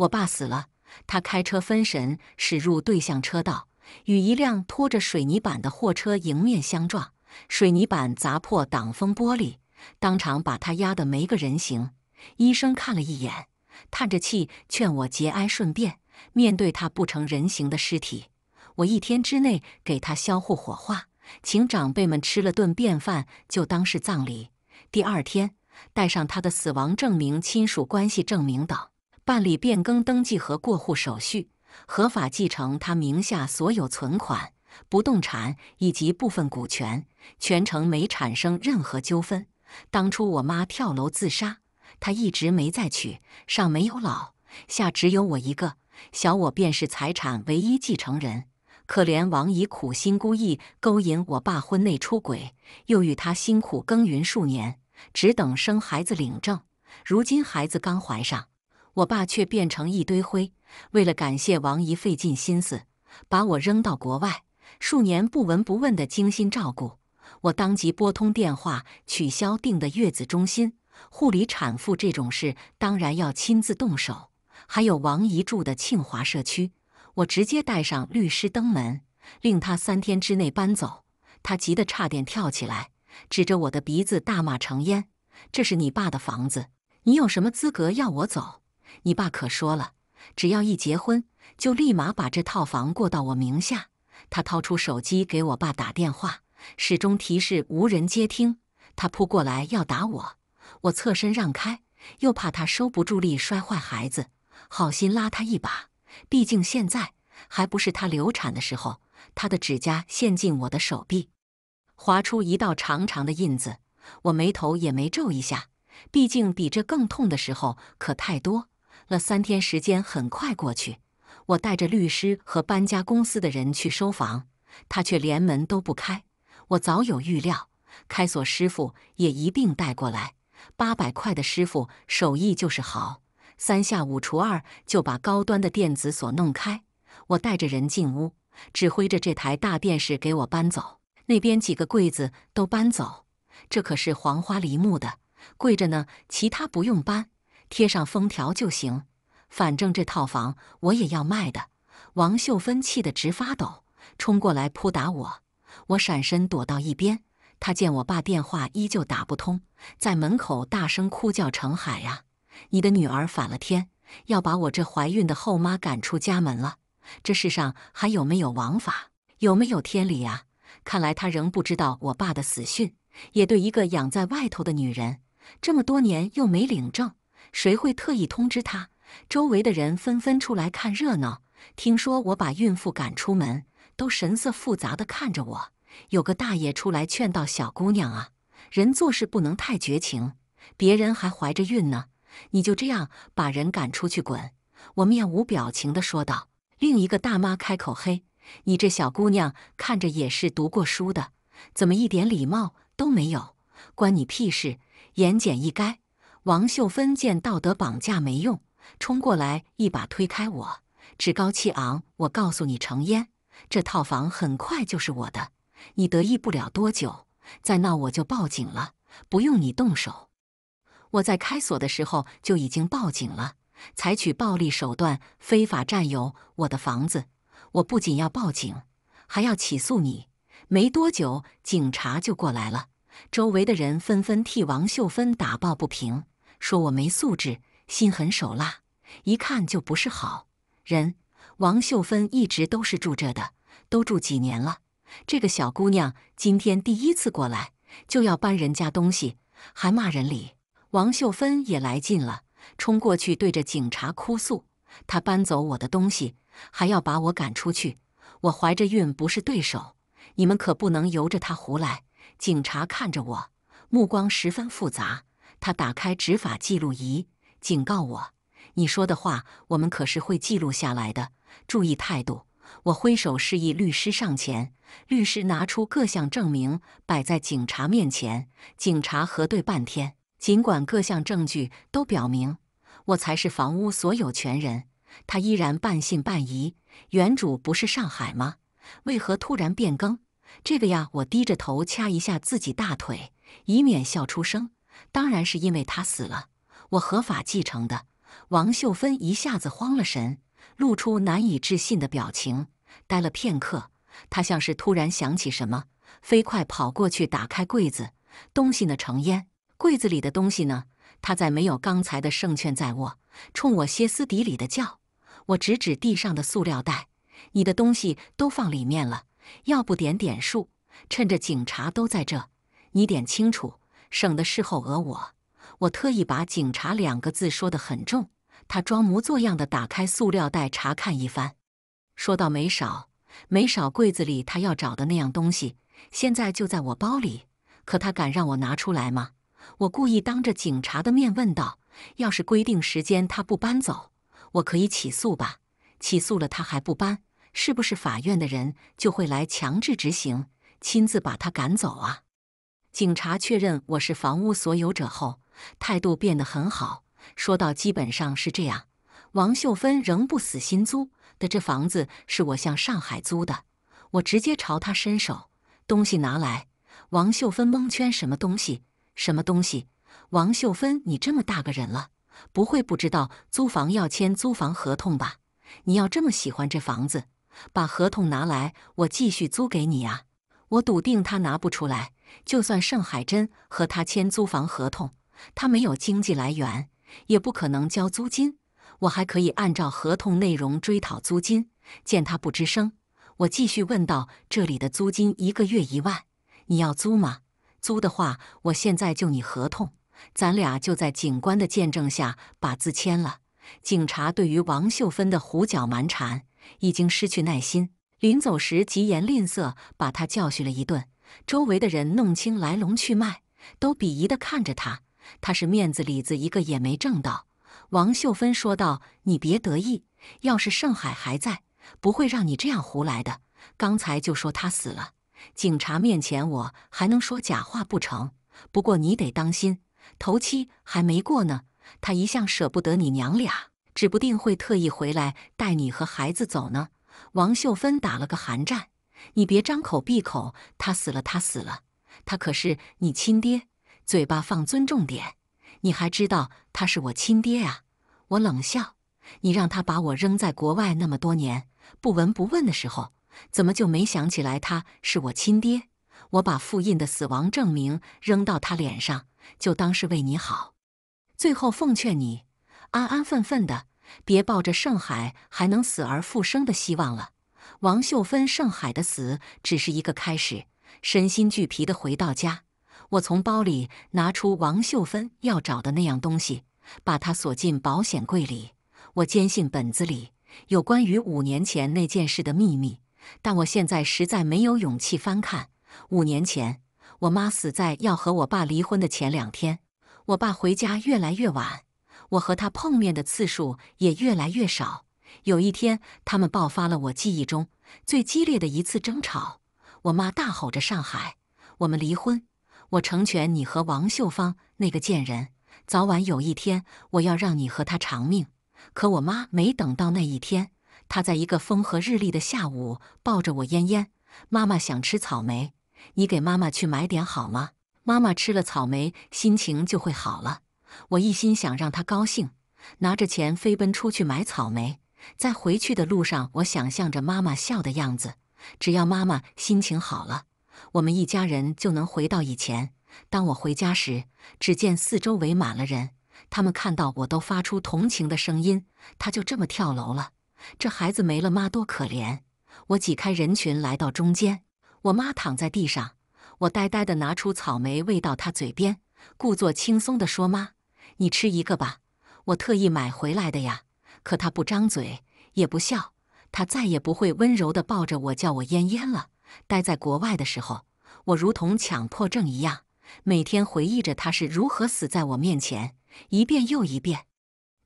我爸死了，他开车分神，驶入对向车道，与一辆拖着水泥板的货车迎面相撞，水泥板砸破挡风玻璃，当场把他压得没个人形。医生看了一眼，叹着气劝我节哀顺变。面对他不成人形的尸体，我一天之内给他销户、火化，请长辈们吃了顿便饭，就当是葬礼。第二天，带上他的死亡证明、亲属关系证明等。办理变更登记和过户手续，合法继承他名下所有存款、不动产以及部分股权，全程没产生任何纠纷。当初我妈跳楼自杀，他一直没再娶，上没有老，下只有我一个，小我便是财产唯一继承人。可怜王姨苦心孤诣勾引我爸婚内出轨，又与他辛苦耕耘数年，只等生孩子领证，如今孩子刚怀上。我爸却变成一堆灰。为了感谢王姨，费尽心思把我扔到国外，数年不闻不问的精心照顾。我当即拨通电话，取消订的月子中心护理产妇这种事，当然要亲自动手。还有王姨住的庆华社区，我直接带上律师登门，令他三天之内搬走。他急得差点跳起来，指着我的鼻子大骂：“成烟，这是你爸的房子，你有什么资格要我走？”你爸可说了，只要一结婚，就立马把这套房过到我名下。他掏出手机给我爸打电话，始终提示无人接听。他扑过来要打我，我侧身让开，又怕他收不住力摔坏孩子，好心拉他一把。毕竟现在还不是他流产的时候。他的指甲陷进我的手臂，划出一道长长的印子，我眉头也没皱一下。毕竟比这更痛的时候可太多。了三天时间很快过去，我带着律师和搬家公司的人去收房，他却连门都不开。我早有预料，开锁师傅也一并带过来。八百块的师傅手艺就是好，三下五除二就把高端的电子锁弄开。我带着人进屋，指挥着这台大电视给我搬走，那边几个柜子都搬走，这可是黄花梨木的，跪着呢。其他不用搬。贴上封条就行，反正这套房我也要卖的。王秀芬气得直发抖，冲过来扑打我，我闪身躲到一边。她见我爸电话依旧打不通，在门口大声哭叫：“程海呀，你的女儿反了天，要把我这怀孕的后妈赶出家门了！这世上还有没有王法，有没有天理呀？”看来她仍不知道我爸的死讯，也对一个养在外头的女人，这么多年又没领证。谁会特意通知他？周围的人纷纷出来看热闹。听说我把孕妇赶出门，都神色复杂的看着我。有个大爷出来劝道：“小姑娘啊，人做事不能太绝情，别人还怀着孕呢，你就这样把人赶出去滚。”我面无表情的说道。另一个大妈开口：“嘿，你这小姑娘看着也是读过书的，怎么一点礼貌都没有？关你屁事！”言简意赅。王秀芬见道德绑架没用，冲过来一把推开我，趾高气昂。我告诉你，程烟，这套房很快就是我的，你得意不了多久。再闹我就报警了，不用你动手。我在开锁的时候就已经报警了，采取暴力手段非法占有我的房子，我不仅要报警，还要起诉你。没多久，警察就过来了，周围的人纷纷替王秀芬打抱不平。说我没素质，心狠手辣，一看就不是好人。王秀芬一直都是住这的，都住几年了。这个小姑娘今天第一次过来，就要搬人家东西，还骂人哩。王秀芬也来劲了，冲过去对着警察哭诉：“她搬走我的东西，还要把我赶出去。我怀着孕，不是对手。你们可不能由着她胡来。”警察看着我，目光十分复杂。他打开执法记录仪，警告我：“你说的话，我们可是会记录下来的。注意态度。”我挥手示意律师上前。律师拿出各项证明，摆在警察面前。警察核对半天，尽管各项证据都表明我才是房屋所有权人，他依然半信半疑。原主不是上海吗？为何突然变更？这个呀，我低着头掐一下自己大腿，以免笑出声。当然是因为他死了，我合法继承的。王秀芬一下子慌了神，露出难以置信的表情。待了片刻，她像是突然想起什么，飞快跑过去打开柜子，东西呢成烟。柜子里的东西呢？她再没有刚才的胜券在握，冲我歇斯底里的叫。我指指地上的塑料袋：“你的东西都放里面了，要不点点数？趁着警察都在这，你点清楚。”省得事后讹我，我特意把“警察”两个字说得很重。他装模作样的打开塑料袋查看一番，说到没少，没少柜子里他要找的那样东西，现在就在我包里。可他敢让我拿出来吗？我故意当着警察的面问道：“要是规定时间他不搬走，我可以起诉吧？起诉了他还不搬，是不是法院的人就会来强制执行，亲自把他赶走啊？”警察确认我是房屋所有者后，态度变得很好，说到基本上是这样。王秀芬仍不死心租的这房子是我向上海租的，我直接朝他伸手，东西拿来。王秀芬蒙圈，什么东西？什么东西？王秀芬，你这么大个人了，不会不知道租房要签租房合同吧？你要这么喜欢这房子，把合同拿来，我继续租给你啊！我笃定他拿不出来。就算盛海珍和他签租房合同，他没有经济来源，也不可能交租金。我还可以按照合同内容追讨租金。见他不吱声，我继续问道：“这里的租金一个月一万，你要租吗？租的话，我现在就你合同，咱俩就在警官的见证下把字签了。”警察对于王秀芬的胡搅蛮缠已经失去耐心，临走时疾言吝啬，把他教训了一顿。周围的人弄清来龙去脉，都鄙夷地看着他。他是面子里子一个也没挣到。王秀芬说道：“你别得意，要是盛海还在，不会让你这样胡来的。刚才就说他死了，警察面前我还能说假话不成？不过你得当心，头七还没过呢。他一向舍不得你娘俩，指不定会特意回来带你和孩子走呢。”王秀芬打了个寒战。你别张口闭口，他死了，他死了，他可是你亲爹，嘴巴放尊重点。你还知道他是我亲爹啊？我冷笑，你让他把我扔在国外那么多年，不闻不问的时候，怎么就没想起来他是我亲爹？我把复印的死亡证明扔到他脸上，就当是为你好。最后奉劝你，安安分分的，别抱着盛海还能死而复生的希望了。王秀芬、盛海的死只是一个开始。身心俱疲地回到家，我从包里拿出王秀芬要找的那样东西，把它锁进保险柜里。我坚信本子里有关于五年前那件事的秘密，但我现在实在没有勇气翻看。五年前，我妈死在要和我爸离婚的前两天，我爸回家越来越晚，我和他碰面的次数也越来越少。有一天，他们爆发了我记忆中最激烈的一次争吵。我妈大吼着：“上海，我们离婚！我成全你和王秀芳那个贱人，早晚有一天我要让你和他偿命。”可我妈没等到那一天。她在一个风和日丽的下午，抱着我嫣嫣：“妈妈想吃草莓，你给妈妈去买点好吗？妈妈吃了草莓，心情就会好了。”我一心想让她高兴，拿着钱飞奔出去买草莓。在回去的路上，我想象着妈妈笑的样子。只要妈妈心情好了，我们一家人就能回到以前。当我回家时，只见四周围满了人，他们看到我都发出同情的声音。他就这么跳楼了，这孩子没了妈，多可怜！我挤开人群，来到中间，我妈躺在地上，我呆呆地拿出草莓喂到她嘴边，故作轻松地说：“妈，你吃一个吧，我特意买回来的呀。”可他不张嘴，也不笑，他再也不会温柔的抱着我，叫我烟烟了。待在国外的时候，我如同强迫症一样，每天回忆着他是如何死在我面前，一遍又一遍，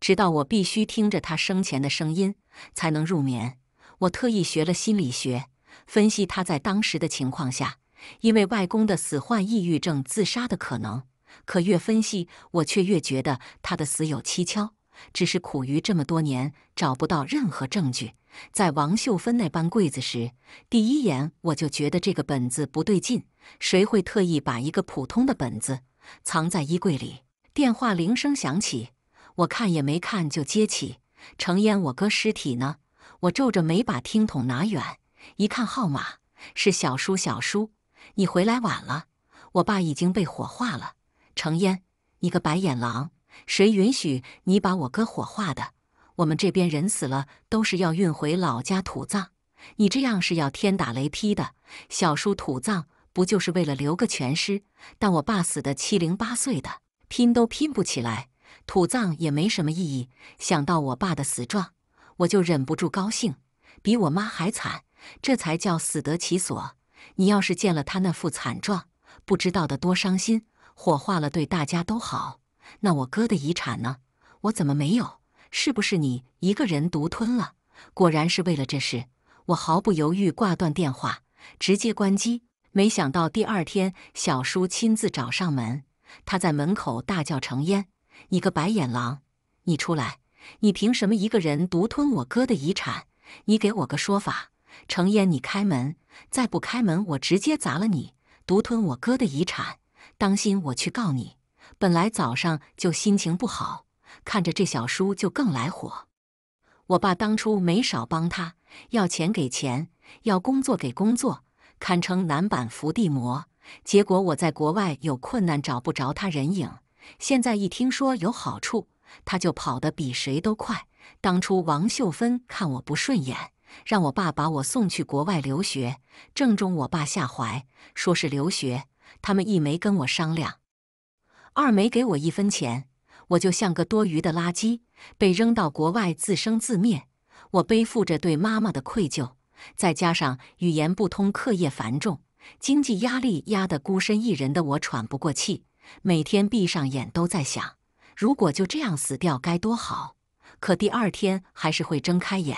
直到我必须听着他生前的声音才能入眠。我特意学了心理学，分析他在当时的情况下，因为外公的死患抑郁症自杀的可能。可越分析，我却越觉得他的死有蹊跷。只是苦于这么多年找不到任何证据。在王秀芬那搬柜子时，第一眼我就觉得这个本子不对劲。谁会特意把一个普通的本子藏在衣柜里？电话铃声响起，我看也没看就接起。程烟，我哥尸体呢？我皱着眉把听筒拿远，一看号码是小叔。小叔，你回来晚了。我爸已经被火化了。程烟，你个白眼狼！谁允许你把我哥火化的？我们这边人死了都是要运回老家土葬，你这样是要天打雷劈的。小叔土葬不就是为了留个全尸？但我爸死的七零八碎的，拼都拼不起来，土葬也没什么意义。想到我爸的死状，我就忍不住高兴，比我妈还惨，这才叫死得其所。你要是见了他那副惨状，不知道得多伤心。火化了对大家都好。那我哥的遗产呢？我怎么没有？是不是你一个人独吞了？果然是为了这事，我毫不犹豫挂断电话，直接关机。没想到第二天，小叔亲自找上门，他在门口大叫：“程烟，你个白眼狼，你出来！你凭什么一个人独吞我哥的遗产？你给我个说法！”程烟，你开门！再不开门，我直接砸了你！独吞我哥的遗产，当心我去告你！本来早上就心情不好，看着这小叔就更来火。我爸当初没少帮他，要钱给钱，要工作给工作，堪称男版伏地魔。结果我在国外有困难，找不着他人影。现在一听说有好处，他就跑得比谁都快。当初王秀芬看我不顺眼，让我爸把我送去国外留学，正中我爸下怀。说是留学，他们一没跟我商量。二没给我一分钱，我就像个多余的垃圾，被扔到国外自生自灭。我背负着对妈妈的愧疚，再加上语言不通、课业繁重、经济压力压得孤身一人的我喘不过气。每天闭上眼都在想，如果就这样死掉该多好。可第二天还是会睁开眼。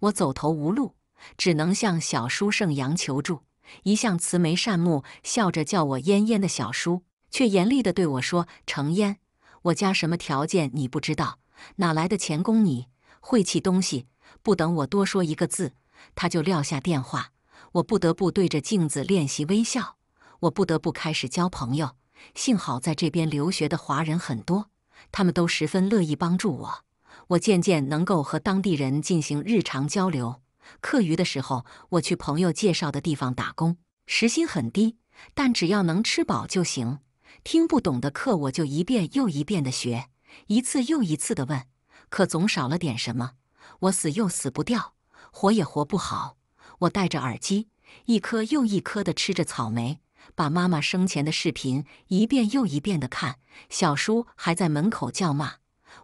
我走投无路，只能向小叔盛阳求助。一向慈眉善目、笑着叫我“烟烟”的小叔。却严厉地对我说：“程烟，我家什么条件你不知道？哪来的钱供你？晦气东西！不等我多说一个字，他就撂下电话。我不得不对着镜子练习微笑，我不得不开始交朋友。幸好在这边留学的华人很多，他们都十分乐意帮助我。我渐渐能够和当地人进行日常交流。课余的时候，我去朋友介绍的地方打工，时薪很低，但只要能吃饱就行。”听不懂的课，我就一遍又一遍的学，一次又一次的问，可总少了点什么。我死又死不掉，活也活不好。我戴着耳机，一颗又一颗的吃着草莓，把妈妈生前的视频一遍又一遍的看。小叔还在门口叫骂，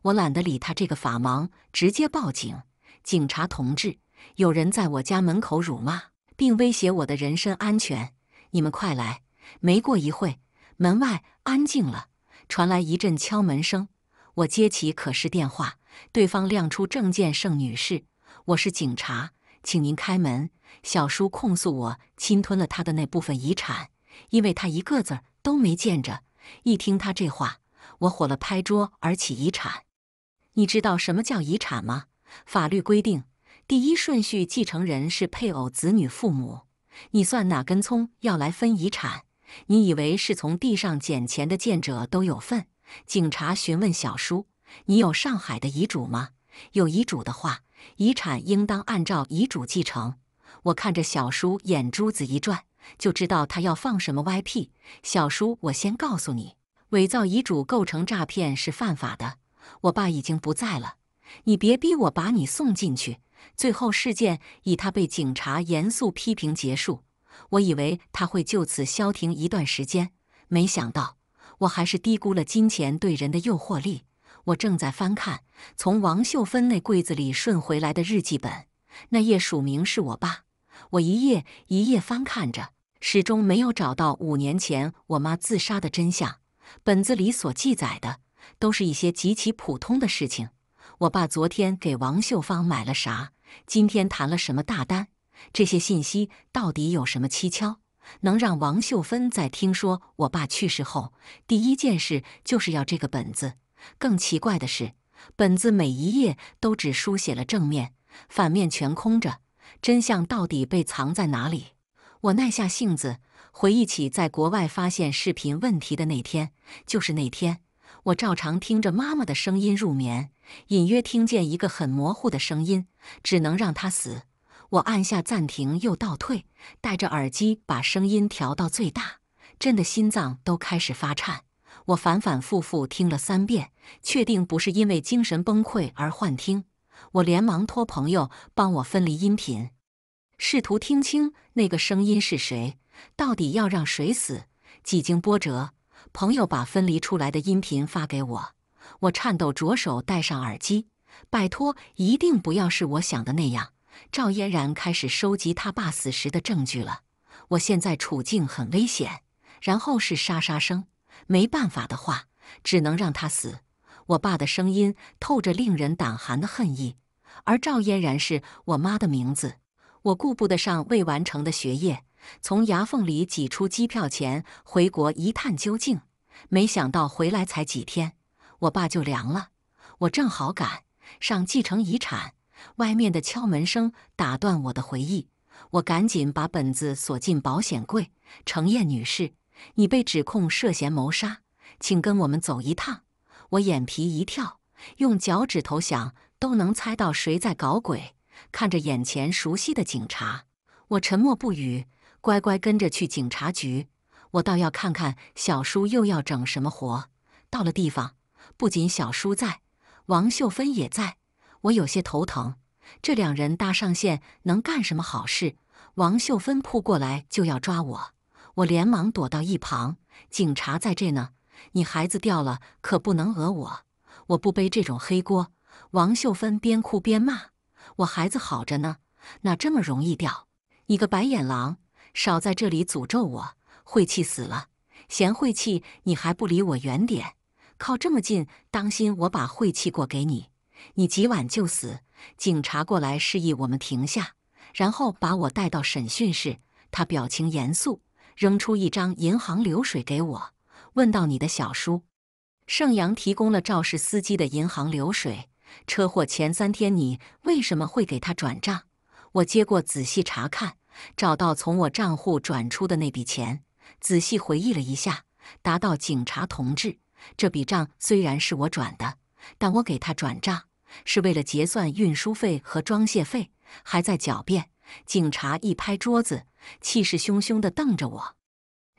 我懒得理他这个法盲，直接报警。警察同志，有人在我家门口辱骂，并威胁我的人身安全，你们快来！没过一会儿。门外安静了，传来一阵敲门声。我接起可视电话，对方亮出证件：“盛女士，我是警察，请您开门。”小叔控诉我侵吞了他的那部分遗产，因为他一个字儿都没见着。一听他这话，我火了，拍桌而起：“遗产，你知道什么叫遗产吗？法律规定，第一顺序继承人是配偶、子女、父母。你算哪根葱，要来分遗产？”你以为是从地上捡钱的见者都有份？警察询问小叔：“你有上海的遗嘱吗？有遗嘱的话，遗产应当按照遗嘱继承。”我看着小叔，眼珠子一转，就知道他要放什么歪屁。小叔，我先告诉你，伪造遗嘱构成诈骗是犯法的。我爸已经不在了，你别逼我把你送进去。最后事件以他被警察严肃批评结束。我以为他会就此消停一段时间，没想到我还是低估了金钱对人的诱惑力。我正在翻看从王秀芬那柜子里顺回来的日记本，那页署名是我爸。我一页一页翻看着，始终没有找到五年前我妈自杀的真相。本子里所记载的都是一些极其普通的事情。我爸昨天给王秀芳买了啥？今天谈了什么大单？这些信息到底有什么蹊跷，能让王秀芬在听说我爸去世后，第一件事就是要这个本子？更奇怪的是，本子每一页都只书写了正面，反面全空着。真相到底被藏在哪里？我耐下性子回忆起在国外发现视频问题的那天，就是那天，我照常听着妈妈的声音入眠，隐约听见一个很模糊的声音，只能让她死。我按下暂停，又倒退，戴着耳机把声音调到最大，震得心脏都开始发颤。我反反复复听了三遍，确定不是因为精神崩溃而幻听。我连忙托朋友帮我分离音频，试图听清那个声音是谁，到底要让谁死。几经波折，朋友把分离出来的音频发给我，我颤抖着手戴上耳机，拜托，一定不要是我想的那样。赵嫣然开始收集他爸死时的证据了。我现在处境很危险。然后是沙沙声，没办法的话，只能让他死。我爸的声音透着令人胆寒的恨意，而赵嫣然是我妈的名字。我顾不得上未完成的学业，从牙缝里挤出机票钱回国一探究竟。没想到回来才几天，我爸就凉了。我正好赶上继承遗产。外面的敲门声打断我的回忆，我赶紧把本子锁进保险柜。程燕女士，你被指控涉嫌谋杀，请跟我们走一趟。我眼皮一跳，用脚趾头想都能猜到谁在搞鬼。看着眼前熟悉的警察，我沉默不语，乖乖跟着去警察局。我倒要看看小叔又要整什么活。到了地方，不仅小叔在，王秀芬也在。我有些头疼，这两人搭上线能干什么好事？王秀芬扑过来就要抓我，我连忙躲到一旁。警察在这呢，你孩子掉了可不能讹我，我不背这种黑锅。王秀芬边哭边骂：“我孩子好着呢，哪这么容易掉？你个白眼狼，少在这里诅咒我，晦气死了！嫌晦气，你还不离我远点？靠这么近，当心我把晦气过给你。”你几晚就死？警察过来示意我们停下，然后把我带到审讯室。他表情严肃，扔出一张银行流水给我，问到：“你的小叔盛阳提供了肇事司机的银行流水，车祸前三天你为什么会给他转账？”我接过，仔细查看，找到从我账户转出的那笔钱，仔细回忆了一下，答到：“警察同志，这笔账虽然是我转的，但我给他转账。”是为了结算运输费和装卸费，还在狡辩。警察一拍桌子，气势汹汹地瞪着我。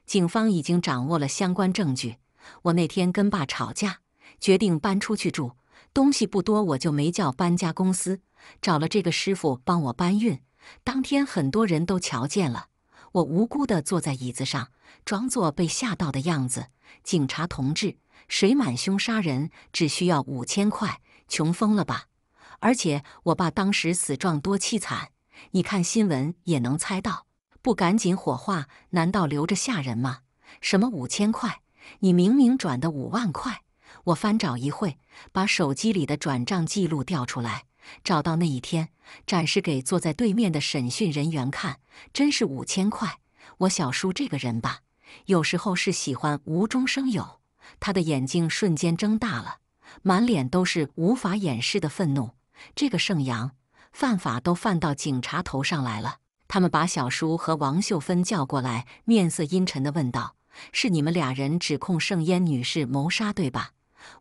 警方已经掌握了相关证据。我那天跟爸吵架，决定搬出去住，东西不多，我就没叫搬家公司，找了这个师傅帮我搬运。当天很多人都瞧见了，我无辜地坐在椅子上，装作被吓到的样子。警察同志，水满凶杀人，只需要五千块。穷疯了吧？而且我爸当时死状多凄惨，你看新闻也能猜到。不赶紧火化，难道留着吓人吗？什么五千块？你明明转的五万块。我翻找一会，把手机里的转账记录调出来，找到那一天，展示给坐在对面的审讯人员看。真是五千块！我小叔这个人吧，有时候是喜欢无中生有。他的眼睛瞬间睁大了。满脸都是无法掩饰的愤怒。这个盛阳犯法都犯到警察头上来了。他们把小叔和王秀芬叫过来，面色阴沉地问道：“是你们俩人指控盛烟女士谋杀，对吧？”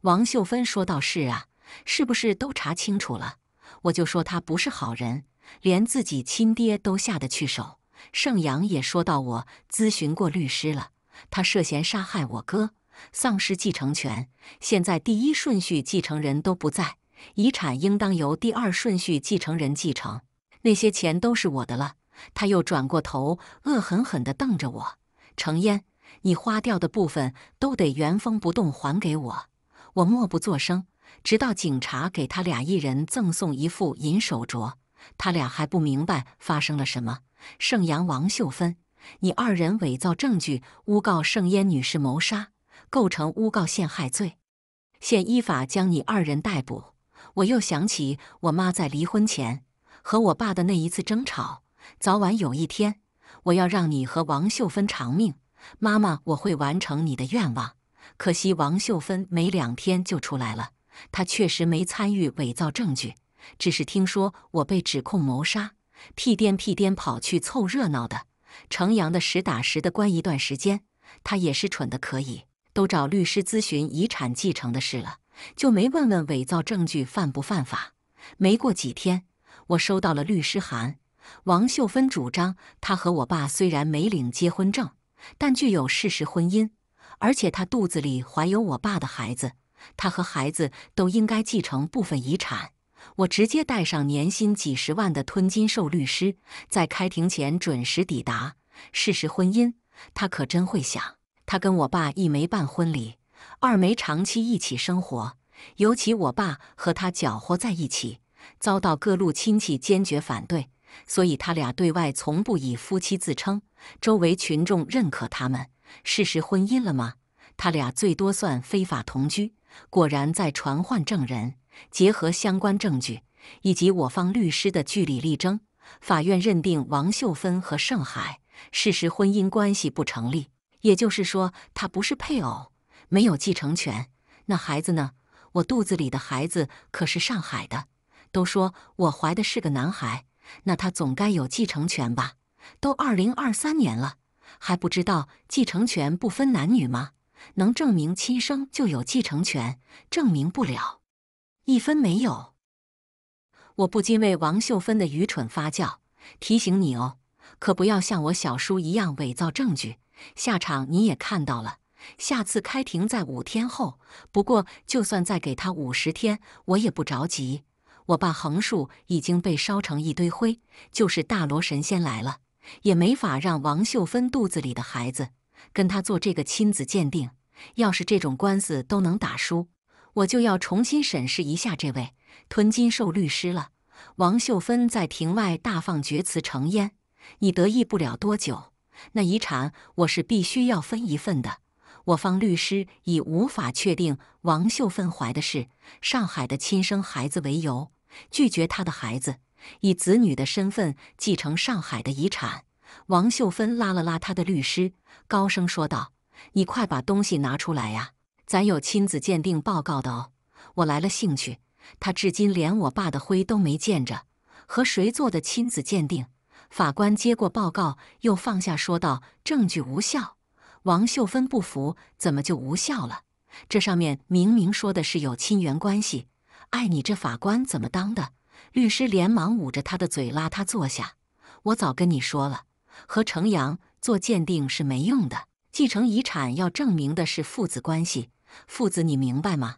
王秀芬说道：“是啊，是不是都查清楚了？我就说她不是好人，连自己亲爹都下得去手。”盛阳也说到：「我咨询过律师了，他涉嫌杀害我哥。”丧失继承权，现在第一顺序继承人都不在，遗产应当由第二顺序继承人继承。那些钱都是我的了。他又转过头，恶狠狠地瞪着我：“程烟，你花掉的部分都得原封不动还给我。”我默不作声，直到警察给他俩一人赠送一副银手镯，他俩还不明白发生了什么。盛阳、王秀芬，你二人伪造证据，诬告盛烟女士谋杀。构成诬告陷害罪，现依法将你二人逮捕。我又想起我妈在离婚前和我爸的那一次争吵，早晚有一天我要让你和王秀芬偿命。妈妈，我会完成你的愿望。可惜王秀芬没两天就出来了，她确实没参与伪造证据，只是听说我被指控谋杀，屁颠屁颠跑去凑热闹的。程阳的实打实的关一段时间，他也是蠢的可以。都找律师咨询遗产继承的事了，就没问问伪造证据犯不犯法。没过几天，我收到了律师函。王秀芬主张，她和我爸虽然没领结婚证，但具有事实婚姻，而且她肚子里怀有我爸的孩子，她和孩子都应该继承部分遗产。我直接带上年薪几十万的吞金兽律师，在开庭前准时抵达。事实婚姻，他可真会想。他跟我爸一没办婚礼，二没长期一起生活，尤其我爸和他搅和在一起，遭到各路亲戚坚决反对，所以他俩对外从不以夫妻自称。周围群众认可他们事实婚姻了吗？他俩最多算非法同居。果然，在传唤证人、结合相关证据以及我方律师的据理力争，法院认定王秀芬和盛海事实婚姻关系不成立。也就是说，他不是配偶，没有继承权。那孩子呢？我肚子里的孩子可是上海的，都说我怀的是个男孩。那他总该有继承权吧？都二零二三年了，还不知道继承权不分男女吗？能证明亲生就有继承权，证明不了，一分没有。我不禁为王秀芬的愚蠢发笑。提醒你哦，可不要像我小叔一样伪造证据。下场你也看到了，下次开庭在五天后。不过就算再给他五十天，我也不着急。我爸横竖已经被烧成一堆灰，就是大罗神仙来了，也没法让王秀芬肚子里的孩子跟他做这个亲子鉴定。要是这种官司都能打输，我就要重新审视一下这位吞金兽律师了。王秀芬在庭外大放厥词，成烟，你得意不了多久。那遗产我是必须要分一份的。我方律师以无法确定王秀芬怀的是上海的亲生孩子为由，拒绝他的孩子以子女的身份继承上海的遗产。王秀芬拉了拉他的律师，高声说道：“你快把东西拿出来呀！咱有亲子鉴定报告的哦。”我来了兴趣，他至今连我爸的灰都没见着，和谁做的亲子鉴定？法官接过报告，又放下，说道：“证据无效。”王秀芬不服：“怎么就无效了？这上面明明说的是有亲缘关系。”“爱你这法官怎么当的？”律师连忙捂着他的嘴，拉他坐下：“我早跟你说了，和程阳做鉴定是没用的。继承遗产要证明的是父子关系，父子，你明白吗？”“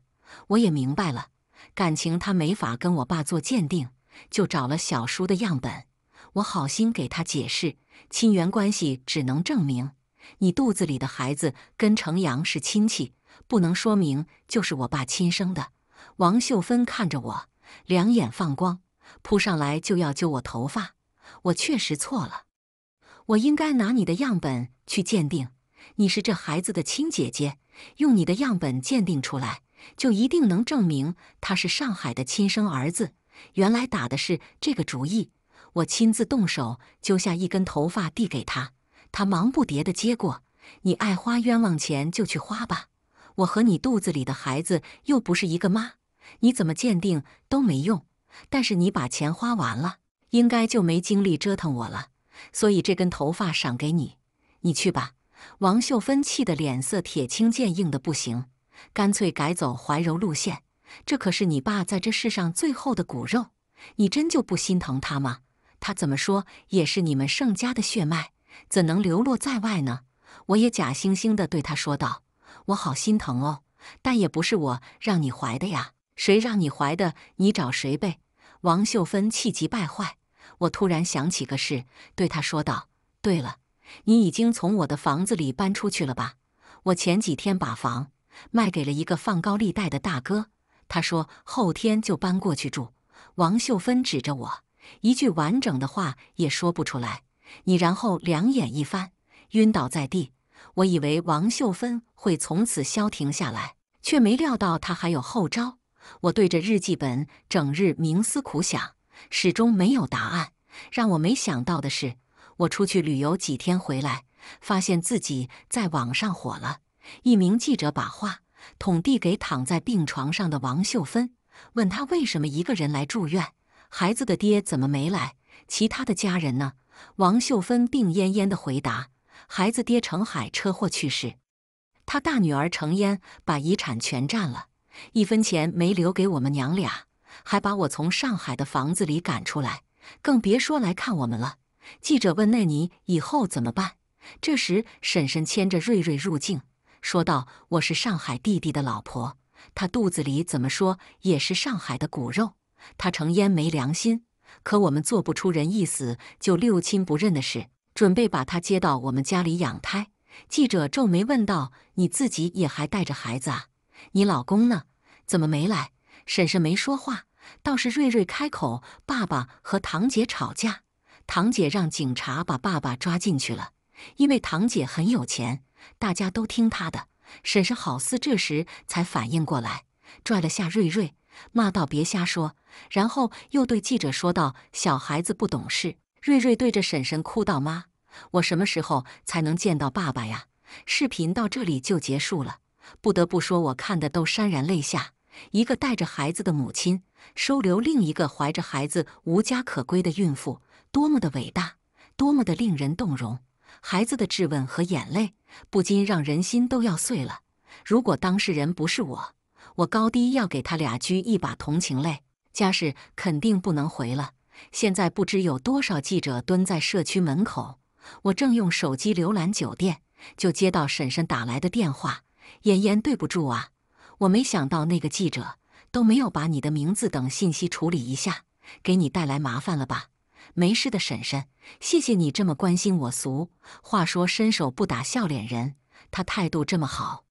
我也明白了。感情他没法跟我爸做鉴定，就找了小叔的样本。”我好心给他解释，亲缘关系只能证明你肚子里的孩子跟程阳是亲戚，不能说明就是我爸亲生的。王秀芬看着我，两眼放光，扑上来就要揪我头发。我确实错了，我应该拿你的样本去鉴定，你是这孩子的亲姐姐，用你的样本鉴定出来，就一定能证明他是上海的亲生儿子。原来打的是这个主意。我亲自动手揪下一根头发递给他，他忙不迭地接过。你爱花冤枉钱就去花吧，我和你肚子里的孩子又不是一个妈，你怎么鉴定都没用。但是你把钱花完了，应该就没精力折腾我了，所以这根头发赏给你，你去吧。王秀芬气得脸色铁青，坚硬的不行，干脆改走怀柔路线。这可是你爸在这世上最后的骨肉，你真就不心疼他吗？他怎么说也是你们盛家的血脉，怎能流落在外呢？我也假惺惺的对他说道：“我好心疼哦，但也不是我让你怀的呀，谁让你怀的，你找谁呗。”王秀芬气急败坏。我突然想起个事，对他说道：“对了，你已经从我的房子里搬出去了吧？我前几天把房卖给了一个放高利贷的大哥，他说后天就搬过去住。”王秀芬指着我。一句完整的话也说不出来，你然后两眼一翻，晕倒在地。我以为王秀芬会从此消停下来，却没料到她还有后招。我对着日记本整日冥思苦想，始终没有答案。让我没想到的是，我出去旅游几天回来，发现自己在网上火了。一名记者把话筒递给躺在病床上的王秀芬，问她为什么一个人来住院。孩子的爹怎么没来？其他的家人呢？王秀芬病恹恹的回答：“孩子爹程海车祸去世，他大女儿程烟把遗产全占了，一分钱没留给我们娘俩，还把我从上海的房子里赶出来，更别说来看我们了。”记者问：“那你以后怎么办？”这时，婶婶牵着瑞瑞入境，说道：“我是上海弟弟的老婆，他肚子里怎么说也是上海的骨肉。”他成烟没良心，可我们做不出人一死就六亲不认的事。准备把他接到我们家里养胎。记者皱眉问道：“你自己也还带着孩子啊？你老公呢？怎么没来？”婶婶没说话，倒是瑞瑞开口：“爸爸和堂姐吵架，堂姐让警察把爸爸抓进去了。因为堂姐很有钱，大家都听她的。”婶婶好似这时才反应过来，拽了下瑞瑞。骂道：“别瞎说！”然后又对记者说道：“小孩子不懂事。”瑞瑞对着婶婶哭道：“妈，我什么时候才能见到爸爸呀？”视频到这里就结束了。不得不说，我看的都潸然泪下。一个带着孩子的母亲收留另一个怀着孩子无家可归的孕妇，多么的伟大，多么的令人动容！孩子的质问和眼泪，不禁让人心都要碎了。如果当事人不是我……我高低要给他俩鞠一把同情泪，家事肯定不能回了。现在不知有多少记者蹲在社区门口，我正用手机浏览酒店，就接到婶婶打来的电话。妍妍，对不住啊！我没想到那个记者都没有把你的名字等信息处理一下，给你带来麻烦了吧？没事的，婶婶，谢谢你这么关心我。俗话说，伸手不打笑脸人，他态度这么好，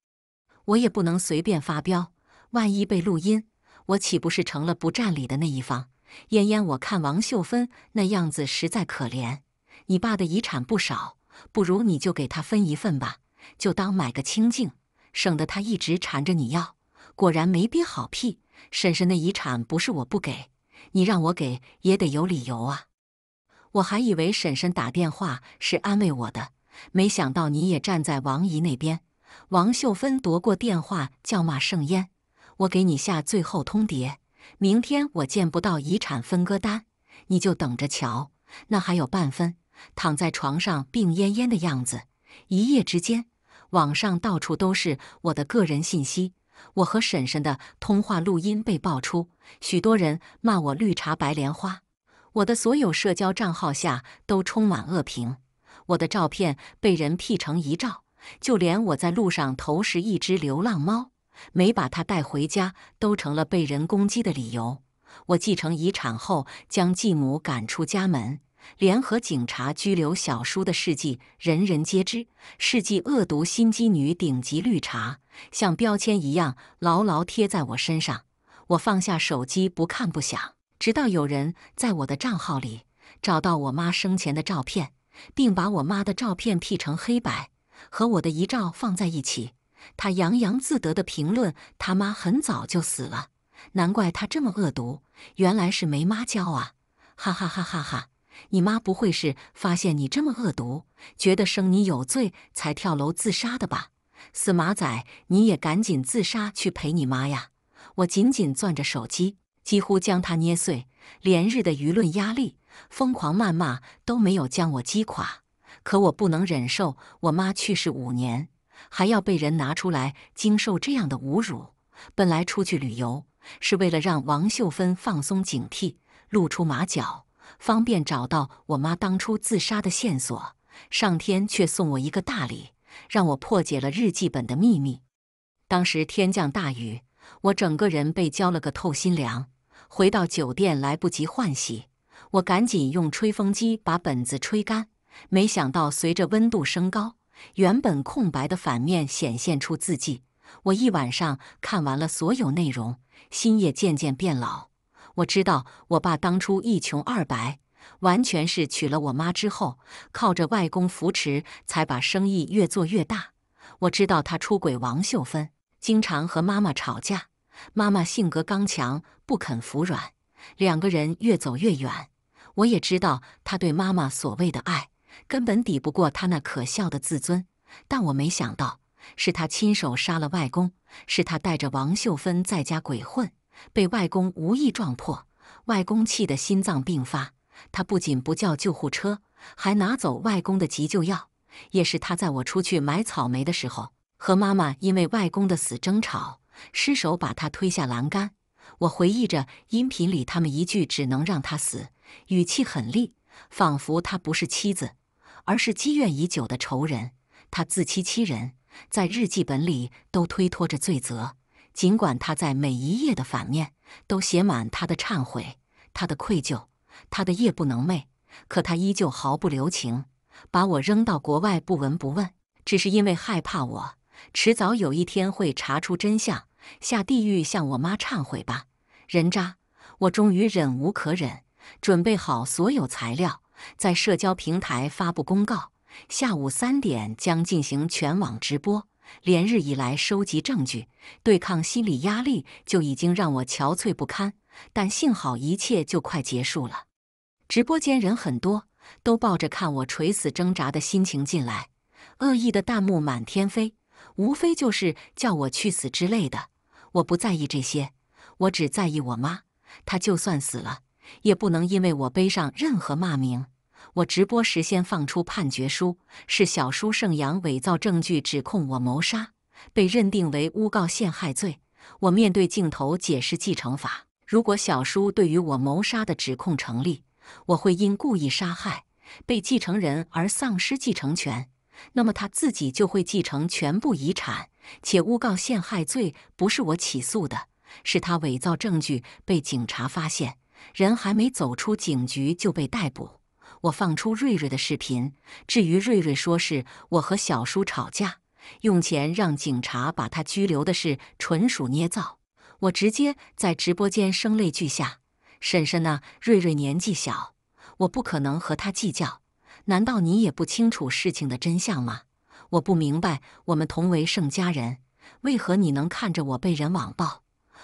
我也不能随便发飙。万一被录音，我岂不是成了不占理的那一方？嫣嫣，我看王秀芬那样子实在可怜。你爸的遗产不少，不如你就给他分一份吧，就当买个清净，省得他一直缠着你要。果然没憋好屁。婶婶的遗产不是我不给，你让我给也得有理由啊。我还以为婶婶打电话是安慰我的，没想到你也站在王姨那边。王秀芬夺过电话叫骂盛烟。我给你下最后通牒，明天我见不到遗产分割单，你就等着瞧。那还有半分，躺在床上病恹恹的样子，一夜之间，网上到处都是我的个人信息，我和婶婶的通话录音被爆出，许多人骂我绿茶白莲花，我的所有社交账号下都充满恶评，我的照片被人 P 成遗照，就连我在路上投食一只流浪猫。没把他带回家，都成了被人攻击的理由。我继承遗产后，将继母赶出家门，联合警察拘留小叔的事迹，人人皆知。事迹恶毒心机女，顶级绿茶，像标签一样牢牢贴在我身上。我放下手机，不看不想，直到有人在我的账号里找到我妈生前的照片，并把我妈的照片 P 成黑白，和我的遗照放在一起。他洋洋自得的评论：“他妈很早就死了，难怪他这么恶毒，原来是没妈教啊！”哈哈哈哈哈！你妈不会是发现你这么恶毒，觉得生你有罪才跳楼自杀的吧？死马仔，你也赶紧自杀去陪你妈呀！我紧紧攥着手机，几乎将它捏碎。连日的舆论压力、疯狂谩骂都没有将我击垮，可我不能忍受我妈去世五年。还要被人拿出来经受这样的侮辱。本来出去旅游是为了让王秀芬放松警惕，露出马脚，方便找到我妈当初自杀的线索。上天却送我一个大礼，让我破解了日记本的秘密。当时天降大雨，我整个人被浇了个透心凉。回到酒店来不及换洗，我赶紧用吹风机把本子吹干。没想到随着温度升高。原本空白的反面显现出字迹。我一晚上看完了所有内容，心也渐渐变老。我知道我爸当初一穷二白，完全是娶了我妈之后，靠着外公扶持才把生意越做越大。我知道他出轨王秀芬，经常和妈妈吵架。妈妈性格刚强，不肯服软，两个人越走越远。我也知道他对妈妈所谓的爱。根本抵不过他那可笑的自尊，但我没想到是他亲手杀了外公，是他带着王秀芬在家鬼混，被外公无意撞破，外公气得心脏病发，他不仅不叫救护车，还拿走外公的急救药，也是他在我出去买草莓的时候和妈妈因为外公的死争吵，失手把他推下栏杆。我回忆着音频里他们一句只能让他死，语气很厉，仿佛他不是妻子。而是积怨已久的仇人，他自欺欺人，在日记本里都推脱着罪责。尽管他在每一页的反面都写满他的忏悔、他的愧疚、他的夜不能寐，可他依旧毫不留情，把我扔到国外不闻不问，只是因为害怕我迟早有一天会查出真相，下地狱向我妈忏悔吧。人渣！我终于忍无可忍，准备好所有材料。在社交平台发布公告，下午三点将进行全网直播。连日以来收集证据、对抗心理压力，就已经让我憔悴不堪。但幸好一切就快结束了。直播间人很多，都抱着看我垂死挣扎的心情进来，恶意的弹幕满天飞，无非就是叫我去死之类的。我不在意这些，我只在意我妈。她就算死了，也不能因为我背上任何骂名。我直播时先放出判决书，是小叔盛阳伪造证据指控我谋杀，被认定为诬告陷害罪。我面对镜头解释继承法：如果小叔对于我谋杀的指控成立，我会因故意杀害被继承人而丧失继承权，那么他自己就会继承全部遗产。且诬告陷害罪不是我起诉的，是他伪造证据被警察发现，人还没走出警局就被逮捕。我放出瑞瑞的视频，至于瑞瑞说是我和小叔吵架，用钱让警察把他拘留的事，纯属捏造。我直接在直播间声泪俱下：“婶婶呢？瑞瑞年纪小，我不可能和他计较。难道你也不清楚事情的真相吗？我不明白，我们同为盛家人，为何你能看着我被人网暴，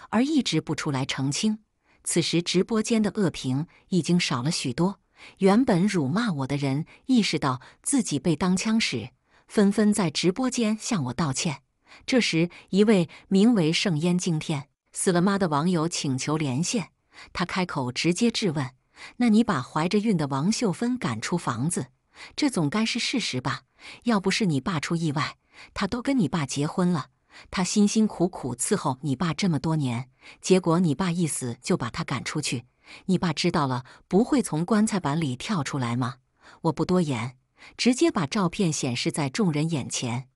而一直不出来澄清？”此时，直播间的恶评已经少了许多。原本辱骂我的人意识到自己被当枪使，纷纷在直播间向我道歉。这时，一位名为“圣烟惊天死了妈”的网友请求连线，他开口直接质问：“那你把怀着孕的王秀芬赶出房子，这总该是事实吧？要不是你爸出意外，她都跟你爸结婚了，她辛辛苦苦伺候你爸这么多年，结果你爸一死就把她赶出去。”你爸知道了不会从棺材板里跳出来吗？我不多言，直接把照片显示在众人眼前。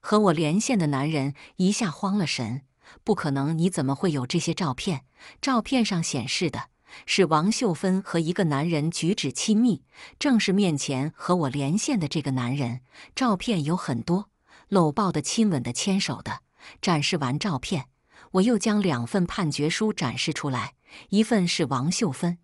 和我连线的男人一下慌了神，不可能！你怎么会有这些照片？照片上显示的是王秀芬和一个男人举止亲密，正是面前和我连线的这个男人。照片有很多，搂抱的、亲吻的、牵手的。展示完照片，我又将两份判决书展示出来。一份是王秀芬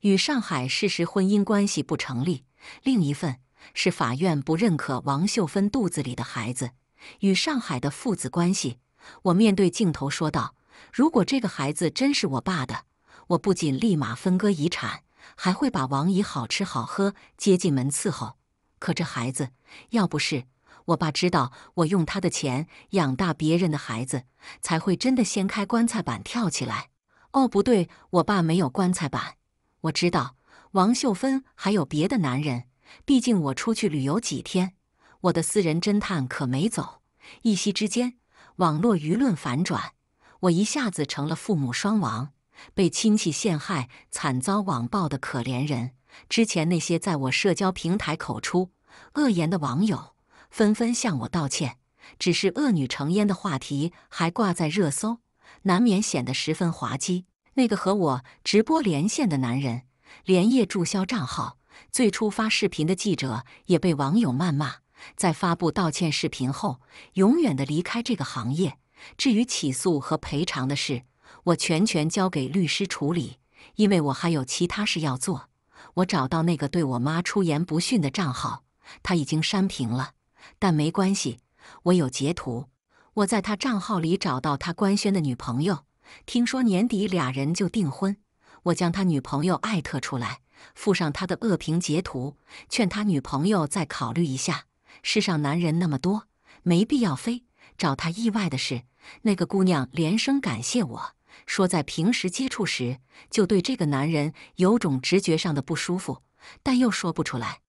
与上海事实婚姻关系不成立，另一份是法院不认可王秀芬肚子里的孩子与上海的父子关系。我面对镜头说道：“如果这个孩子真是我爸的，我不仅立马分割遗产，还会把王姨好吃好喝接进门伺候。可这孩子要不是我爸知道我用他的钱养大别人的孩子，才会真的掀开棺材板跳起来。”哦，不对，我爸没有棺材板。我知道王秀芬还有别的男人，毕竟我出去旅游几天，我的私人侦探可没走。一夕之间，网络舆论反转，我一下子成了父母双亡、被亲戚陷害、惨遭网暴的可怜人。之前那些在我社交平台口出恶言的网友，纷纷向我道歉，只是“恶女成烟”的话题还挂在热搜。难免显得十分滑稽。那个和我直播连线的男人连夜注销账号。最初发视频的记者也被网友谩骂。在发布道歉视频后，永远的离开这个行业。至于起诉和赔偿的事，我全权交给律师处理，因为我还有其他事要做。我找到那个对我妈出言不逊的账号，他已经删屏了，但没关系，我有截图。我在他账号里找到他官宣的女朋友，听说年底俩人就订婚。我将他女朋友艾特出来，附上他的恶评截图，劝他女朋友再考虑一下。世上男人那么多，没必要飞。找他意外的是，那个姑娘连声感谢我说，在平时接触时就对这个男人有种直觉上的不舒服，但又说不出来。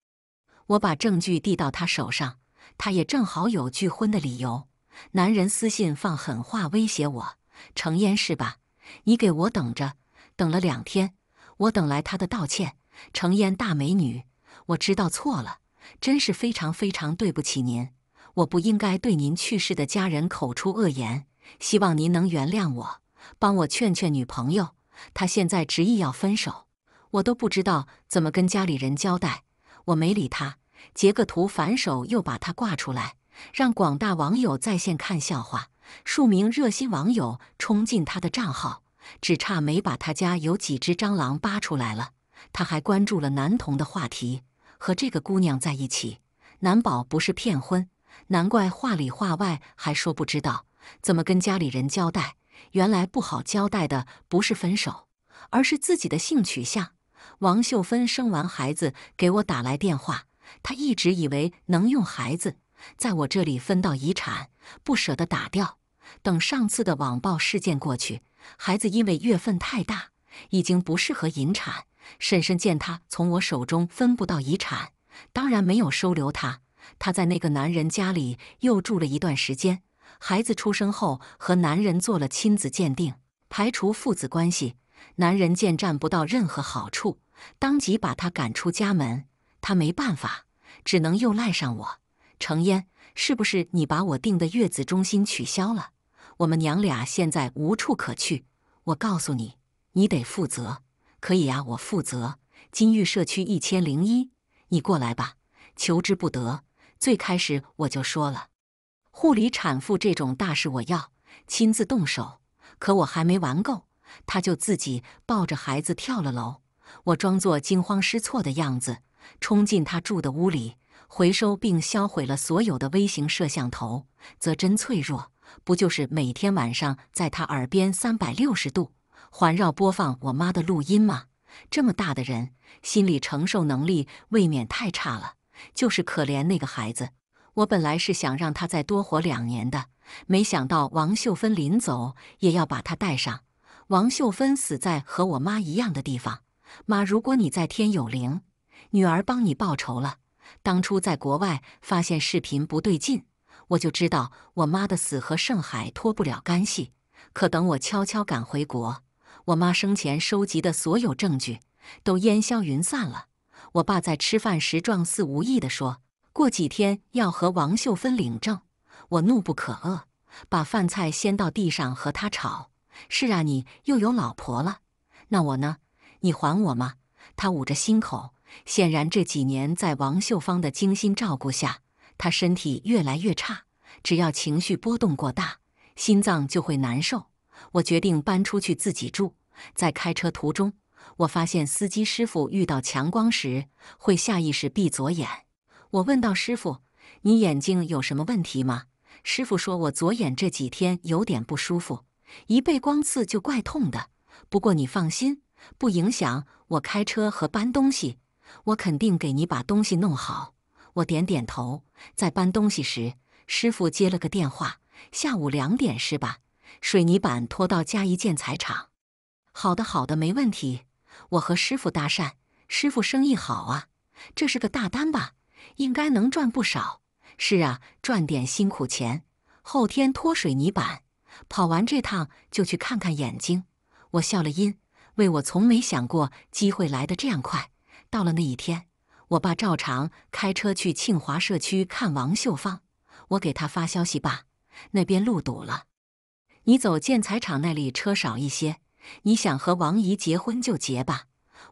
我把证据递到他手上，他也正好有拒婚的理由。男人私信放狠话威胁我，程烟是吧？你给我等着！等了两天，我等来他的道歉。程烟大美女，我知道错了，真是非常非常对不起您，我不应该对您去世的家人口出恶言，希望您能原谅我，帮我劝劝女朋友，她现在执意要分手，我都不知道怎么跟家里人交代。我没理他，截个图，反手又把他挂出来。让广大网友在线看笑话，数名热心网友冲进他的账号，只差没把他家有几只蟑螂扒出来了。他还关注了男童的话题，和这个姑娘在一起，难保不是骗婚。难怪话里话外还说不知道怎么跟家里人交代。原来不好交代的不是分手，而是自己的性取向。王秀芬生完孩子给我打来电话，她一直以为能用孩子。在我这里分到遗产，不舍得打掉。等上次的网暴事件过去，孩子因为月份太大，已经不适合引产。婶婶见她从我手中分不到遗产，当然没有收留她。她在那个男人家里又住了一段时间。孩子出生后和男人做了亲子鉴定，排除父子关系。男人见占不到任何好处，当即把她赶出家门。她没办法，只能又赖上我。程烟，是不是你把我定的月子中心取消了？我们娘俩现在无处可去。我告诉你，你得负责。可以呀，我负责。金玉社区一千零一，你过来吧。求之不得。最开始我就说了，护理产妇这种大事，我要亲自动手。可我还没玩够，她就自己抱着孩子跳了楼。我装作惊慌失措的样子，冲进她住的屋里。回收并销毁了所有的微型摄像头，则真脆弱。不就是每天晚上在他耳边三百六十度环绕播放我妈的录音吗？这么大的人，心理承受能力未免太差了。就是可怜那个孩子。我本来是想让他再多活两年的，没想到王秀芬临走也要把他带上。王秀芬死在和我妈一样的地方。妈，如果你在天有灵，女儿帮你报仇了。当初在国外发现视频不对劲，我就知道我妈的死和盛海脱不了干系。可等我悄悄赶回国，我妈生前收集的所有证据都烟消云散了。我爸在吃饭时，状似无意地说：“过几天要和王秀芬领证。”我怒不可遏，把饭菜掀到地上和他吵：“是啊，你又有老婆了，那我呢？你还我吗？”他捂着心口。显然这几年在王秀芳的精心照顾下，她身体越来越差。只要情绪波动过大，心脏就会难受。我决定搬出去自己住。在开车途中，我发现司机师傅遇到强光时会下意识闭左眼。我问道：“师傅：“你眼睛有什么问题吗？”师傅说：“我左眼这几天有点不舒服，一被光刺就怪痛的。不过你放心，不影响我开车和搬东西。”我肯定给你把东西弄好。我点点头，在搬东西时，师傅接了个电话。下午两点是吧？水泥板拖到嘉一建材厂。好的，好的，没问题。我和师傅搭讪，师傅生意好啊，这是个大单吧？应该能赚不少。是啊，赚点辛苦钱。后天拖水泥板，跑完这趟就去看看眼睛。我笑了，因为我从没想过机会来得这样快。到了那一天，我爸照常开车去庆华社区看王秀芳。我给他发消息吧，那边路堵了，你走建材厂那里车少一些。你想和王姨结婚就结吧，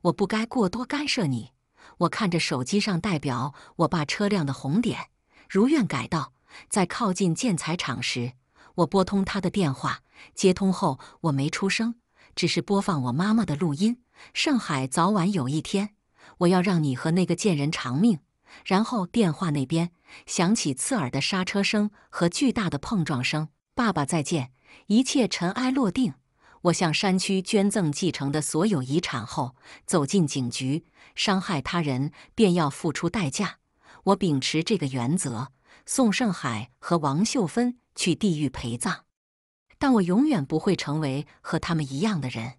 我不该过多干涉你。我看着手机上代表我爸车辆的红点，如愿改道。在靠近建材厂时，我拨通他的电话，接通后我没出声，只是播放我妈妈的录音。上海早晚有一天。我要让你和那个贱人偿命。然后电话那边响起刺耳的刹车声和巨大的碰撞声。爸爸，再见。一切尘埃落定。我向山区捐赠继承的所有遗产后，走进警局。伤害他人便要付出代价。我秉持这个原则。宋胜海和王秀芬去地狱陪葬，但我永远不会成为和他们一样的人。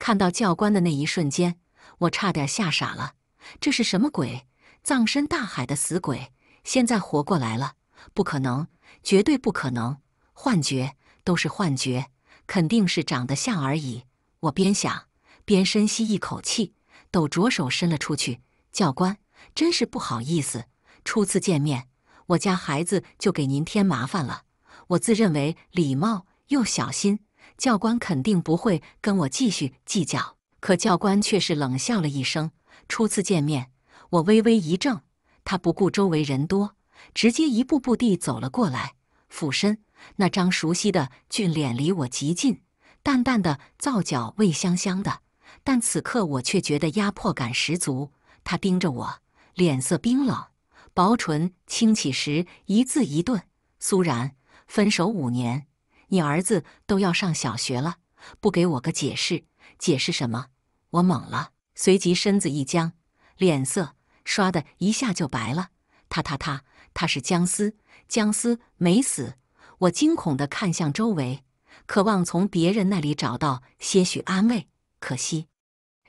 看到教官的那一瞬间。我差点吓傻了，这是什么鬼？葬身大海的死鬼现在活过来了？不可能，绝对不可能！幻觉，都是幻觉，肯定是长得像而已。我边想边深吸一口气，抖着手伸了出去。教官，真是不好意思，初次见面，我家孩子就给您添麻烦了。我自认为礼貌又小心，教官肯定不会跟我继续计较。可教官却是冷笑了一声。初次见面，我微微一怔。他不顾周围人多，直接一步步地走了过来，俯身，那张熟悉的俊脸离我极近，淡淡的皂角味香香的，但此刻我却觉得压迫感十足。他盯着我，脸色冰冷，薄唇轻启时，一字一顿：“苏然，分手五年，你儿子都要上小学了，不给我个解释？”解释什么？我懵了，随即身子一僵，脸色唰的一下就白了。他他他他是姜思，姜思没死！我惊恐的看向周围，渴望从别人那里找到些许安慰。可惜，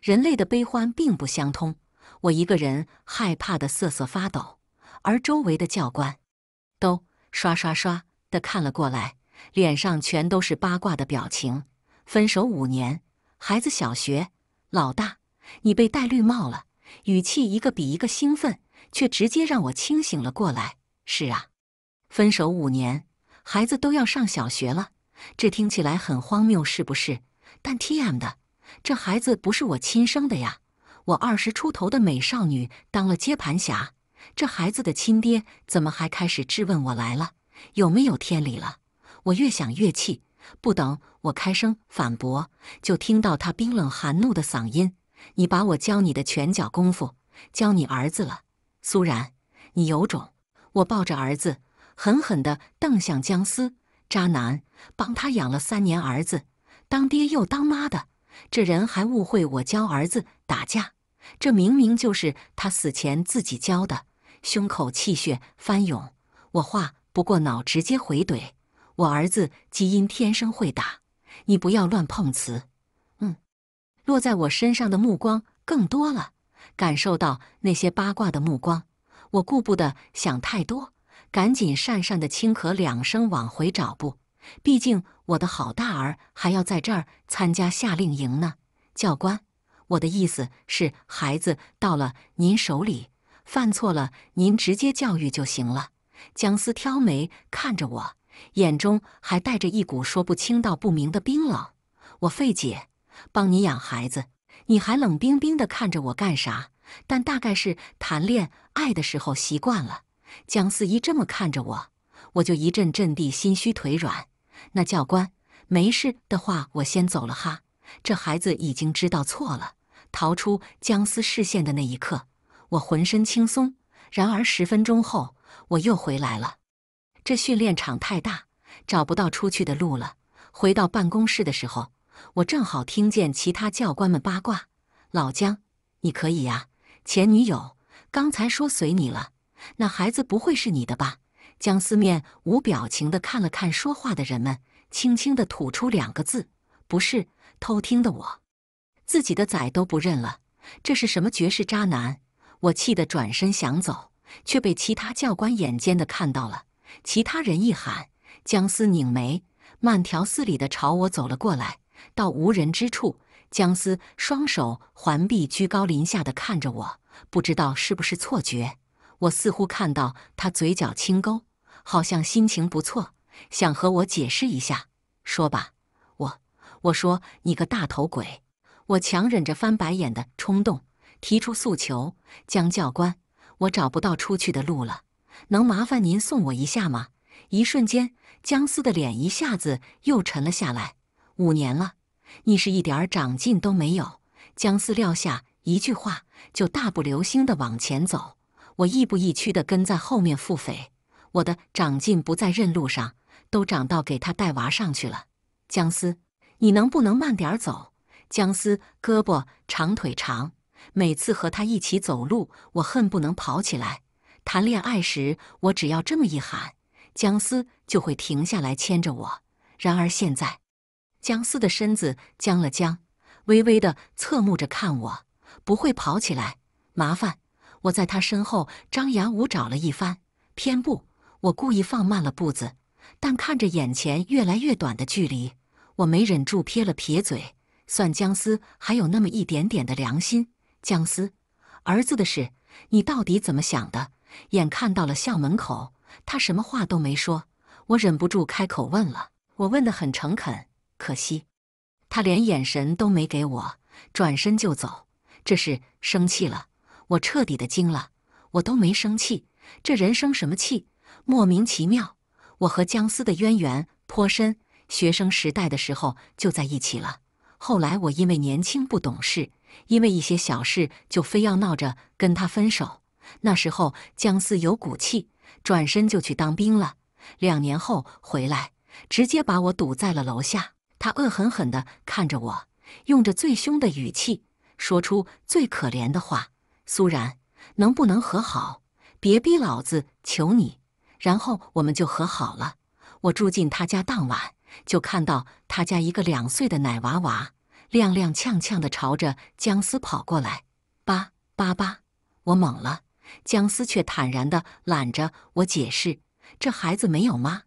人类的悲欢并不相通。我一个人害怕的瑟瑟发抖，而周围的教官都刷刷刷的看了过来，脸上全都是八卦的表情。分手五年。孩子小学，老大，你被戴绿帽了，语气一个比一个兴奋，却直接让我清醒了过来。是啊，分手五年，孩子都要上小学了，这听起来很荒谬，是不是？但 T M 的，这孩子不是我亲生的呀！我二十出头的美少女当了接盘侠，这孩子的亲爹怎么还开始质问我来了？有没有天理了？我越想越气。不等我开声反驳，就听到他冰冷寒怒的嗓音：“你把我教你的拳脚功夫教你儿子了，苏然，你有种！”我抱着儿子，狠狠地瞪向姜思渣男，帮他养了三年儿子，当爹又当妈的，这人还误会我教儿子打架，这明明就是他死前自己教的。胸口气血翻涌，我话不过脑，直接回怼。我儿子基因天生会打，你不要乱碰瓷。嗯，落在我身上的目光更多了，感受到那些八卦的目光，我顾不得想太多，赶紧讪讪的轻咳两声，往回找步。毕竟我的好大儿还要在这儿参加夏令营呢。教官，我的意思是，孩子到了您手里，犯错了您直接教育就行了。姜思挑眉看着我。眼中还带着一股说不清道不明的冰冷，我费解，帮你养孩子，你还冷冰冰的看着我干啥？但大概是谈恋爱的时候习惯了，姜四一这么看着我，我就一阵阵地心虚腿软。那教官没事的话，我先走了哈。这孩子已经知道错了，逃出姜思视线的那一刻，我浑身轻松。然而十分钟后，我又回来了。这训练场太大，找不到出去的路了。回到办公室的时候，我正好听见其他教官们八卦：“老姜，你可以呀。”前女友刚才说随你了。那孩子不会是你的吧？姜思面无表情的看了看说话的人们，轻轻的吐出两个字：“不是。”偷听的我，自己的崽都不认了，这是什么绝世渣男？我气得转身想走，却被其他教官眼尖的看到了。其他人一喊，姜思拧眉，慢条斯理的朝我走了过来。到无人之处，姜思双手环臂，居高临下的看着我。不知道是不是错觉，我似乎看到他嘴角轻勾，好像心情不错，想和我解释一下。说吧，我我说你个大头鬼！我强忍着翻白眼的冲动，提出诉求：姜教官，我找不到出去的路了。能麻烦您送我一下吗？一瞬间，姜思的脸一下子又沉了下来。五年了，你是一点儿长进都没有。姜思撂下一句话，就大步流星地往前走。我亦步亦趋地跟在后面，腹诽：我的长进不在认路上，都长到给他带娃上去了。姜思，你能不能慢点走？姜思胳膊长，腿长，每次和他一起走路，我恨不能跑起来。谈恋爱时，我只要这么一喊，姜思就会停下来牵着我。然而现在，姜思的身子僵了僵，微微的侧目着看我，不会跑起来，麻烦。我在他身后张牙舞爪了一番，偏不。我故意放慢了步子，但看着眼前越来越短的距离，我没忍住撇了撇嘴。算姜思还有那么一点点的良心，姜思，儿子的事，你到底怎么想的？眼看到了校门口，他什么话都没说，我忍不住开口问了。我问的很诚恳，可惜他连眼神都没给我，转身就走。这是生气了？我彻底的惊了。我都没生气，这人生什么气？莫名其妙。我和姜思的渊源颇深，学生时代的时候就在一起了。后来我因为年轻不懂事，因为一些小事就非要闹着跟他分手。那时候姜思有骨气，转身就去当兵了。两年后回来，直接把我堵在了楼下。他恶狠狠地看着我，用着最凶的语气说出最可怜的话：“苏然，能不能和好？别逼老子，求你！”然后我们就和好了。我住进他家当晚，就看到他家一个两岁的奶娃娃，踉踉跄跄地朝着姜思跑过来，八八八！我懵了。姜思却坦然地揽着我，解释：“这孩子没有妈，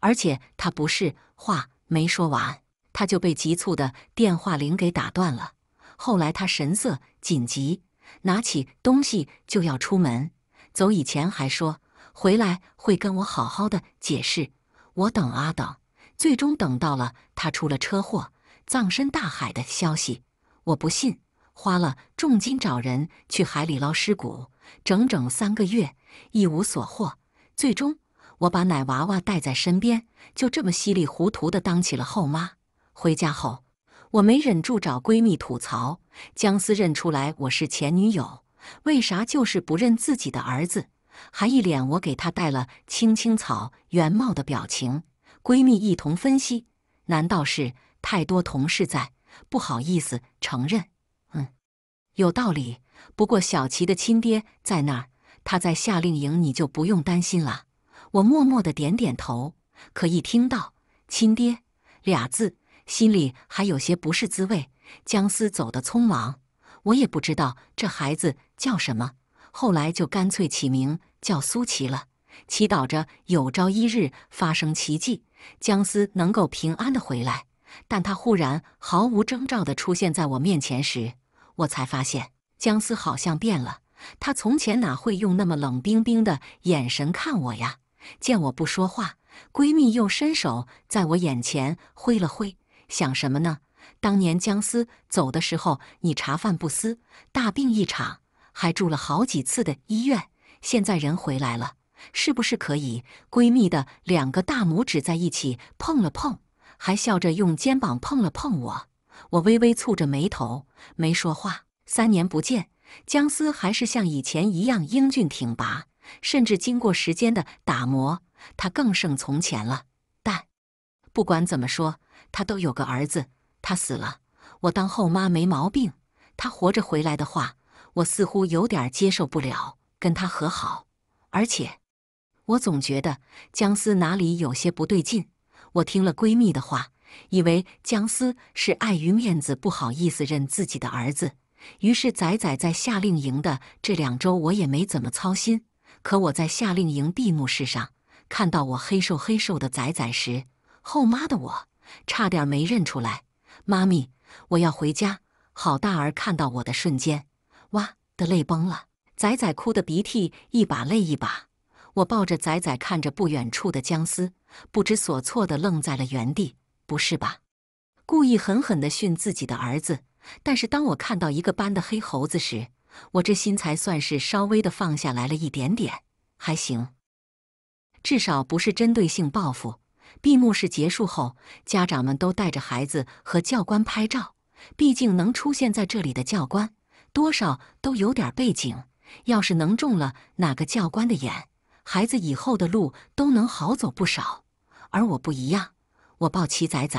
而且他不是……话没说完，他就被急促的电话铃给打断了。后来他神色紧急，拿起东西就要出门。走以前还说回来会跟我好好的解释。我等啊等，最终等到了他出了车祸、葬身大海的消息。我不信，花了重金找人去海里捞尸骨。”整整三个月，一无所获。最终，我把奶娃娃带在身边，就这么稀里糊涂的当起了后妈。回家后，我没忍住找闺蜜吐槽，姜思认出来我是前女友，为啥就是不认自己的儿子，还一脸“我给他戴了青青草原帽”的表情。闺蜜一同分析，难道是太多同事在，不好意思承认？嗯，有道理。不过小琪的亲爹在那儿，他在夏令营，你就不用担心了。我默默的点点头，可一听到“亲爹”俩字，心里还有些不是滋味。姜思走得匆忙，我也不知道这孩子叫什么，后来就干脆起名叫苏琪了，祈祷着有朝一日发生奇迹，姜思能够平安的回来。但他忽然毫无征兆的出现在我面前时，我才发现。姜思好像变了，她从前哪会用那么冷冰冰的眼神看我呀？见我不说话，闺蜜又伸手在我眼前挥了挥，想什么呢？当年姜思走的时候，你茶饭不思，大病一场，还住了好几次的医院。现在人回来了，是不是可以？闺蜜的两个大拇指在一起碰了碰，还笑着用肩膀碰了碰我。我微微蹙着眉头，没说话。三年不见，姜思还是像以前一样英俊挺拔，甚至经过时间的打磨，他更胜从前了。但不管怎么说，他都有个儿子，他死了，我当后妈没毛病。他活着回来的话，我似乎有点接受不了，跟他和好。而且，我总觉得姜思哪里有些不对劲。我听了闺蜜的话，以为姜思是碍于面子不好意思认自己的儿子。于是，仔仔在夏令营的这两周，我也没怎么操心。可我在夏令营闭幕式上看到我黑瘦黑瘦的仔仔时，后妈的我差点没认出来。妈咪，我要回家。郝大儿看到我的瞬间，哇的泪崩了。仔仔哭的鼻涕一把泪一把。我抱着仔仔，看着不远处的姜思，不知所措的愣在了原地。不是吧？故意狠狠地训自己的儿子。但是当我看到一个班的黑猴子时，我这心才算是稍微的放下来了一点点，还行，至少不是针对性报复。闭幕式结束后，家长们都带着孩子和教官拍照，毕竟能出现在这里的教官，多少都有点背景。要是能中了哪个教官的眼，孩子以后的路都能好走不少。而我不一样，我抱齐仔仔。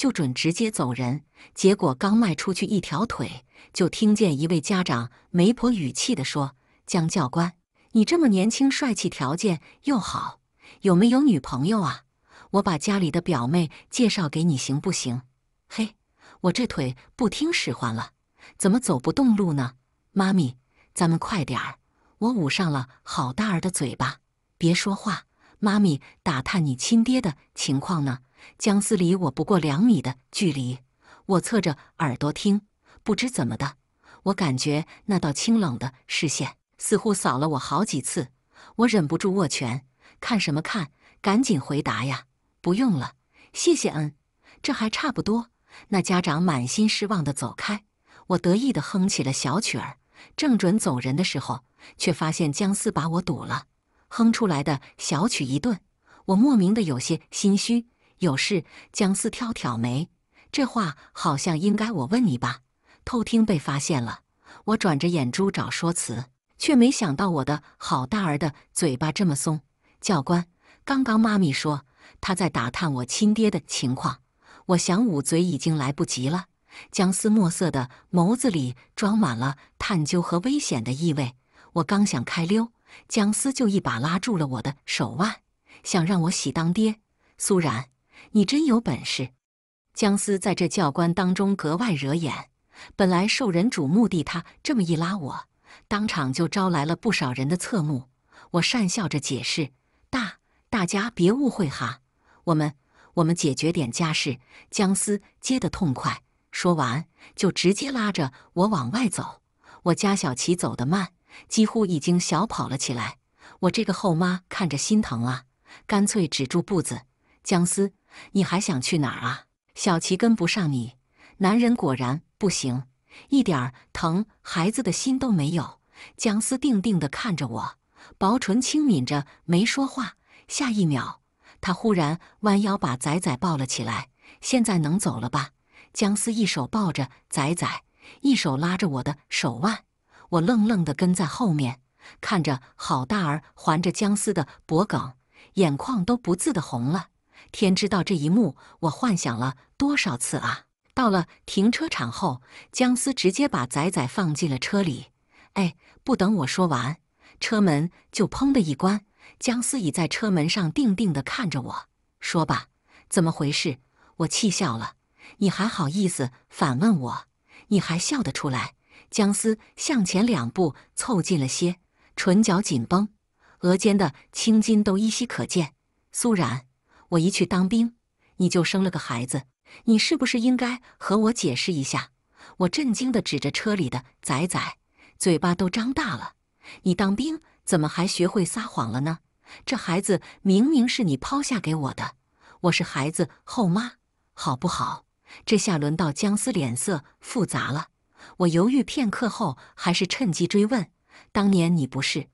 就准直接走人，结果刚迈出去一条腿，就听见一位家长媒婆语气的说：“江教官，你这么年轻帅气，条件又好，有没有女朋友啊？我把家里的表妹介绍给你行不行？”嘿，我这腿不听使唤了，怎么走不动路呢？妈咪，咱们快点儿，我捂上了郝大儿的嘴巴，别说话，妈咪打探你亲爹的情况呢。江思离我不过两米的距离，我侧着耳朵听，不知怎么的，我感觉那道清冷的视线似乎扫了我好几次，我忍不住握拳。看什么看？赶紧回答呀！不用了，谢谢恩，这还差不多。那家长满心失望的走开，我得意的哼起了小曲儿。正准走人的时候，却发现江思把我堵了，哼出来的小曲一顿，我莫名的有些心虚。有事，姜思挑挑眉，这话好像应该我问你吧？偷听被发现了，我转着眼珠找说辞，却没想到我的好大儿的嘴巴这么松。教官刚刚妈咪说她在打探我亲爹的情况，我想捂嘴已经来不及了。姜思墨色的眸子里装满了探究和危险的意味，我刚想开溜，姜思就一把拉住了我的手腕，想让我喜当爹。苏然。你真有本事，姜思在这教官当中格外惹眼。本来受人瞩目的他，这么一拉我，当场就招来了不少人的侧目。我讪笑着解释：“大大家别误会哈，我们我们解决点家事。”姜思接得痛快，说完就直接拉着我往外走。我家小琪走得慢，几乎已经小跑了起来。我这个后妈看着心疼啊，干脆止住步子，姜思。你还想去哪儿啊？小琪跟不上你，男人果然不行，一点儿疼孩子的心都没有。姜思定定地看着我，薄唇轻抿着，没说话。下一秒，他忽然弯腰把仔仔抱了起来。现在能走了吧？姜思一手抱着仔仔，一手拉着我的手腕，我愣愣地跟在后面，看着郝大儿环着姜思的脖梗，眼眶都不自的红了。天知道这一幕我幻想了多少次啊！到了停车场后，姜思直接把仔仔放进了车里。哎，不等我说完，车门就砰的一关。姜思已在车门上，定定地看着我说：“吧，怎么回事？”我气笑了，你还好意思反问我？你还笑得出来？姜思向前两步，凑近了些，唇角紧绷，额间的青筋都依稀可见。苏然。我一去当兵，你就生了个孩子，你是不是应该和我解释一下？我震惊地指着车里的仔仔，嘴巴都张大了。你当兵怎么还学会撒谎了呢？这孩子明明是你抛下给我的，我是孩子后妈，好不好？这下轮到姜思脸色复杂了。我犹豫片刻后，还是趁机追问：当年你不是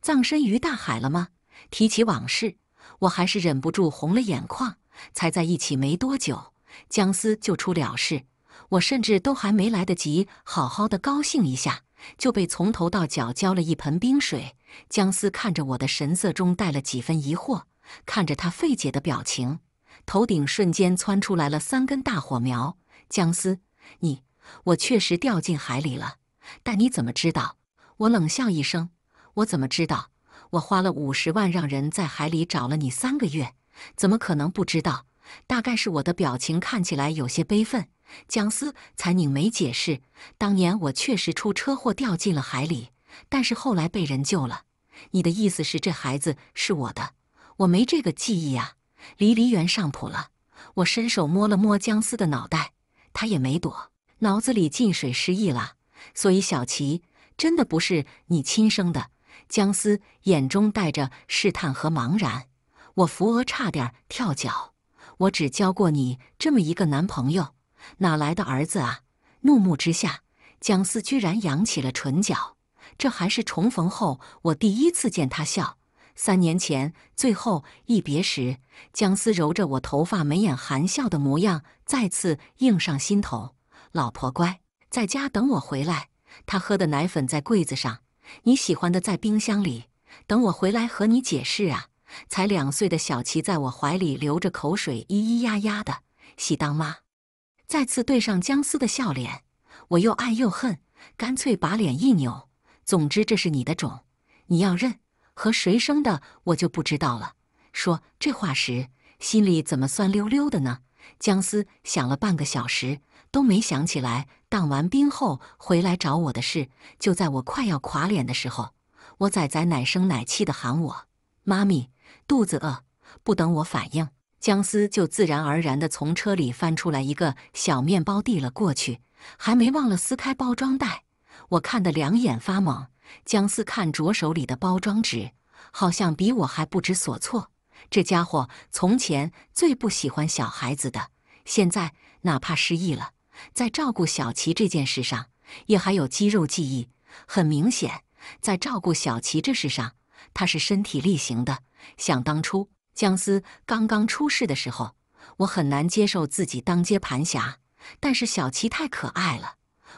葬身于大海了吗？提起往事。我还是忍不住红了眼眶，才在一起没多久，姜思就出了事。我甚至都还没来得及好好的高兴一下，就被从头到脚浇了一盆冰水。姜思看着我的神色中带了几分疑惑，看着他费解的表情，头顶瞬间窜出来了三根大火苗。姜思，你，我确实掉进海里了，但你怎么知道？我冷笑一声，我怎么知道？我花了五十万让人在海里找了你三个月，怎么可能不知道？大概是我的表情看起来有些悲愤，姜思才拧眉解释：当年我确实出车祸掉进了海里，但是后来被人救了。你的意思是这孩子是我的？我没这个记忆啊！离离原上谱了。我伸手摸了摸姜思的脑袋，他也没躲，脑子里进水失忆了。所以小琪真的不是你亲生的。姜思眼中带着试探和茫然，我扶额差点跳脚。我只交过你这么一个男朋友，哪来的儿子啊？怒目之下，姜思居然扬起了唇角。这还是重逢后我第一次见他笑。三年前最后一别时，姜思揉着我头发、眉眼含笑的模样再次映上心头。老婆乖，在家等我回来。他喝的奶粉在柜子上。你喜欢的在冰箱里，等我回来和你解释啊！才两岁的小琪在我怀里流着口水，咿咿呀呀的，喜当妈。再次对上姜思的笑脸，我又爱又恨，干脆把脸一扭。总之，这是你的种，你要认，和谁生的我就不知道了。说这话时，心里怎么酸溜溜的呢？姜思想了半个小时。都没想起来当完兵后回来找我的事。就在我快要垮脸的时候，我仔仔奶声奶气的喊我：“妈咪，肚子饿。”不等我反应，姜思就自然而然的从车里翻出来一个小面包递了过去，还没忘了撕开包装袋。我看得两眼发懵。姜思看着手里的包装纸，好像比我还不知所措。这家伙从前最不喜欢小孩子的，现在哪怕失忆了。在照顾小琪这件事上，也还有肌肉记忆。很明显，在照顾小琪这事上，他是身体力行的。想当初，姜思刚刚出事的时候，我很难接受自己当接盘侠，但是小琪太可爱了。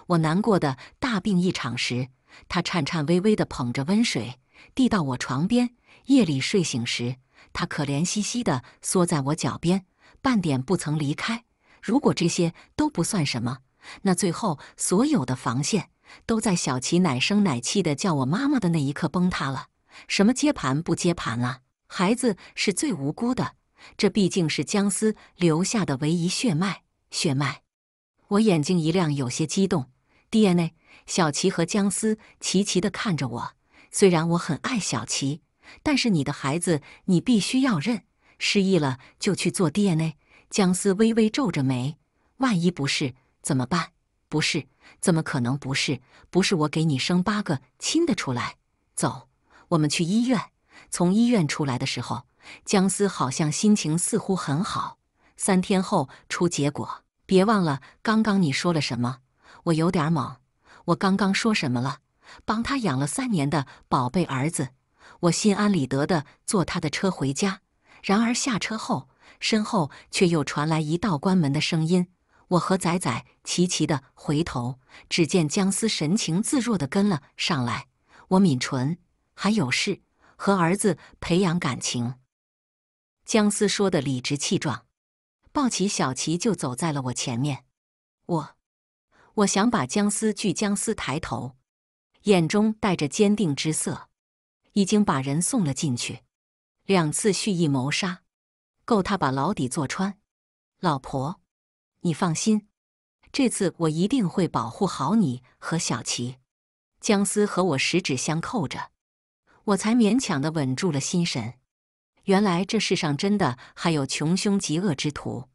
我难过的大病一场时，他颤颤巍巍地捧着温水递到我床边；夜里睡醒时，他可怜兮兮地缩在我脚边，半点不曾离开。如果这些都不算什么，那最后所有的防线都在小琪奶声奶气的叫我妈妈的那一刻崩塌了。什么接盘不接盘啊？孩子是最无辜的，这毕竟是姜思留下的唯一血脉血脉。我眼睛一亮，有些激动。DNA，小琪和姜思齐齐的看着我。虽然我很爱小琪，但是你的孩子你必须要认。失忆了就去做 DNA。姜思微微皱着眉，万一不是怎么办？不是，怎么可能不是？不是我给你生八个亲的出来。走，我们去医院。从医院出来的时候，姜思好像心情似乎很好。三天后出结果，别忘了刚刚你说了什么。我有点懵，我刚刚说什么了？帮他养了三年的宝贝儿子，我心安理得的坐他的车回家。然而下车后。身后却又传来一道关门的声音，我和仔仔齐齐的回头，只见姜思神情自若的跟了上来。我抿唇，还有事，和儿子培养感情。姜思说的理直气壮，抱起小齐就走在了我前面。我，我想把姜思拒，姜思抬头，眼中带着坚定之色，已经把人送了进去，两次蓄意谋杀。够他把牢底坐穿，老婆，你放心，这次我一定会保护好你和小琪。姜思和我十指相扣着，我才勉强的稳住了心神。原来这世上真的还有穷凶极恶之徒。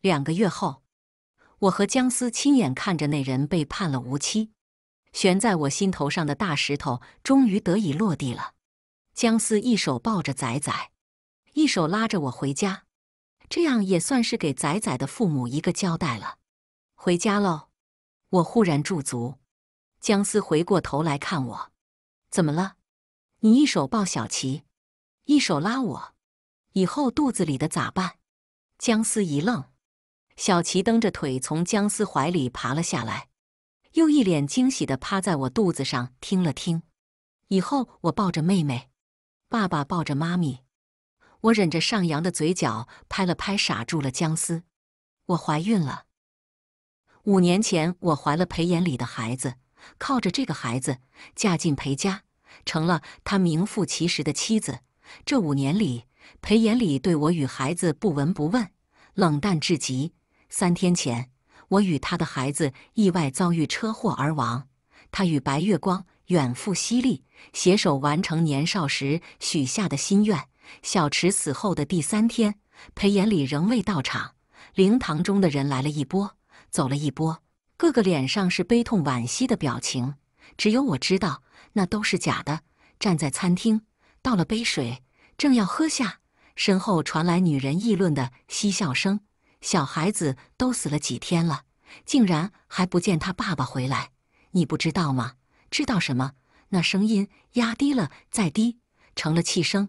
两个月后，我和姜思亲眼看着那人被判了无期，悬在我心头上的大石头终于得以落地了。姜思一手抱着仔仔。一手拉着我回家，这样也算是给仔仔的父母一个交代了。回家喽！我忽然驻足，姜思回过头来看我，怎么了？你一手抱小琪，一手拉我，以后肚子里的咋办？姜思一愣，小琪蹬着腿从姜思怀里爬了下来，又一脸惊喜的趴在我肚子上听了听。以后我抱着妹妹，爸爸抱着妈咪。我忍着上扬的嘴角，拍了拍傻住了姜思。我怀孕了。五年前，我怀了裴衍礼的孩子，靠着这个孩子嫁进裴家，成了他名副其实的妻子。这五年里，裴衍礼对我与孩子不闻不问，冷淡至极。三天前，我与他的孩子意外遭遇车祸而亡。他与白月光远赴西利，携手完成年少时许下的心愿。小池死后的第三天，裴延礼仍未到场。灵堂中的人来了一波，走了一波，个个脸上是悲痛惋惜的表情。只有我知道，那都是假的。站在餐厅，倒了杯水，正要喝下，身后传来女人议论的嬉笑声。小孩子都死了几天了，竟然还不见他爸爸回来，你不知道吗？知道什么？那声音压低了，再低，成了气声。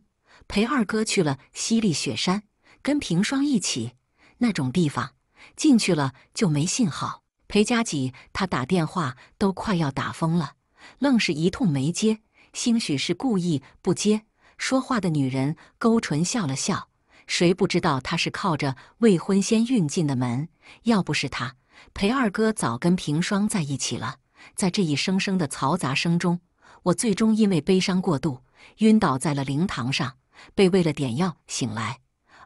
陪二哥去了西丽雪山，跟平霜一起。那种地方进去了就没信号。裴家几他打电话都快要打疯了，愣是一通没接，兴许是故意不接。说话的女人勾唇笑了笑，谁不知道他是靠着未婚先孕进的门？要不是他，裴二哥早跟平霜在一起了。在这一声声的嘈杂声中，我最终因为悲伤过度，晕倒在了灵堂上。被喂了点药，醒来，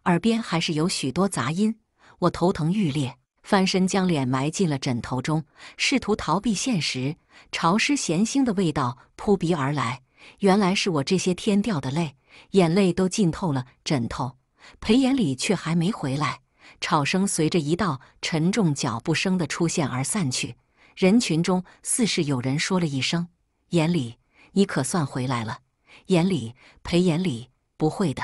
耳边还是有许多杂音。我头疼欲裂，翻身将脸埋进了枕头中，试图逃避现实。潮湿咸腥的味道扑鼻而来，原来是我这些天掉的泪，眼泪都浸透了枕头。裴眼里却还没回来，吵声随着一道沉重脚步声的出现而散去。人群中似是有人说了一声：“眼里，你可算回来了。”眼里，裴眼里。不会的，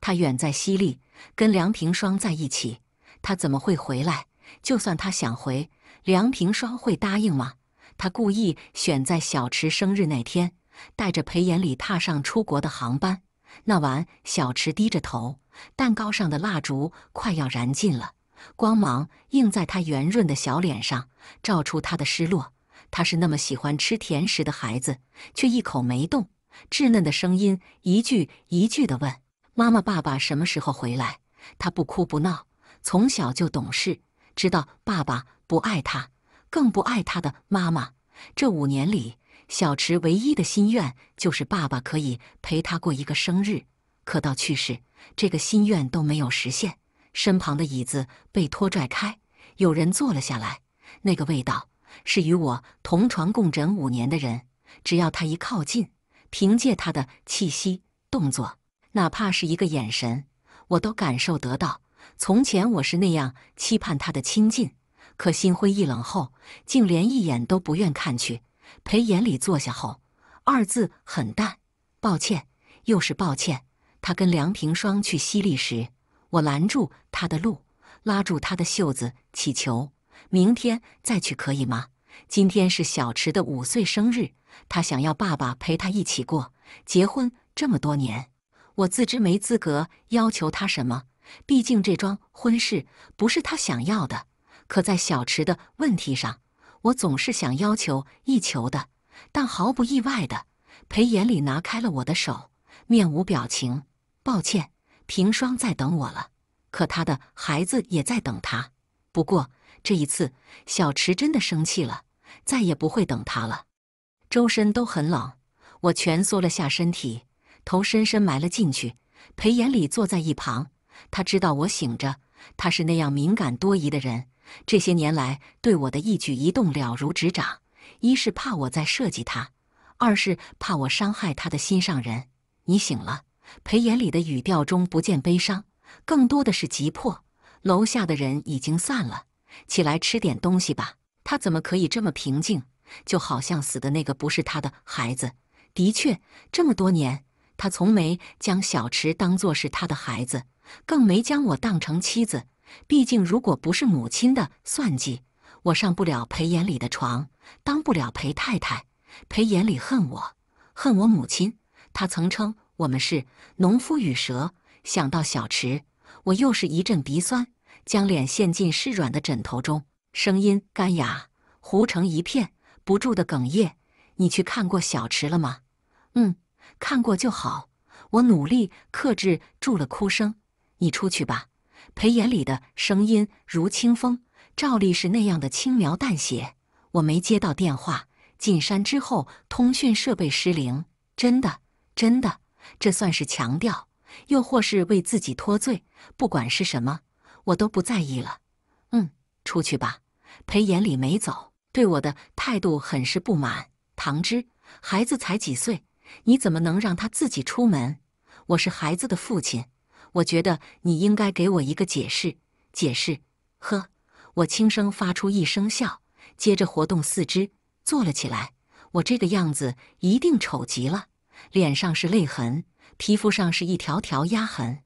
他远在西利，跟梁平霜在一起，他怎么会回来？就算他想回，梁平霜会答应吗？他故意选在小池生日那天，带着裴延礼踏上出国的航班。那晚，小池低着头，蛋糕上的蜡烛快要燃尽了，光芒映在他圆润的小脸上，照出他的失落。他是那么喜欢吃甜食的孩子，却一口没动。稚嫩的声音一句一句地问：“妈妈，爸爸什么时候回来？”他不哭不闹，从小就懂事，知道爸爸不爱他，更不爱他的妈妈。这五年里，小池唯一的心愿就是爸爸可以陪他过一个生日。可到去世，这个心愿都没有实现。身旁的椅子被拖拽开，有人坐了下来。那个味道，是与我同床共枕五年的人。只要他一靠近，凭借他的气息、动作，哪怕是一个眼神，我都感受得到。从前我是那样期盼他的亲近，可心灰意冷后，竟连一眼都不愿看去。裴眼里坐下后，二字很淡，抱歉，又是抱歉。他跟梁平霜去西丽时，我拦住他的路，拉住他的袖子，乞求：明天再去可以吗？今天是小池的五岁生日，他想要爸爸陪他一起过。结婚这么多年，我自知没资格要求他什么，毕竟这桩婚事不是他想要的。可在小池的问题上，我总是想要求一求的，但毫不意外的，裴眼里拿开了我的手，面无表情：“抱歉，平霜在等我了，可他的孩子也在等他。”不过。这一次，小池真的生气了，再也不会等他了。周身都很冷，我蜷缩了下身体，头深深埋了进去。裴眼礼坐在一旁，他知道我醒着。他是那样敏感多疑的人，这些年来对我的一举一动了如指掌。一是怕我在设计他，二是怕我伤害他的心上人。你醒了，裴眼礼的语调中不见悲伤，更多的是急迫。楼下的人已经散了。起来吃点东西吧。他怎么可以这么平静？就好像死的那个不是他的孩子。的确，这么多年，他从没将小池当作是他的孩子，更没将我当成妻子。毕竟，如果不是母亲的算计，我上不了裴延里的床，当不了裴太太。裴延里恨我，恨我母亲。他曾称我们是农夫与蛇。想到小池，我又是一阵鼻酸。将脸陷进湿软的枕头中，声音干哑，糊成一片，不住的哽咽。你去看过小池了吗？嗯，看过就好。我努力克制住了哭声。你出去吧。裴眼里的声音如清风，照例是那样的轻描淡写。我没接到电话，进山之后通讯设备失灵。真的，真的，这算是强调，又或是为自己脱罪。不管是什么。我都不在意了，嗯，出去吧。裴眼礼没走，对我的态度很是不满。唐芝，孩子才几岁，你怎么能让他自己出门？我是孩子的父亲，我觉得你应该给我一个解释。解释？呵，我轻声发出一声笑，接着活动四肢，坐了起来。我这个样子一定丑极了，脸上是泪痕，皮肤上是一条条压痕。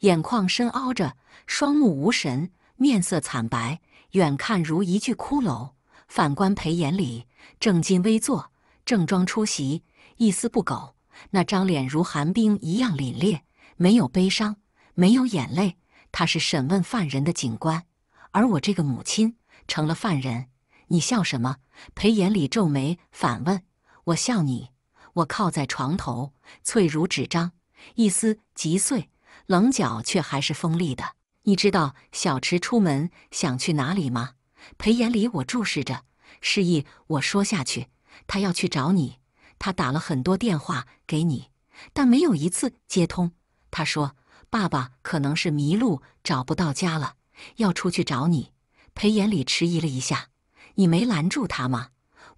眼眶深凹着，双目无神，面色惨白，远看如一具骷髅。反观裴眼礼，正襟危坐，正装出席，一丝不苟。那张脸如寒冰一样凛冽，没有悲伤，没有眼泪。他是审问犯人的警官，而我这个母亲成了犯人。你笑什么？裴眼礼皱眉反问。我笑你。我靠在床头，脆如纸张，一撕即碎。棱角却还是锋利的。你知道小池出门想去哪里吗？裴延礼，我注视着，示意我说下去。他要去找你，他打了很多电话给你，但没有一次接通。他说：“爸爸可能是迷路，找不到家了，要出去找你。”裴延礼迟疑了一下：“你没拦住他吗？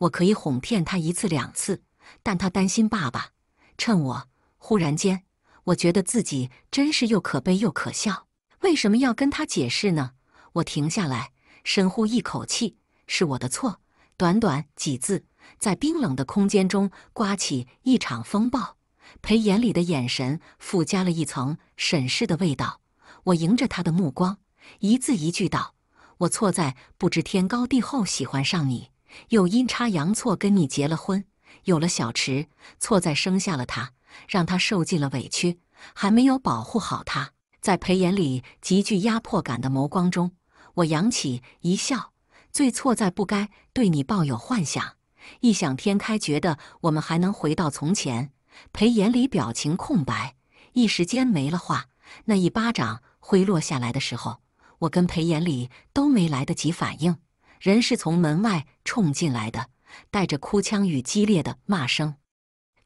我可以哄骗他一次两次，但他担心爸爸。趁我忽然间。”我觉得自己真是又可悲又可笑，为什么要跟他解释呢？我停下来，深呼一口气，是我的错。短短几字，在冰冷的空间中刮起一场风暴。裴眼里的眼神附加了一层审视的味道。我迎着他的目光，一字一句道：“我错在不知天高地厚喜欢上你，又阴差阳错跟你结了婚，有了小池，错在生下了他。”让他受尽了委屈，还没有保护好他。在裴眼里极具压迫感的眸光中，我扬起一笑：“最错在不该对你抱有幻想，异想天开，觉得我们还能回到从前。”裴眼里表情空白，一时间没了话。那一巴掌挥落下来的时候，我跟裴眼里都没来得及反应。人是从门外冲进来的，带着哭腔与激烈的骂声。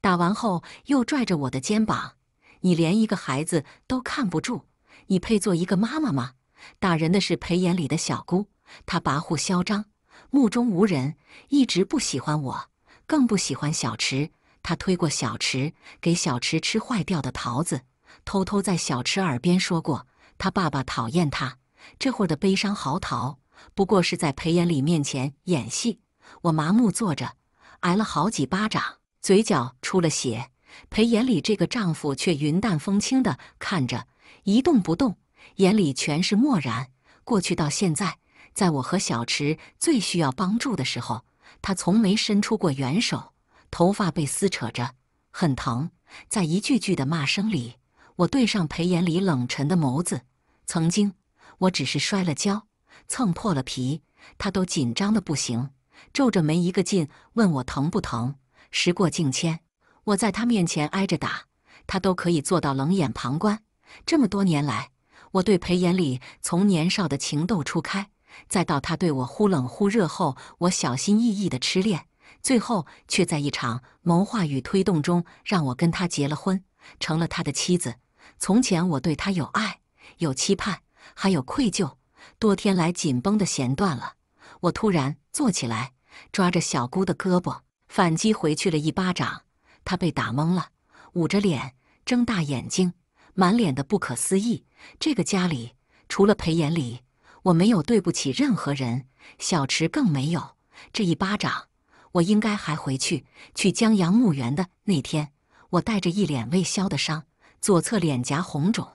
打完后，又拽着我的肩膀：“你连一个孩子都看不住，你配做一个妈妈吗？”打人的是裴延礼的小姑，她跋扈嚣张，目中无人，一直不喜欢我，更不喜欢小池。她推过小池，给小池吃坏掉的桃子，偷偷在小池耳边说过：“他爸爸讨厌他。”这会儿的悲伤嚎啕，不过是在裴延礼面前演戏。我麻木坐着，挨了好几巴掌。嘴角出了血，裴眼里这个丈夫却云淡风轻的看着，一动不动，眼里全是漠然。过去到现在，在我和小池最需要帮助的时候，他从没伸出过援手。头发被撕扯着，很疼。在一句句的骂声里，我对上裴眼里冷沉的眸子。曾经，我只是摔了跤，蹭破了皮，他都紧张的不行，皱着眉一个劲问我疼不疼。时过境迁，我在他面前挨着打，他都可以做到冷眼旁观。这么多年来，我对裴延礼从年少的情窦初开，再到他对我忽冷忽热后，我小心翼翼的痴恋，最后却在一场谋划与推动中，让我跟他结了婚，成了他的妻子。从前，我对他有爱，有期盼，还有愧疚。多天来紧绷的弦断了，我突然坐起来，抓着小姑的胳膊。反击回去了一巴掌，他被打懵了，捂着脸，睁大眼睛，满脸的不可思议。这个家里除了裴眼礼，我没有对不起任何人，小池更没有。这一巴掌，我应该还回去。去江阳墓园的那天，我带着一脸未消的伤，左侧脸颊红肿，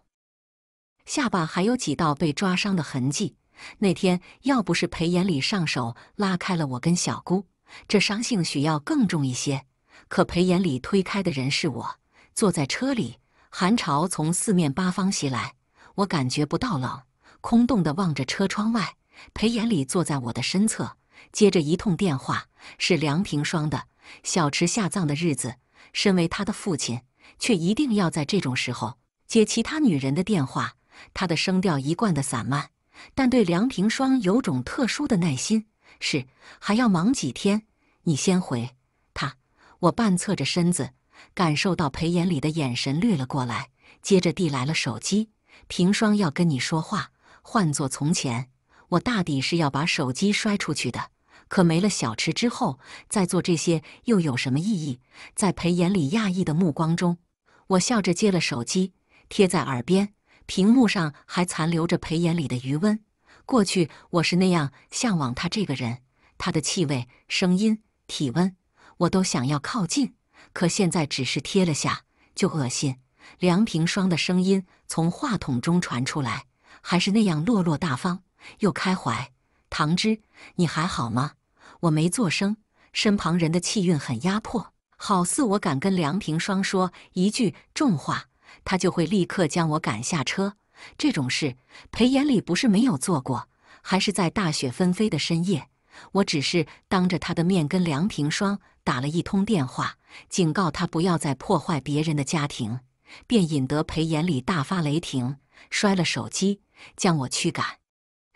下巴还有几道被抓伤的痕迹。那天要不是裴眼礼上手拉开了我跟小姑。这伤性许要更重一些，可裴延礼推开的人是我。坐在车里，寒潮从四面八方袭来，我感觉不到冷，空洞的望着车窗外。裴延礼坐在我的身侧，接着一通电话，是梁平双的。小池下葬的日子，身为他的父亲，却一定要在这种时候接其他女人的电话。他的声调一贯的散漫，但对梁平双有种特殊的耐心。是，还要忙几天？你先回他。我半侧着身子，感受到裴眼里的眼神掠了过来，接着递来了手机。平双要跟你说话。换做从前，我大抵是要把手机摔出去的。可没了小池之后，再做这些又有什么意义？在裴眼里讶异的目光中，我笑着接了手机，贴在耳边，屏幕上还残留着裴眼里的余温。过去我是那样向往他这个人，他的气味、声音、体温，我都想要靠近。可现在只是贴了下就恶心。梁平霜的声音从话筒中传出来，还是那样落落大方又开怀。唐芝，你还好吗？我没做声。身旁人的气运很压迫，好似我敢跟梁平霜说一句重话，他就会立刻将我赶下车。这种事，裴眼礼不是没有做过，还是在大雪纷飞的深夜。我只是当着他的面跟梁平霜打了一通电话，警告他不要再破坏别人的家庭，便引得裴眼礼大发雷霆，摔了手机，将我驱赶。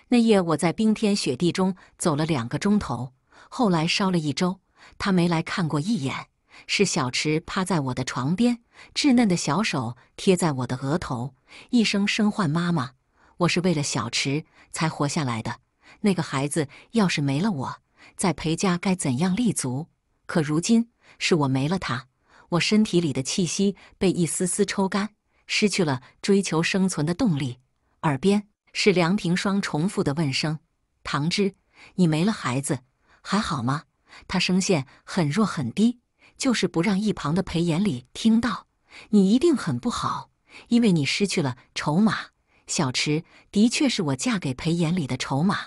那夜我在冰天雪地中走了两个钟头，后来烧了一周，他没来看过一眼。是小池趴在我的床边，稚嫩的小手贴在我的额头，一声声唤妈妈。我是为了小池才活下来的，那个孩子要是没了，我在裴家该怎样立足？可如今是我没了他，我身体里的气息被一丝丝抽干，失去了追求生存的动力。耳边是梁平霜重复的问声：“唐芝，你没了孩子，还好吗？”他声线很弱很低。就是不让一旁的裴眼礼听到，你一定很不好，因为你失去了筹码。小池的确是我嫁给裴眼礼的筹码，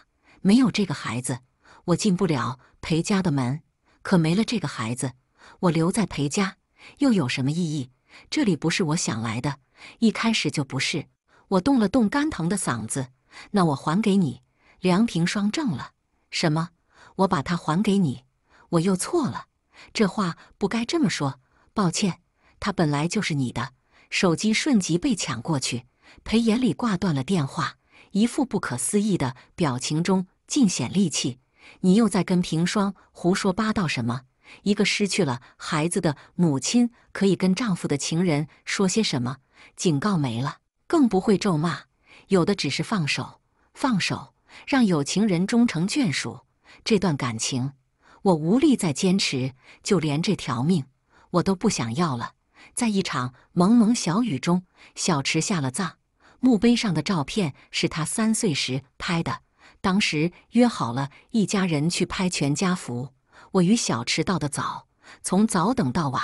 没有这个孩子，我进不了裴家的门。可没了这个孩子，我留在裴家又有什么意义？这里不是我想来的，一开始就不是。我动了动干疼的嗓子，那我还给你。梁平双挣了什么？我把他还给你，我又错了。这话不该这么说，抱歉。他本来就是你的。手机瞬即被抢过去，裴眼里挂断了电话，一副不可思议的表情中尽显戾气。你又在跟平霜胡说八道什么？一个失去了孩子的母亲，可以跟丈夫的情人说些什么？警告没了，更不会咒骂，有的只是放手，放手，让有情人终成眷属。这段感情。我无力再坚持，就连这条命我都不想要了。在一场蒙蒙小雨中，小池下了葬。墓碑上的照片是他三岁时拍的，当时约好了一家人去拍全家福。我与小池到的早，从早等到晚，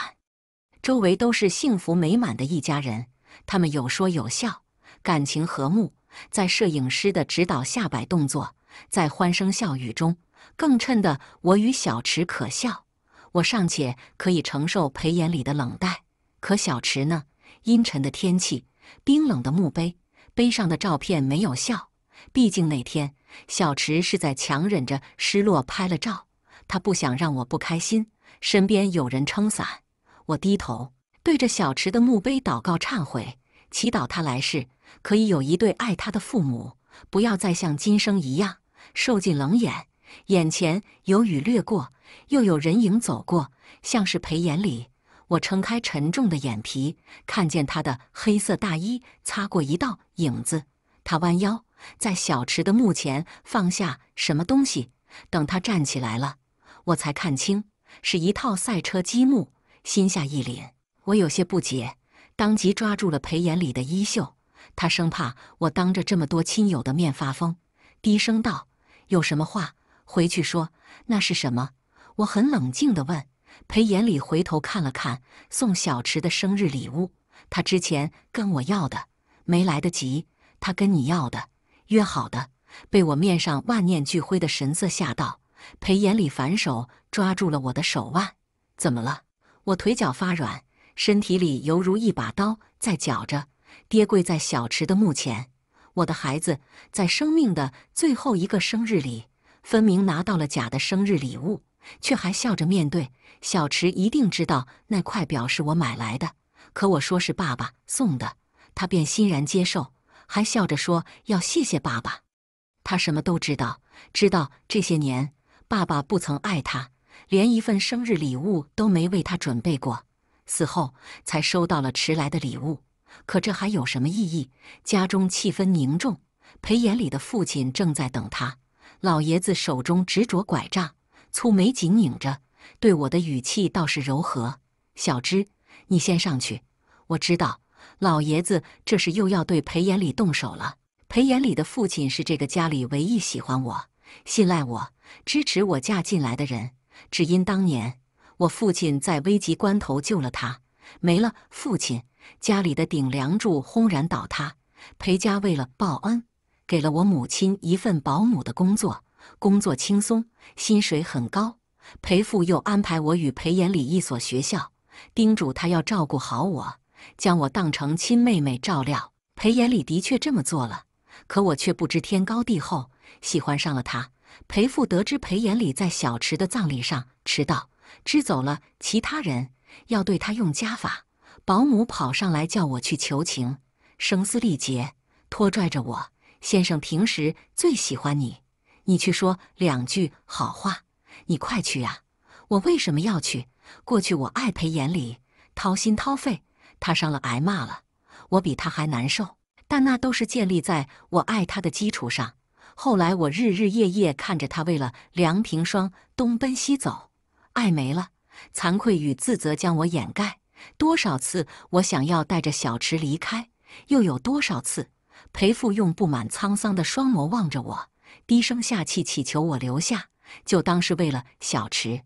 周围都是幸福美满的一家人，他们有说有笑，感情和睦。在摄影师的指导下摆动作，在欢声笑语中。更衬得我与小池可笑。我尚且可以承受裴眼里的冷淡，可小池呢？阴沉的天气，冰冷的墓碑，碑上的照片没有笑。毕竟那天，小池是在强忍着失落拍了照。他不想让我不开心。身边有人撑伞，我低头对着小池的墓碑祷告、忏悔，祈祷他来世可以有一对爱他的父母，不要再像今生一样受尽冷眼。眼前有雨掠过，又有人影走过，像是裴眼里。我撑开沉重的眼皮，看见他的黑色大衣擦过一道影子。他弯腰在小池的墓前放下什么东西，等他站起来了，我才看清是一套赛车积木。心下一凛，我有些不解，当即抓住了裴眼里的衣袖。他生怕我当着这么多亲友的面发疯，低声道：“有什么话？”回去说那是什么？我很冷静地问。裴眼里回头看了看，送小池的生日礼物，他之前跟我要的没来得及，他跟你要的约好的，被我面上万念俱灰的神色吓到。裴眼里反手抓住了我的手腕，怎么了？我腿脚发软，身体里犹如一把刀在绞着。跌跪在小池的墓前，我的孩子在生命的最后一个生日里。分明拿到了假的生日礼物，却还笑着面对小池。一定知道那块表是我买来的，可我说是爸爸送的，他便欣然接受，还笑着说要谢谢爸爸。他什么都知道，知道这些年爸爸不曾爱他，连一份生日礼物都没为他准备过。死后才收到了迟来的礼物，可这还有什么意义？家中气氛凝重，裴眼礼的父亲正在等他。老爷子手中执着拐杖，蹙眉紧拧着，对我的语气倒是柔和。小芝，你先上去。我知道，老爷子这是又要对裴眼礼动手了。裴眼礼的父亲是这个家里唯一喜欢我、信赖我、支持我嫁进来的人，只因当年我父亲在危急关头救了他。没了父亲，家里的顶梁柱轰然倒塌。裴家为了报恩。给了我母亲一份保姆的工作，工作轻松，薪水很高。裴父又安排我与裴延礼一所学校，叮嘱他要照顾好我，将我当成亲妹妹照料。裴延礼的确这么做了，可我却不知天高地厚，喜欢上了他。裴父得知裴延礼在小池的葬礼上迟到，支走了其他人，要对他用家法。保姆跑上来叫我去求情，声嘶力竭，拖拽着我。先生平时最喜欢你，你去说两句好话。你快去呀！我为什么要去？过去我爱赔眼里掏心掏肺，他伤了挨骂了，我比他还难受。但那都是建立在我爱他的基础上。后来我日日夜夜看着他为了梁平霜东奔西走，爱没了，惭愧与自责将我掩盖。多少次我想要带着小池离开，又有多少次？裴父用布满沧桑的双眸望着我，低声下气祈求我留下，就当是为了小池，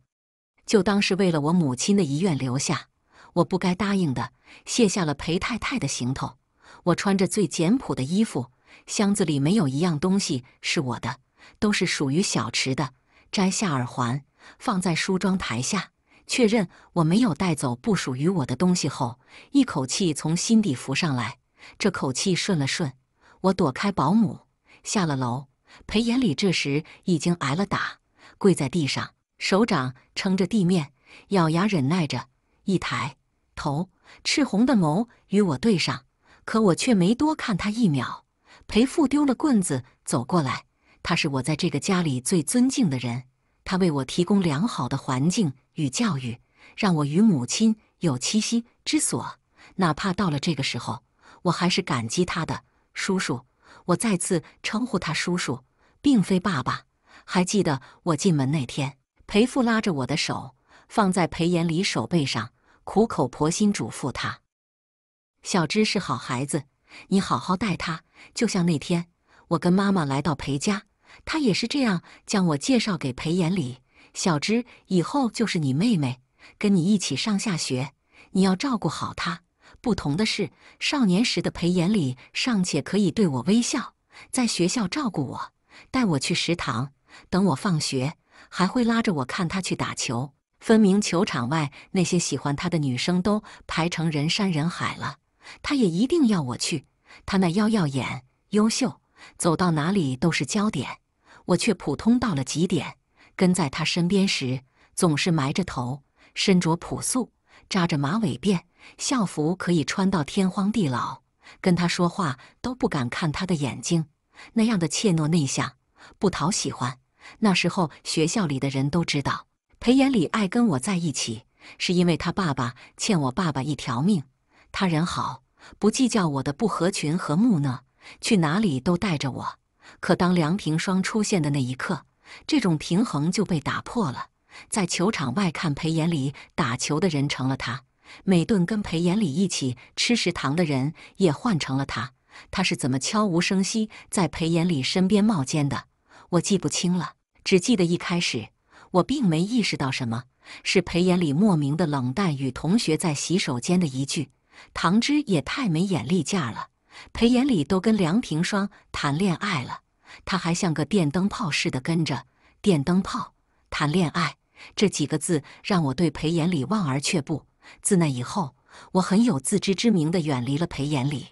就当是为了我母亲的遗愿留下。我不该答应的。卸下了裴太太的行头，我穿着最简朴的衣服，箱子里没有一样东西是我的，都是属于小池的。摘下耳环，放在梳妆台下，确认我没有带走不属于我的东西后，一口气从心底浮上来，这口气顺了顺。我躲开保姆，下了楼。裴眼礼这时已经挨了打，跪在地上，手掌撑着地面，咬牙忍耐着。一抬头，赤红的眸与我对上，可我却没多看他一秒。裴父丢了棍子走过来，他是我在这个家里最尊敬的人，他为我提供良好的环境与教育，让我与母亲有栖息之所。哪怕到了这个时候，我还是感激他的。叔叔，我再次称呼他叔叔，并非爸爸。还记得我进门那天，裴父拉着我的手，放在裴延礼手背上，苦口婆心嘱咐他：“小芝是好孩子，你好好待他。就像那天我跟妈妈来到裴家，他也是这样将我介绍给裴延礼。小芝以后就是你妹妹，跟你一起上下学，你要照顾好她。”不同的是，少年时的裴延礼尚且可以对我微笑，在学校照顾我，带我去食堂，等我放学，还会拉着我看他去打球。分明球场外那些喜欢他的女生都排成人山人海了，他也一定要我去。他那腰耀眼，优秀，走到哪里都是焦点，我却普通到了极点。跟在他身边时，总是埋着头，身着朴素，扎着马尾辫。校服可以穿到天荒地老，跟他说话都不敢看他的眼睛，那样的怯懦内向，不讨喜欢。那时候学校里的人都知道，裴眼礼爱跟我在一起，是因为他爸爸欠我爸爸一条命。他人好，不计较我的不合群和木讷，去哪里都带着我。可当梁平双出现的那一刻，这种平衡就被打破了。在球场外看裴眼礼打球的人成了他。每顿跟裴延礼一起吃食堂的人也换成了他。他是怎么悄无声息在裴延礼身边冒尖的？我记不清了，只记得一开始我并没意识到什么，是裴延礼莫名的冷淡与同学在洗手间的一句：“唐芝也太没眼力见了，裴延礼都跟梁平双谈恋爱了，他还像个电灯泡似的跟着。”电灯泡谈恋爱这几个字让我对裴延礼望而却步。自那以后，我很有自知之明地远离了裴延礼，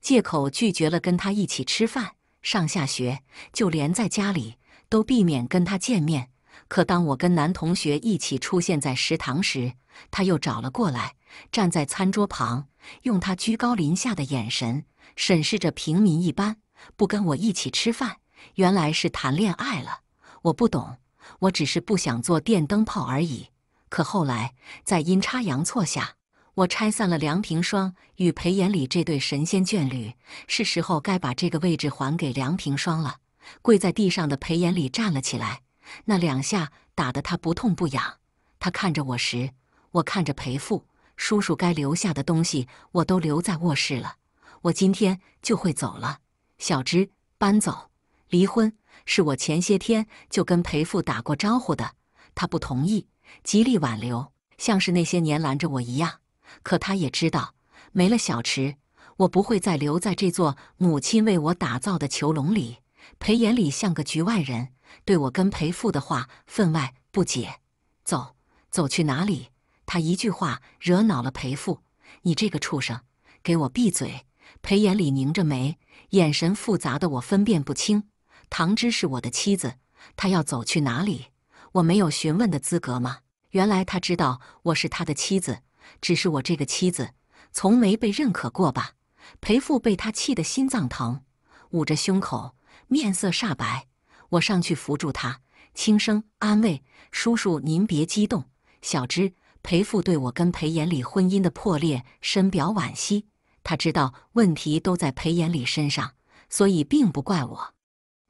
借口拒绝了跟他一起吃饭、上下学，就连在家里都避免跟他见面。可当我跟男同学一起出现在食堂时，他又找了过来，站在餐桌旁，用他居高临下的眼神审视着平民一般不跟我一起吃饭。原来是谈恋爱了，我不懂，我只是不想做电灯泡而已。可后来，在阴差阳错下，我拆散了梁平霜与裴延礼这对神仙眷侣。是时候该把这个位置还给梁平霜了。跪在地上的裴延礼站了起来，那两下打得他不痛不痒。他看着我时，我看着裴父叔叔。该留下的东西我都留在卧室了。我今天就会走了。小芝搬走，离婚是我前些天就跟裴父打过招呼的，他不同意。极力挽留，像是那些年拦着我一样。可他也知道，没了小池，我不会再留在这座母亲为我打造的囚笼里。裴眼里像个局外人，对我跟裴父的话分外不解。走，走去哪里？他一句话惹恼了裴父：“你这个畜生，给我闭嘴！”裴眼里拧着眉，眼神复杂的我分辨不清。唐芝是我的妻子，她要走去哪里？我没有询问的资格吗？原来他知道我是他的妻子，只是我这个妻子从没被认可过吧？裴父被他气得心脏疼，捂着胸口，面色煞白。我上去扶住他，轻声安慰：“叔叔，您别激动。小芝，裴父对我跟裴延礼婚姻的破裂深表惋惜，他知道问题都在裴延礼身上，所以并不怪我。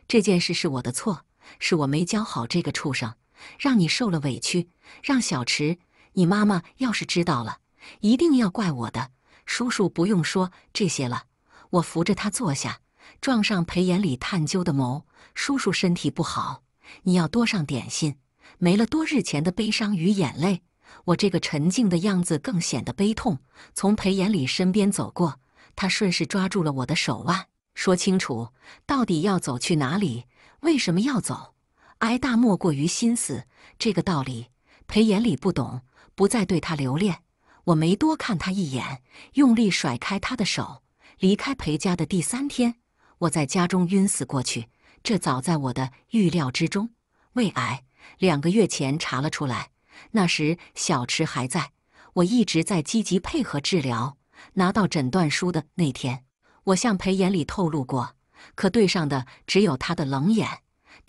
这件事是我的错，是我没教好这个畜生。”让你受了委屈，让小池，你妈妈要是知道了，一定要怪我的。叔叔不用说这些了，我扶着他坐下，撞上裴延礼探究的眸。叔叔身体不好，你要多上点心。没了多日前的悲伤与眼泪，我这个沉静的样子更显得悲痛。从裴延礼身边走过，他顺势抓住了我的手腕，说清楚，到底要走去哪里？为什么要走？挨大莫过于心死，这个道理，裴延礼不懂，不再对他留恋。我没多看他一眼，用力甩开他的手，离开裴家的第三天，我在家中晕死过去。这早在我的预料之中。胃癌两个月前查了出来，那时小池还在，我一直在积极配合治疗。拿到诊断书的那天，我向裴延礼透露过，可对上的只有他的冷眼。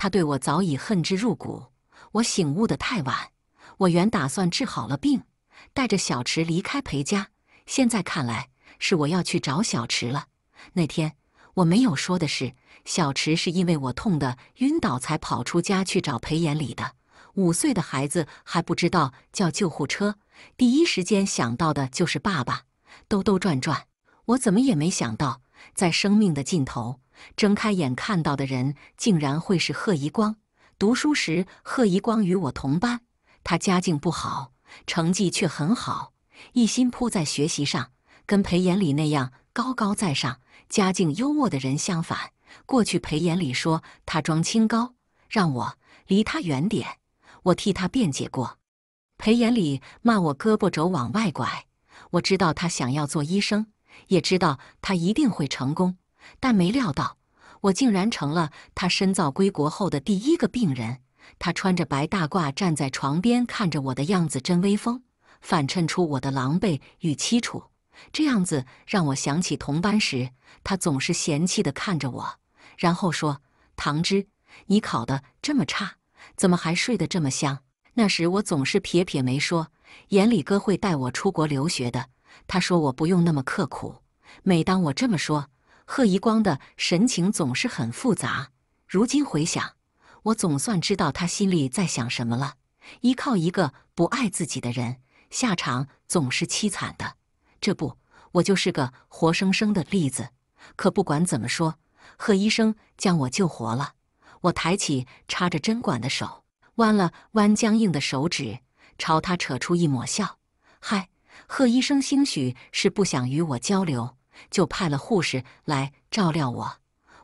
他对我早已恨之入骨，我醒悟的太晚。我原打算治好了病，带着小池离开裴家，现在看来是我要去找小池了。那天我没有说的是，小池是因为我痛的晕倒才跑出家去找裴延礼的。五岁的孩子还不知道叫救护车，第一时间想到的就是爸爸。兜兜转转，我怎么也没想到，在生命的尽头。睁开眼看到的人，竟然会是贺一光。读书时，贺一光与我同班，他家境不好，成绩却很好，一心扑在学习上。跟裴眼礼那样高高在上、家境优渥的人相反。过去裴眼礼说他装清高，让我离他远点。我替他辩解过。裴眼礼骂我胳膊肘往外拐。我知道他想要做医生，也知道他一定会成功。但没料到，我竟然成了他深造归国后的第一个病人。他穿着白大褂站在床边看着我的样子真威风，反衬出我的狼狈与凄楚。这样子让我想起同班时，他总是嫌弃地看着我，然后说：“唐芝，你考得这么差，怎么还睡得这么香？”那时我总是撇撇眉说：“眼里哥会带我出国留学的。”他说我不用那么刻苦。每当我这么说，贺一光的神情总是很复杂。如今回想，我总算知道他心里在想什么了。依靠一个不爱自己的人，下场总是凄惨的。这不，我就是个活生生的例子。可不管怎么说，贺医生将我救活了。我抬起插着针管的手，弯了弯僵硬的手指，朝他扯出一抹笑。嗨，贺医生，兴许是不想与我交流。就派了护士来照料我。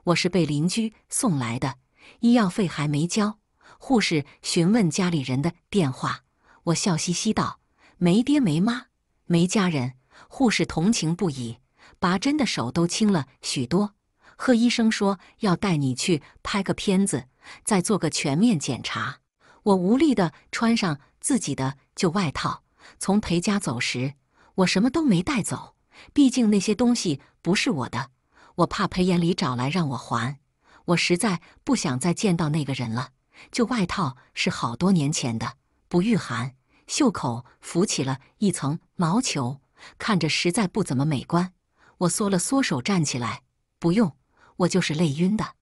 我是被邻居送来的，医药费还没交。护士询问家里人的电话，我笑嘻嘻道：“没爹没妈，没家人。”护士同情不已，拔针的手都轻了许多。贺医生说要带你去拍个片子，再做个全面检查。我无力地穿上自己的旧外套，从裴家走时，我什么都没带走。毕竟那些东西不是我的，我怕裴延礼找来让我还，我实在不想再见到那个人了。就外套是好多年前的，不御寒，袖口浮起了一层毛球，看着实在不怎么美观。我缩了缩手，站起来，不用，我就是累晕的。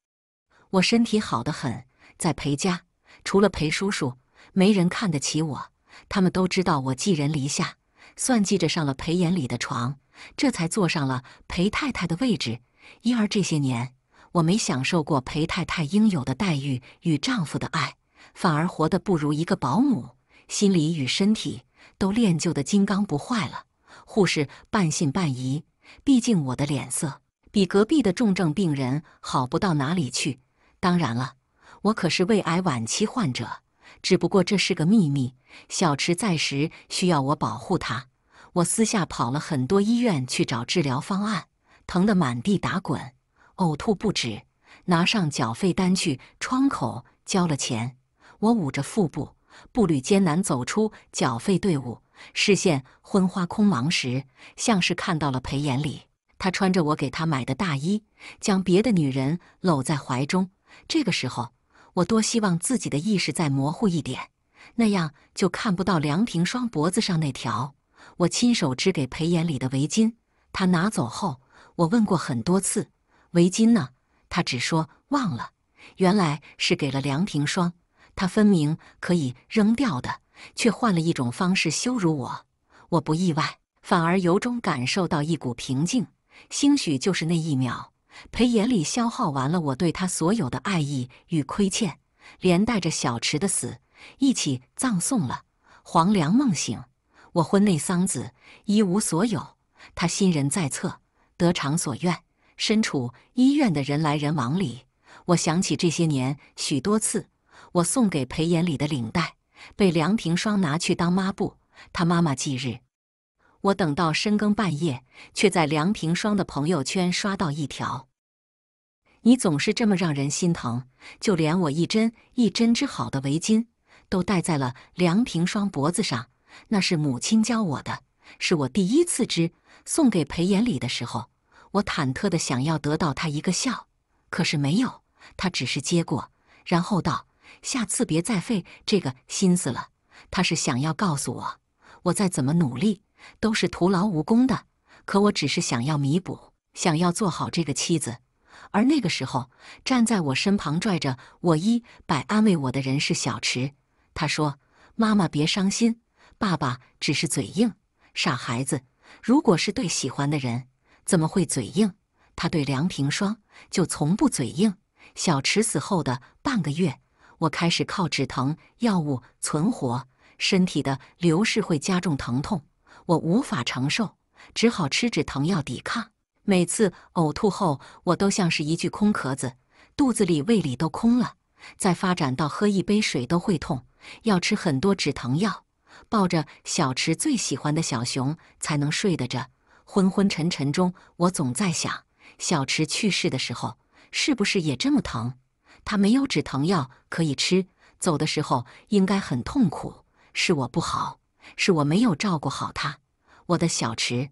我身体好得很，在裴家，除了裴叔叔，没人看得起我，他们都知道我寄人篱下，算计着上了裴延礼的床。这才坐上了裴太太的位置，因而这些年我没享受过裴太太应有的待遇与丈夫的爱，反而活得不如一个保姆，心理与身体都练就的金刚不坏了。护士半信半疑，毕竟我的脸色比隔壁的重症病人好不到哪里去。当然了，我可是胃癌晚期患者，只不过这是个秘密。小池在时需要我保护他。我私下跑了很多医院去找治疗方案，疼得满地打滚，呕吐不止。拿上缴费单去窗口交了钱，我捂着腹部，步履艰难走出缴费队伍。视线昏花空茫时，像是看到了裴眼里，他穿着我给他买的大衣，将别的女人搂在怀中。这个时候，我多希望自己的意识再模糊一点，那样就看不到梁平霜脖子上那条。我亲手织给裴琰里的围巾，他拿走后，我问过很多次：“围巾呢？”他只说忘了。原来是给了梁平霜，他分明可以扔掉的，却换了一种方式羞辱我。我不意外，反而由衷感受到一股平静。兴许就是那一秒，裴眼里消耗完了我对他所有的爱意与亏欠，连带着小池的死一起葬送了。黄粱梦醒。我婚内丧子，一无所有。他新人在侧，得偿所愿。身处医院的人来人往里，我想起这些年许多次，我送给裴延礼的领带被梁平双拿去当抹布。他妈妈忌日，我等到深更半夜，却在梁平双的朋友圈刷到一条：“你总是这么让人心疼，就连我一针一针织好的围巾，都戴在了梁平双脖子上。”那是母亲教我的，是我第一次织。送给裴延礼的时候，我忐忑的想要得到他一个笑，可是没有，他只是接过，然后道：“下次别再费这个心思了。”他是想要告诉我，我再怎么努力都是徒劳无功的。可我只是想要弥补，想要做好这个妻子。而那个时候，站在我身旁拽着我一摆安慰我的人是小池，他说：“妈妈别伤心。”爸爸只是嘴硬，傻孩子，如果是对喜欢的人，怎么会嘴硬？他对梁平双就从不嘴硬。小池死后的半个月，我开始靠止疼药物存活，身体的流失会加重疼痛，我无法承受，只好吃止疼药抵抗。每次呕吐后，我都像是一具空壳子，肚子里、胃里都空了。再发展到喝一杯水都会痛，要吃很多止疼药。抱着小池最喜欢的小熊才能睡得着。昏昏沉沉中，我总在想，小池去世的时候是不是也这么疼？他没有止疼药可以吃，走的时候应该很痛苦。是我不好，是我没有照顾好他。我的小池，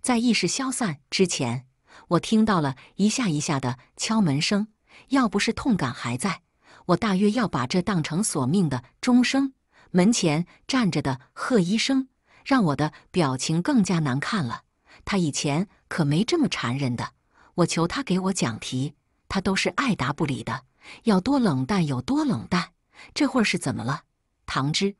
在意识消散之前，我听到了一下一下的敲门声。要不是痛感还在，我大约要把这当成索命的钟声。门前站着的贺医生，让我的表情更加难看了。他以前可没这么缠人的，我求他给我讲题，他都是爱答不理的，要多冷淡有多冷淡。这会儿是怎么了？唐芝，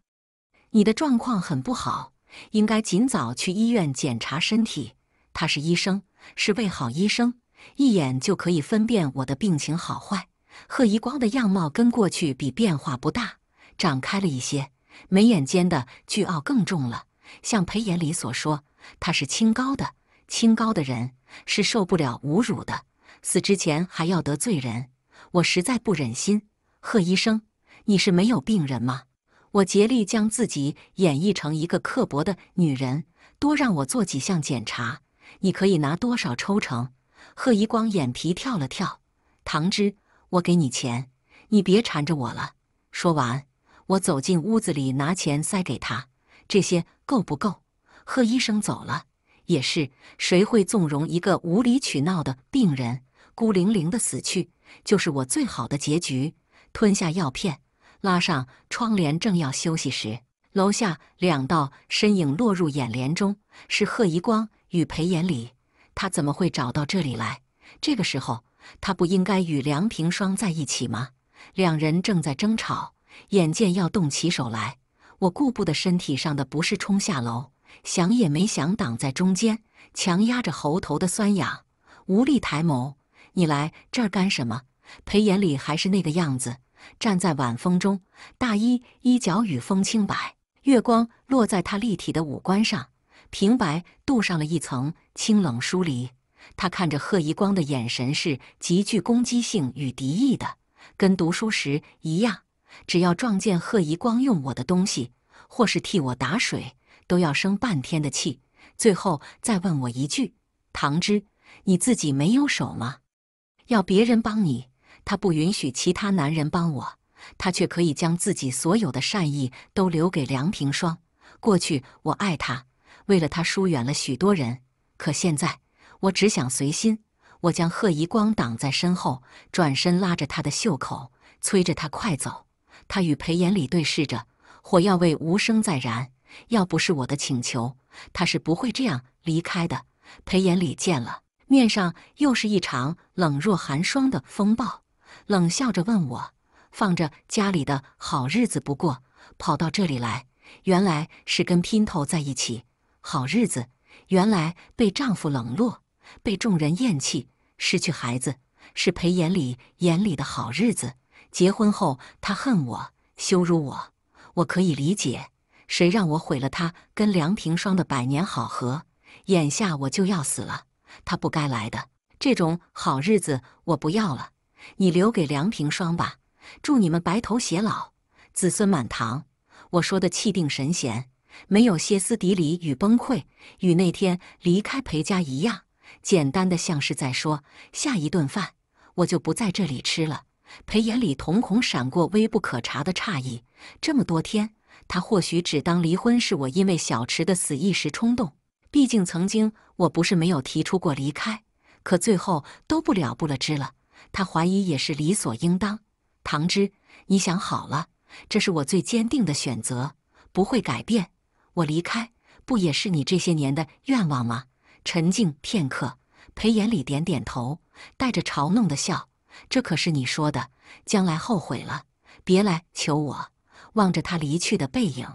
你的状况很不好，应该尽早去医院检查身体。他是医生，是位好医生，一眼就可以分辨我的病情好坏。贺一光的样貌跟过去比变化不大，长开了一些。眉眼间的倨傲更重了，像裴炎礼所说，他是清高的，清高的人是受不了侮辱的，死之前还要得罪人，我实在不忍心。贺医生，你是没有病人吗？我竭力将自己演绎成一个刻薄的女人，多让我做几项检查，你可以拿多少抽成？贺一光眼皮跳了跳，唐芝，我给你钱，你别缠着我了。说完。我走进屋子里，拿钱塞给他，这些够不够？贺医生走了，也是谁会纵容一个无理取闹的病人孤零零的死去？就是我最好的结局。吞下药片，拉上窗帘，正要休息时，楼下两道身影落入眼帘中，是贺一光与裴延礼。他怎么会找到这里来？这个时候，他不应该与梁平双在一起吗？两人正在争吵。眼见要动起手来，我顾不得身体上的不适，冲下楼，想也没想，挡在中间，强压着喉头的酸痒，无力抬眸：“你来这儿干什么？”裴眼礼还是那个样子，站在晚风中，大衣衣角与风清摆，月光落在他立体的五官上，平白镀上了一层清冷疏离。他看着贺一光的眼神是极具攻击性与敌意的，跟读书时一样。只要撞见贺一光用我的东西，或是替我打水，都要生半天的气。最后再问我一句：“唐芝，你自己没有手吗？要别人帮你。”他不允许其他男人帮我，他却可以将自己所有的善意都留给梁平霜。过去我爱他，为了他疏远了许多人。可现在，我只想随心。我将贺一光挡在身后，转身拉着他的袖口，催着他快走。他与裴延礼对视着，火药味无声在燃。要不是我的请求，他是不会这样离开的。裴延礼见了，面上又是一场冷若寒霜的风暴，冷笑着问我：“放着家里的好日子不过，跑到这里来，原来是跟姘头在一起。好日子，原来被丈夫冷落，被众人厌弃，失去孩子，是裴延礼眼里的好日子。”结婚后，他恨我，羞辱我，我可以理解。谁让我毁了他跟梁平霜的百年好合？眼下我就要死了，他不该来的。这种好日子我不要了，你留给梁平霜吧。祝你们白头偕老，子孙满堂。我说的气定神闲，没有歇斯底里与崩溃，与那天离开裴家一样，简单的像是在说：下一顿饭我就不在这里吃了。裴眼里瞳孔闪过微不可察的诧异。这么多天，他或许只当离婚是我因为小池的死一时冲动。毕竟曾经我不是没有提出过离开，可最后都不了不了之了。他怀疑也是理所应当。唐之，你想好了？这是我最坚定的选择，不会改变。我离开，不也是你这些年的愿望吗？沉静片刻，裴眼里点点头，带着嘲弄的笑。这可是你说的，将来后悔了，别来求我。望着他离去的背影，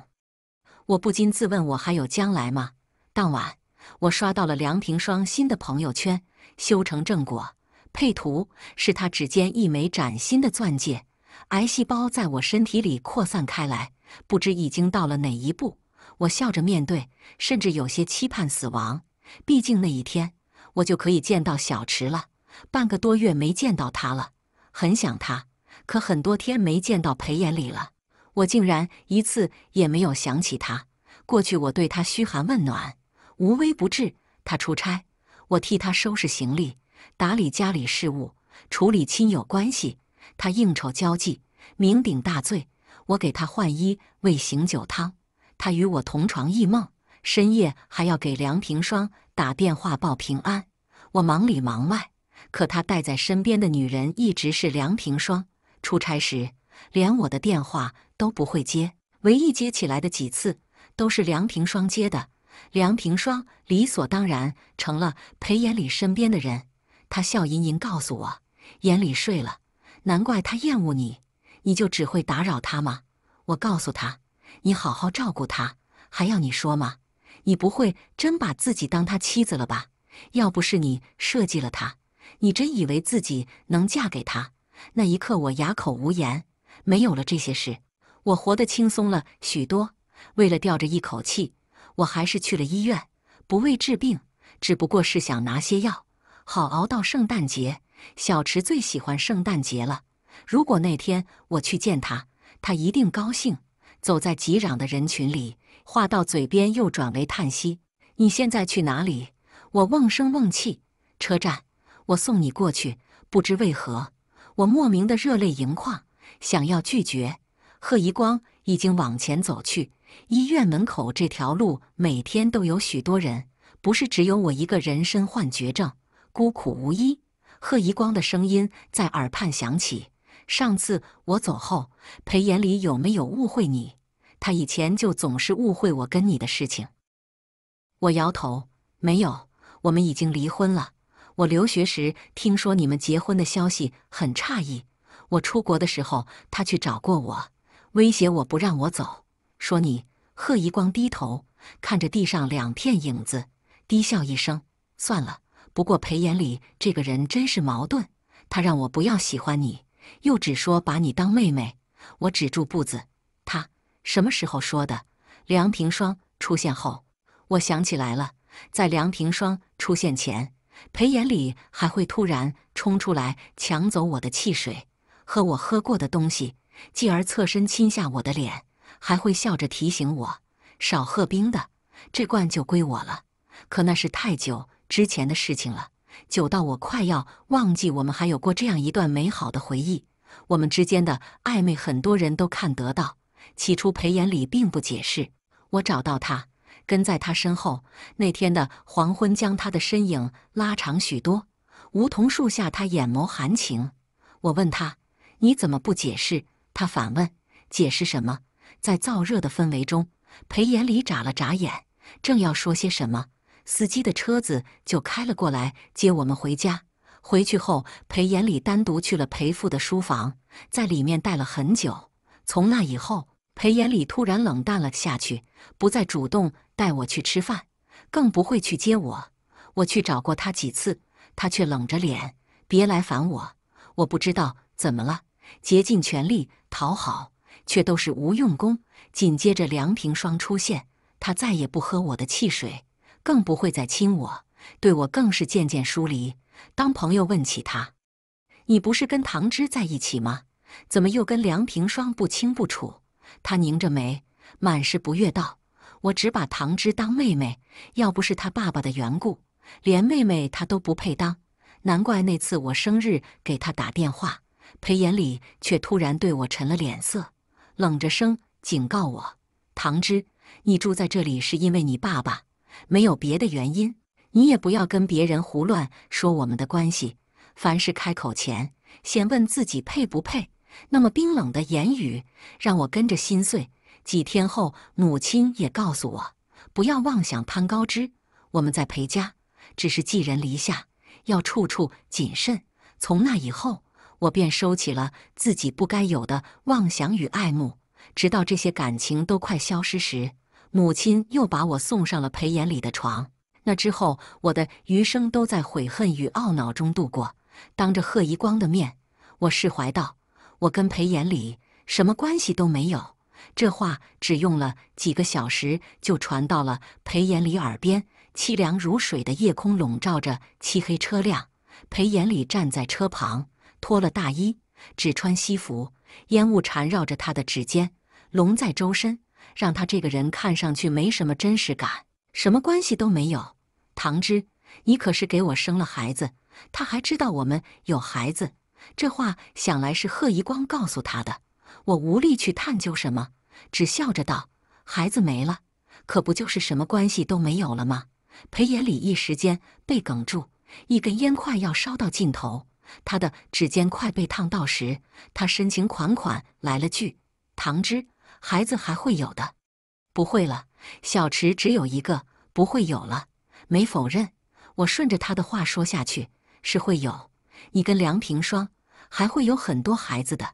我不禁自问：我还有将来吗？当晚，我刷到了梁平双新的朋友圈：修成正果。配图是他指尖一枚崭新的钻戒。癌细胞在我身体里扩散开来，不知已经到了哪一步。我笑着面对，甚至有些期盼死亡。毕竟那一天，我就可以见到小池了。半个多月没见到他了，很想他。可很多天没见到裴眼礼了，我竟然一次也没有想起他。过去我对他嘘寒问暖，无微不至。他出差，我替他收拾行李，打理家里事务，处理亲友关系。他应酬交际，酩酊大醉，我给他换衣，喂醒酒汤。他与我同床异梦，深夜还要给梁平霜打电话报平安。我忙里忙外。可他带在身边的女人一直是梁平双，出差时连我的电话都不会接，唯一接起来的几次都是梁平双接的。梁平双理所当然成了裴眼里身边的人。他笑吟吟告诉我：“眼里睡了，难怪他厌恶你，你就只会打扰他吗？”我告诉他：“你好好照顾他，还要你说吗？你不会真把自己当他妻子了吧？要不是你设计了他。”你真以为自己能嫁给他？那一刻我哑口无言。没有了这些事，我活得轻松了许多。为了吊着一口气，我还是去了医院，不为治病，只不过是想拿些药，好熬到圣诞节。小池最喜欢圣诞节了。如果那天我去见他，他一定高兴。走在挤攘的人群里，话到嘴边又转为叹息。你现在去哪里？我瓮声瓮气。车站。我送你过去。不知为何，我莫名的热泪盈眶，想要拒绝。贺一光已经往前走去。医院门口这条路每天都有许多人，不是只有我一个人身患绝症，孤苦无依。贺一光的声音在耳畔响起：“上次我走后，裴眼里有没有误会你？他以前就总是误会我跟你的事情。”我摇头：“没有，我们已经离婚了。”我留学时听说你们结婚的消息，很诧异。我出国的时候，他去找过我，威胁我不让我走，说你。贺一光低头看着地上两片影子，低笑一声，算了。不过裴眼里这个人真是矛盾，他让我不要喜欢你，又只说把你当妹妹。我止住步子，他什么时候说的？梁平霜出现后，我想起来了，在梁平霜出现前。裴眼里还会突然冲出来抢走我的汽水和我喝过的东西，继而侧身亲下我的脸，还会笑着提醒我少喝冰的，这罐就归我了。可那是太久之前的事情了，久到我快要忘记我们还有过这样一段美好的回忆。我们之间的暧昧，很多人都看得到。起初，裴眼里并不解释，我找到他。跟在他身后，那天的黄昏将他的身影拉长许多。梧桐树下，他眼眸含情。我问他：“你怎么不解释？”他反问：“解释什么？”在燥热的氛围中，裴延礼眨了眨眼，正要说些什么，司机的车子就开了过来接我们回家。回去后，裴延礼单独去了裴父的书房，在里面待了很久。从那以后，裴延礼突然冷淡了下去，不再主动。带我去吃饭，更不会去接我。我去找过他几次，他却冷着脸，别来烦我。我不知道怎么了，竭尽全力讨好，却都是无用功。紧接着梁平双出现，他再也不喝我的汽水，更不会再亲我，对我更是渐渐疏离。当朋友问起他：“你不是跟唐芝在一起吗？怎么又跟梁平双不清不楚？”他拧着眉，满是不悦道。我只把唐芝当妹妹，要不是她爸爸的缘故，连妹妹她都不配当。难怪那次我生日给她打电话，裴眼礼却突然对我沉了脸色，冷着声警告我：“唐芝，你住在这里是因为你爸爸，没有别的原因。你也不要跟别人胡乱说我们的关系。凡是开口前，先问自己配不配。”那么冰冷的言语让我跟着心碎。几天后，母亲也告诉我，不要妄想攀高枝。我们在裴家只是寄人篱下，要处处谨慎。从那以后，我便收起了自己不该有的妄想与爱慕。直到这些感情都快消失时，母亲又把我送上了裴延礼的床。那之后，我的余生都在悔恨与懊恼中度过。当着贺一光的面，我释怀道：“我跟裴延礼什么关系都没有。”这话只用了几个小时就传到了裴延礼耳边。凄凉如水的夜空笼罩着漆黑车辆，裴延礼站在车旁，脱了大衣，只穿西服。烟雾缠绕着他的指尖，笼在周身，让他这个人看上去没什么真实感，什么关系都没有。唐芝，你可是给我生了孩子，他还知道我们有孩子。这话想来是贺一光告诉他的。我无力去探究什么，只笑着道：“孩子没了，可不就是什么关系都没有了吗？”裴衍礼一时间被哽住，一根烟快要烧到尽头，他的指尖快被烫到时，他深情款款来了句：“唐之，孩子还会有的。”“不会了，小池只有一个，不会有了。”没否认，我顺着他的话说下去：“是会有，你跟梁平双还会有很多孩子的。”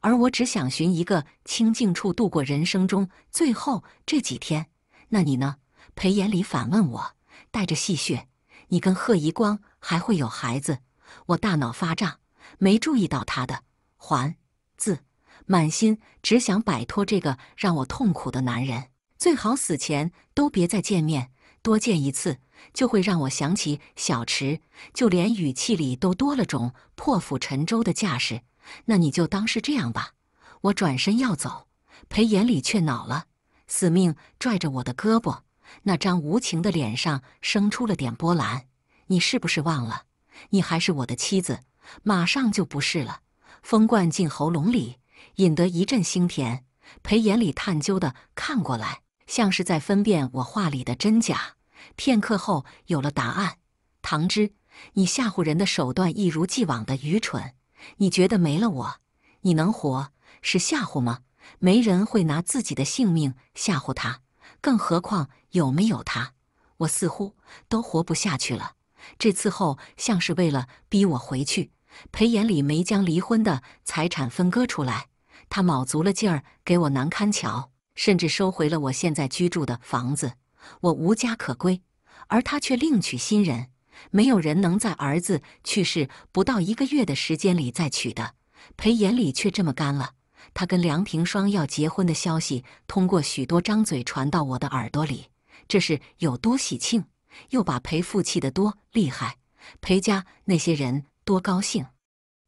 而我只想寻一个清净处度过人生中最后这几天。那你呢？裴延礼反问我，带着戏谑：“你跟贺一光还会有孩子？”我大脑发胀，没注意到他的“还”字，满心只想摆脱这个让我痛苦的男人，最好死前都别再见面，多见一次就会让我想起小池，就连语气里都多了种破釜沉舟的架势。那你就当是这样吧。我转身要走，裴眼礼却恼了，死命拽着我的胳膊。那张无情的脸上生出了点波澜。你是不是忘了？你还是我的妻子，马上就不是了。风灌进喉咙里，引得一阵腥甜。裴眼礼探究的看过来，像是在分辨我话里的真假。片刻后，有了答案。唐之，你吓唬人的手段一如既往的愚蠢。你觉得没了我，你能活？是吓唬吗？没人会拿自己的性命吓唬他，更何况有没有他，我似乎都活不下去了。这次后，像是为了逼我回去，裴眼里没将离婚的财产分割出来，他卯足了劲儿给我难堪瞧，甚至收回了我现在居住的房子，我无家可归，而他却另娶新人。没有人能在儿子去世不到一个月的时间里再娶的，裴延礼却这么干了。他跟梁庭霜要结婚的消息，通过许多张嘴传到我的耳朵里，这是有多喜庆？又把裴父气得多厉害？裴家那些人多高兴？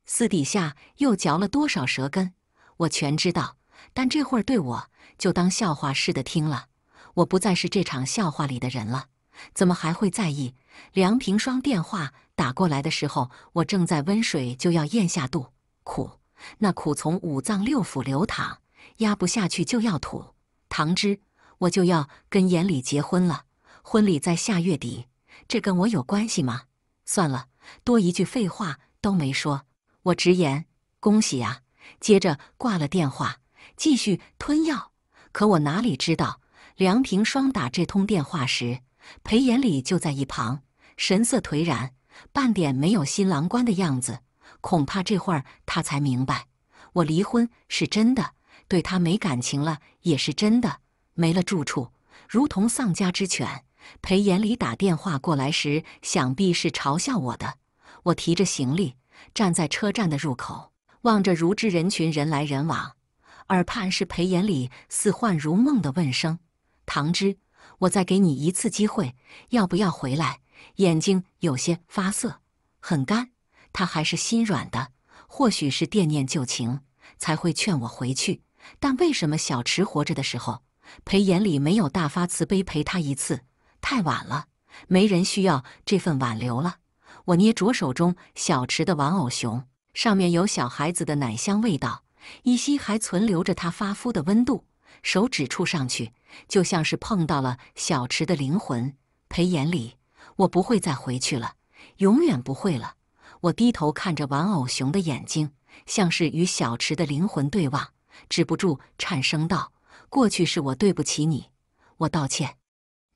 私底下又嚼了多少舌根？我全知道。但这会儿对我，就当笑话似的听了。我不再是这场笑话里的人了，怎么还会在意？梁平双电话打过来的时候，我正在温水，就要咽下肚苦，那苦从五脏六腑流淌，压不下去就要吐。唐芝，我就要跟严礼结婚了，婚礼在下月底，这跟我有关系吗？算了，多一句废话都没说，我直言恭喜啊。接着挂了电话，继续吞药。可我哪里知道，梁平双打这通电话时。裴延礼就在一旁，神色颓然，半点没有新郎官的样子。恐怕这会儿他才明白，我离婚是真的，对他没感情了也是真的，没了住处，如同丧家之犬。裴延礼打电话过来时，想必是嘲笑我的。我提着行李，站在车站的入口，望着如织人群人来人往，耳畔是裴延礼似幻如梦的问声：“唐之。”我再给你一次机会，要不要回来？眼睛有些发涩，很干。他还是心软的，或许是惦念旧情，才会劝我回去。但为什么小池活着的时候，裴眼里没有大发慈悲陪他一次？太晚了，没人需要这份挽留了。我捏着手中小池的玩偶熊，上面有小孩子的奶香味道，依稀还存留着他发肤的温度。手指触上去。就像是碰到了小池的灵魂，裴眼里，我不会再回去了，永远不会了。我低头看着玩偶熊的眼睛，像是与小池的灵魂对望，止不住颤声道：“过去是我对不起你，我道歉，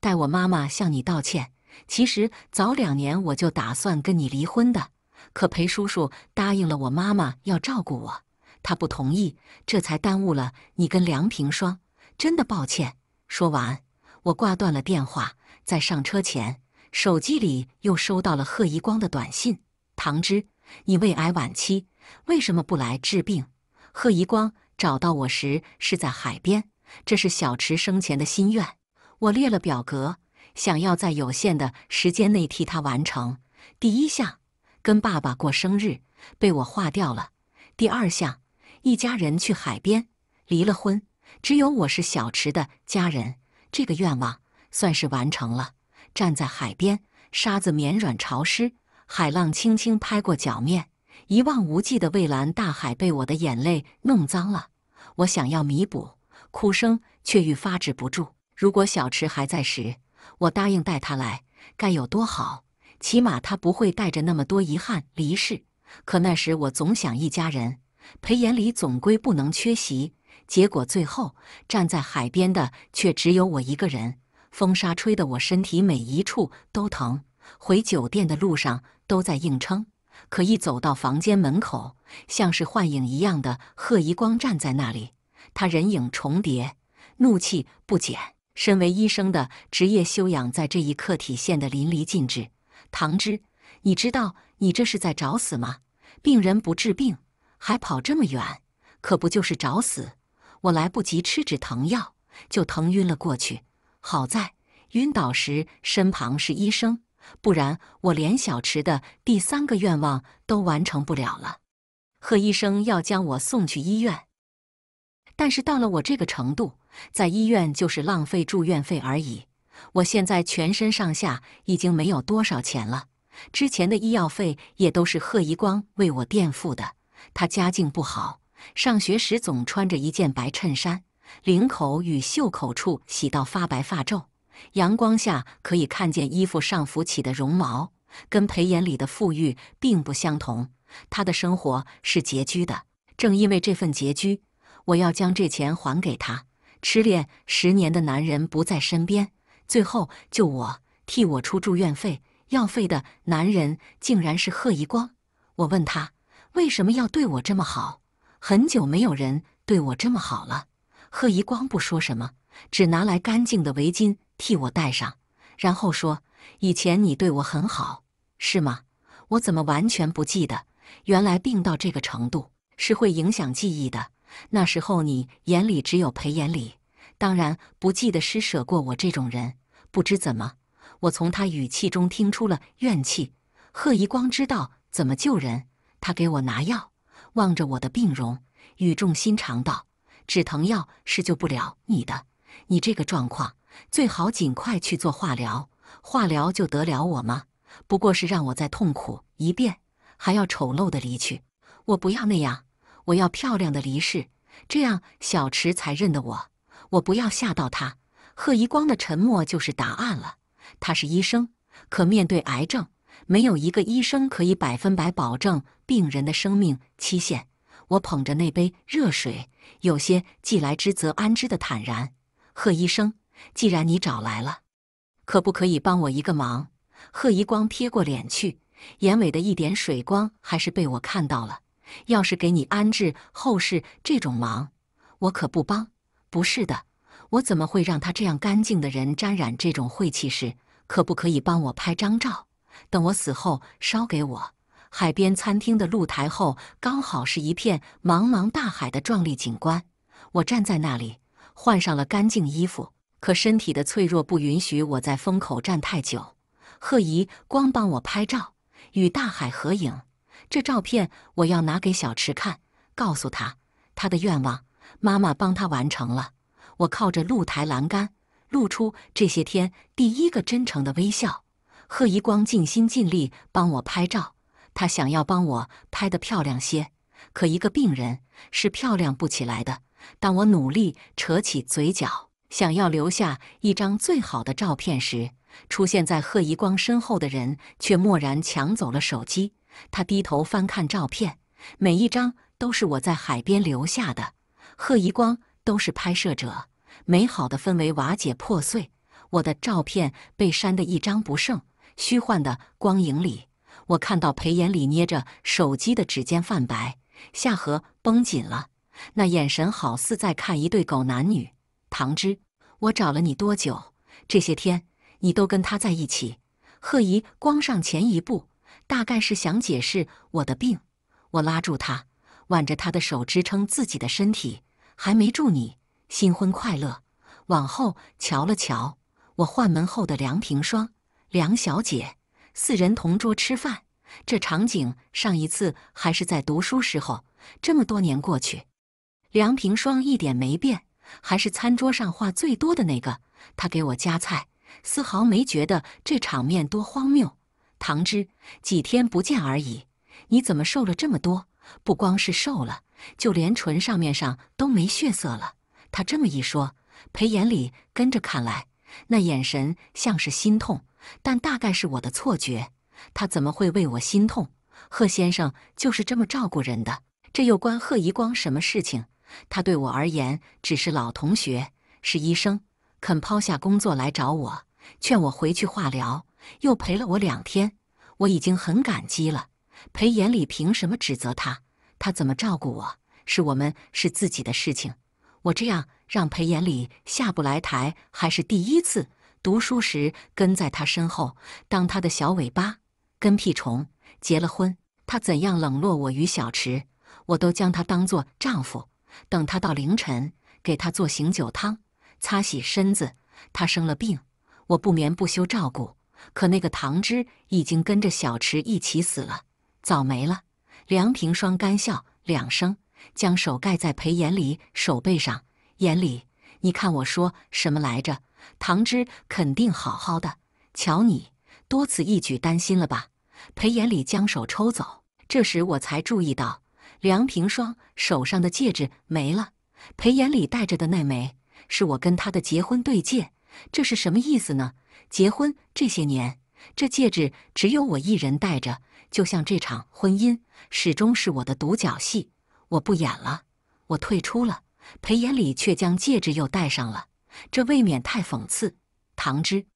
代我妈妈向你道歉。其实早两年我就打算跟你离婚的，可裴叔叔答应了我妈妈要照顾我，他不同意，这才耽误了你跟梁平双。真的抱歉。”说完，我挂断了电话。在上车前，手机里又收到了贺一光的短信：“唐芝，你胃癌晚期，为什么不来治病？”贺一光找到我时是在海边，这是小池生前的心愿。我列了表格，想要在有限的时间内替他完成。第一项，跟爸爸过生日，被我划掉了。第二项，一家人去海边，离了婚。只有我是小池的家人，这个愿望算是完成了。站在海边，沙子绵软潮湿，海浪轻轻拍过脚面。一望无际的蔚蓝大海被我的眼泪弄脏了。我想要弥补，哭声却愈发止不住。如果小池还在时，我答应带他来，该有多好！起码他不会带着那么多遗憾离世。可那时我总想一家人，裴眼里总归不能缺席。结果最后站在海边的却只有我一个人，风沙吹得我身体每一处都疼。回酒店的路上都在硬撑，可一走到房间门口，像是幻影一样的贺一光站在那里，他人影重叠，怒气不减。身为医生的职业修养在这一刻体现得淋漓尽致。唐之，你知道你这是在找死吗？病人不治病，还跑这么远，可不就是找死？我来不及吃止疼药，就疼晕了过去。好在晕倒时身旁是医生，不然我连小池的第三个愿望都完成不了了。贺医生要将我送去医院，但是到了我这个程度，在医院就是浪费住院费而已。我现在全身上下已经没有多少钱了，之前的医药费也都是贺一光为我垫付的，他家境不好。上学时总穿着一件白衬衫，领口与袖口处洗到发白发皱，阳光下可以看见衣服上浮起的绒毛。跟裴衍里的富裕并不相同，他的生活是拮据的。正因为这份拮据，我要将这钱还给他。痴恋十年的男人不在身边，最后就我替我出住院费、药费的男人，竟然是贺一光。我问他为什么要对我这么好。很久没有人对我这么好了。贺一光不说什么，只拿来干净的围巾替我戴上，然后说：“以前你对我很好，是吗？我怎么完全不记得？原来病到这个程度是会影响记忆的。那时候你眼里只有裴眼里，当然不记得施舍过我这种人。不知怎么，我从他语气中听出了怨气。”贺一光知道怎么救人，他给我拿药。望着我的病容，语重心长道：“止疼药是救不了你的，你这个状况，最好尽快去做化疗。化疗就得了我吗？不过是让我再痛苦一遍，还要丑陋的离去。我不要那样，我要漂亮的离世，这样小池才认得我。我不要吓到他。”贺一光的沉默就是答案了。他是医生，可面对癌症。没有一个医生可以百分百保证病人的生命期限。我捧着那杯热水，有些既来之则安之的坦然。贺医生，既然你找来了，可不可以帮我一个忙？贺一光瞥过脸去，眼尾的一点水光还是被我看到了。要是给你安置后事这种忙，我可不帮。不是的，我怎么会让他这样干净的人沾染这种晦气事？可不可以帮我拍张照？等我死后，烧给我。海边餐厅的露台后，刚好是一片茫茫大海的壮丽景观。我站在那里，换上了干净衣服，可身体的脆弱不允许我在风口站太久。贺姨光帮我拍照，与大海合影。这照片我要拿给小池看，告诉他他的愿望，妈妈帮他完成了。我靠着露台栏杆，露出这些天第一个真诚的微笑。贺一光尽心尽力帮我拍照，他想要帮我拍得漂亮些，可一个病人是漂亮不起来的。当我努力扯起嘴角，想要留下一张最好的照片时，出现在贺一光身后的人却蓦然抢走了手机。他低头翻看照片，每一张都是我在海边留下的，贺一光都是拍摄者。美好的氛围瓦解破碎，我的照片被删得一张不剩。虚幻的光影里，我看到裴眼里捏着手机的指尖泛白，下颌绷紧了，那眼神好似在看一对狗男女。唐芝，我找了你多久？这些天你都跟他在一起。贺姨光上前一步，大概是想解释我的病。我拉住他，挽着他的手支撑自己的身体，还没祝你新婚快乐。往后瞧了瞧，我换门后的梁平双。梁小姐，四人同桌吃饭，这场景上一次还是在读书时候。这么多年过去，梁平霜一点没变，还是餐桌上话最多的那个。他给我夹菜，丝毫没觉得这场面多荒谬。唐芝，几天不见而已，你怎么瘦了这么多？不光是瘦了，就连唇上面上都没血色了。他这么一说，裴眼礼跟着看来。那眼神像是心痛，但大概是我的错觉。他怎么会为我心痛？贺先生就是这么照顾人的。这又关贺一光什么事情？他对我而言只是老同学，是医生，肯抛下工作来找我，劝我回去化疗，又陪了我两天，我已经很感激了。裴眼里凭什么指责他？他怎么照顾我？是我们是自己的事情。我这样。让裴延礼下不来台，还是第一次。读书时跟在他身后，当他的小尾巴、跟屁虫。结了婚，他怎样冷落我与小池，我都将他当做丈夫。等他到凌晨，给他做醒酒汤，擦洗身子。他生了病，我不眠不休照顾。可那个唐知已经跟着小池一起死了，早没了。梁平双干笑两声，将手盖在裴眼礼手背上。眼里，你看我说什么来着？唐芝肯定好好的。瞧你多此一举担心了吧？裴眼里将手抽走。这时我才注意到梁平双手上的戒指没了。裴眼里戴着的那枚是我跟他的结婚对戒，这是什么意思呢？结婚这些年，这戒指只有我一人戴着，就像这场婚姻始终是我的独角戏。我不演了，我退出了。裴延礼却将戒指又戴上了，这未免太讽刺。唐芝，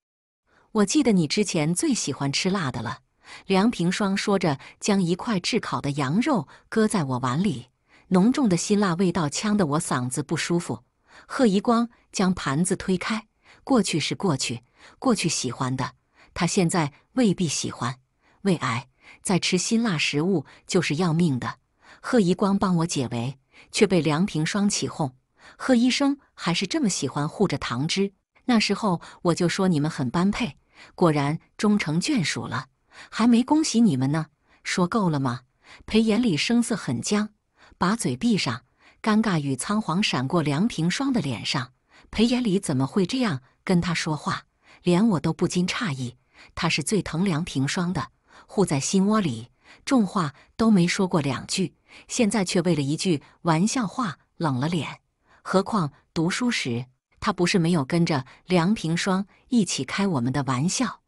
我记得你之前最喜欢吃辣的了。梁平霜说着，将一块炙烤的羊肉搁在我碗里，浓重的辛辣味道呛得我嗓子不舒服。贺一光将盘子推开，过去是过去，过去喜欢的，他现在未必喜欢。胃癌，再吃辛辣食物就是要命的。贺一光帮我解围。却被梁平双起哄，贺医生还是这么喜欢护着唐芝。那时候我就说你们很般配，果然终成眷属了。还没恭喜你们呢，说够了吗？裴眼里声色很僵，把嘴闭上。尴尬与仓皇闪过梁平双的脸上。裴眼里怎么会这样跟他说话？连我都不禁诧异。他是最疼梁平双的，护在心窝里，重话都没说过两句。现在却为了一句玩笑话冷了脸。何况读书时，他不是没有跟着梁平双一起开我们的玩笑。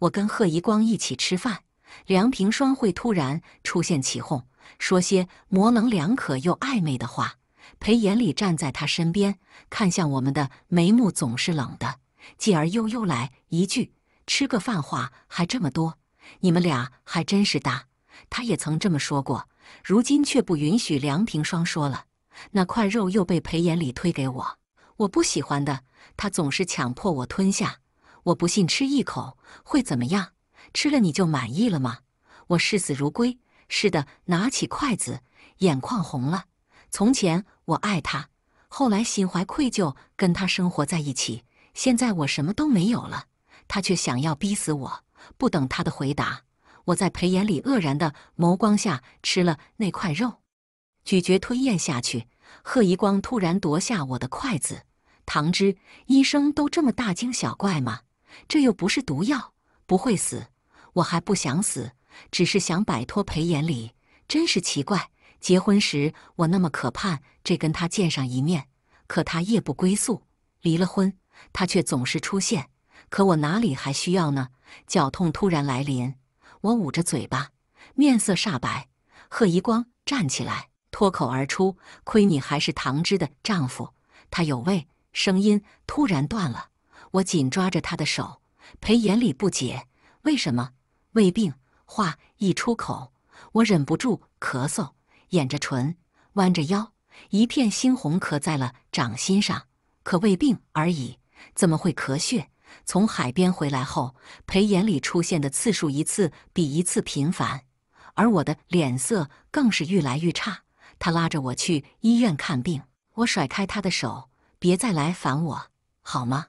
我跟贺一光一起吃饭，梁平双会突然出现起哄，说些模棱两可又暧昧的话。裴眼里站在他身边，看向我们的眉目总是冷的，继而悠悠来一句：“吃个饭话还这么多，你们俩还真是搭。”他也曾这么说过。如今却不允许梁庭霜说了，那块肉又被裴琰礼推给我，我不喜欢的，他总是强迫我吞下。我不信吃一口会怎么样，吃了你就满意了吗？我视死如归，是的，拿起筷子，眼眶红了。从前我爱他，后来心怀愧疚跟他生活在一起，现在我什么都没有了，他却想要逼死我。不等他的回答。我在裴琰礼愕然的眸光下吃了那块肉，咀嚼吞咽下去。贺一光突然夺下我的筷子。唐之，医生都这么大惊小怪吗？这又不是毒药，不会死。我还不想死，只是想摆脱裴琰礼。真是奇怪，结婚时我那么可盼这跟他见上一面，可他夜不归宿；离了婚，他却总是出现。可我哪里还需要呢？脚痛突然来临。我捂着嘴巴，面色煞白。贺一光站起来，脱口而出：“亏你还是唐芝的丈夫，他有胃……”声音突然断了。我紧抓着他的手，裴眼里不解：“为什么胃病？”话一出口，我忍不住咳嗽，掩着唇，弯着腰，一片猩红咳在了掌心上。可胃病而已，怎么会咳血？从海边回来后，裴眼里出现的次数一次比一次频繁，而我的脸色更是愈来愈差。他拉着我去医院看病，我甩开他的手，别再来烦我，好吗？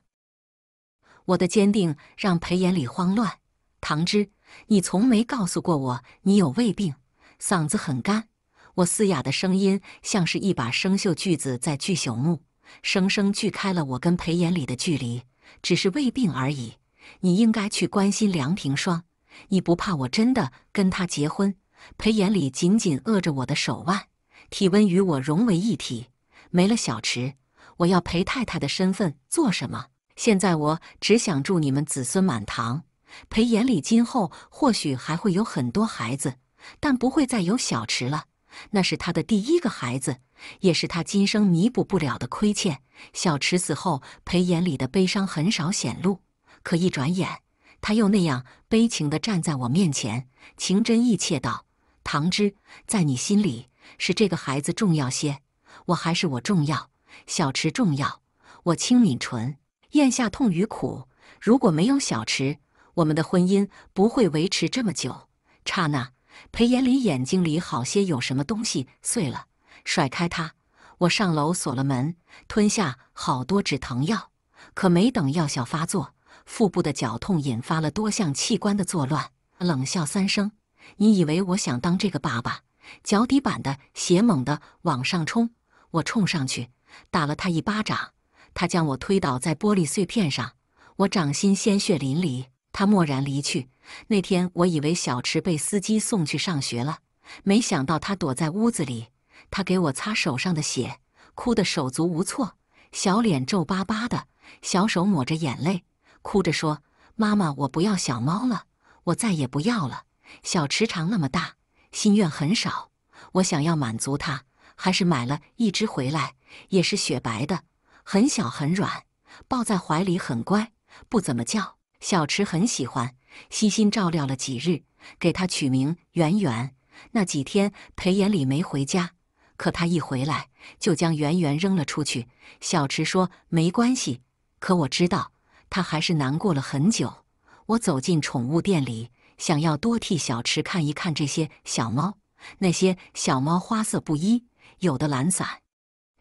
我的坚定让裴眼里慌乱。唐芝，你从没告诉过我你有胃病，嗓子很干。我嘶哑的声音像是一把生锈锯子在锯朽木，生生锯开了我跟裴眼里的距离。只是胃病而已，你应该去关心梁平霜。你不怕我真的跟他结婚？裴眼礼紧紧扼着我的手腕，体温与我融为一体。没了小池，我要裴太太的身份做什么？现在我只想祝你们子孙满堂。裴眼礼今后或许还会有很多孩子，但不会再有小池了。那是他的第一个孩子，也是他今生弥补不了的亏欠。小池死后，裴眼里的悲伤很少显露，可一转眼，他又那样悲情地站在我面前，情真意切道：“唐之，在你心里是这个孩子重要些？我还是我重要？小池重要？”我轻抿唇，咽下痛与苦。如果没有小池，我们的婚姻不会维持这么久。刹那。裴炎离眼睛里好些有什么东西碎了，甩开他，我上楼锁了门，吞下好多止疼药，可没等药效发作，腹部的绞痛引发了多项器官的作乱，冷笑三声：“你以为我想当这个爸爸？”脚底板的血猛地往上冲，我冲上去打了他一巴掌，他将我推倒在玻璃碎片上，我掌心鲜血淋漓，他蓦然离去。那天我以为小池被司机送去上学了，没想到他躲在屋子里。他给我擦手上的血，哭得手足无措，小脸皱巴巴的，小手抹着眼泪，哭着说：“妈妈，我不要小猫了，我再也不要了。”小池长那么大，心愿很少。我想要满足他，还是买了一只回来，也是雪白的，很小很软，抱在怀里很乖，不怎么叫。小池很喜欢。悉心照料了几日，给他取名圆圆。那几天裴延礼没回家，可他一回来就将圆圆扔了出去。小池说没关系，可我知道他还是难过了很久。我走进宠物店里，想要多替小池看一看这些小猫。那些小猫花色不一，有的懒散，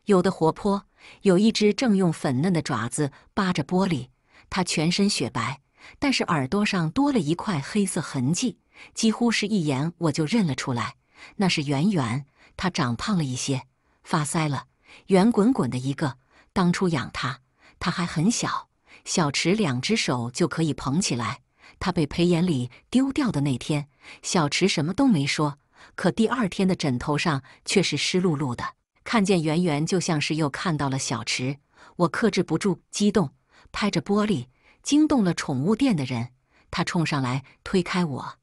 有的活泼。有一只正用粉嫩的爪子扒着玻璃，它全身雪白。但是耳朵上多了一块黑色痕迹，几乎是一眼我就认了出来。那是圆圆，她长胖了一些，发腮了，圆滚滚的一个。当初养它，它还很小，小池两只手就可以捧起来。它被裴眼里丢掉的那天，小池什么都没说，可第二天的枕头上却是湿漉漉的。看见圆圆，就像是又看到了小池，我克制不住激动，拍着玻璃。惊动了宠物店的人，他冲上来推开我，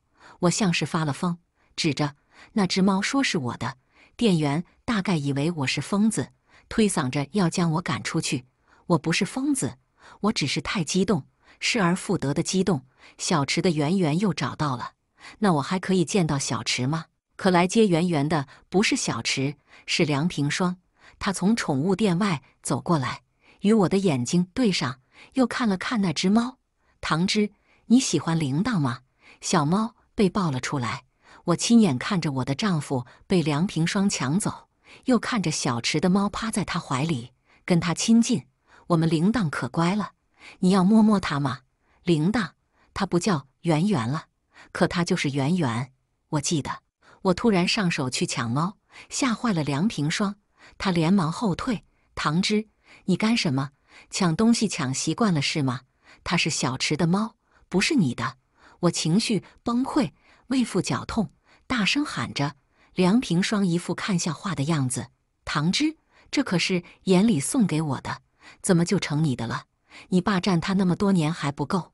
我像是发了疯，指着那只猫说是我的。店员大概以为我是疯子，推搡着要将我赶出去。我不是疯子，我只是太激动，失而复得的激动。小池的圆圆又找到了，那我还可以见到小池吗？可来接圆圆的不是小池，是梁平双。他从宠物店外走过来，与我的眼睛对上。又看了看那只猫，唐芝，你喜欢铃铛吗？小猫被抱了出来，我亲眼看着我的丈夫被梁平双抢走，又看着小池的猫趴在他怀里，跟他亲近。我们铃铛可乖了，你要摸摸它吗？铃铛，它不叫圆圆了，可它就是圆圆。我记得，我突然上手去抢猫，吓坏了梁平双，他连忙后退。唐芝，你干什么？抢东西抢习惯了是吗？它是小池的猫，不是你的。我情绪崩溃，胃腹绞痛，大声喊着。梁平双一副看笑话的样子。唐芝，这可是眼里送给我的，怎么就成你的了？你霸占他那么多年还不够，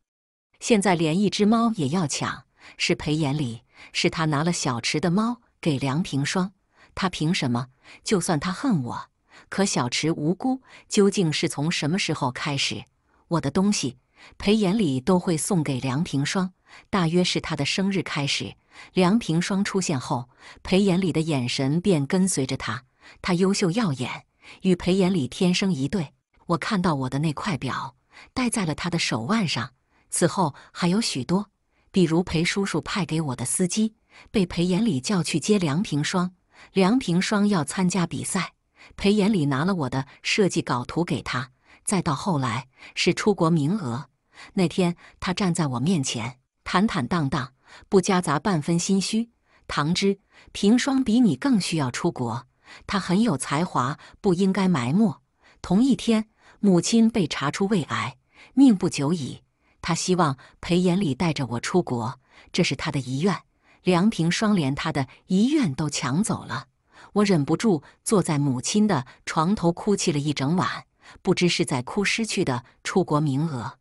现在连一只猫也要抢？是裴眼礼，是他拿了小池的猫给梁平双，他凭什么？就算他恨我。可小池无辜，究竟是从什么时候开始？我的东西，裴延礼都会送给梁平双。大约是他的生日开始，梁平双出现后，裴延礼的眼神便跟随着他。他优秀耀眼，与裴延礼天生一对。我看到我的那块表戴在了他的手腕上，此后还有许多，比如裴叔叔派给我的司机，被裴延礼叫去接梁平双。梁平双要参加比赛。裴延礼拿了我的设计稿图给他，再到后来是出国名额。那天他站在我面前，坦坦荡荡，不夹杂半分心虚。唐芝，平双比你更需要出国，他很有才华，不应该埋没。同一天，母亲被查出胃癌，命不久矣。他希望裴延礼带着我出国，这是他的遗愿。梁平双连他的遗愿都抢走了。我忍不住坐在母亲的床头哭泣了一整晚，不知是在哭失去的出国名额，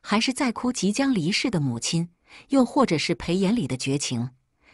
还是在哭即将离世的母亲，又或者是裴衍礼的绝情。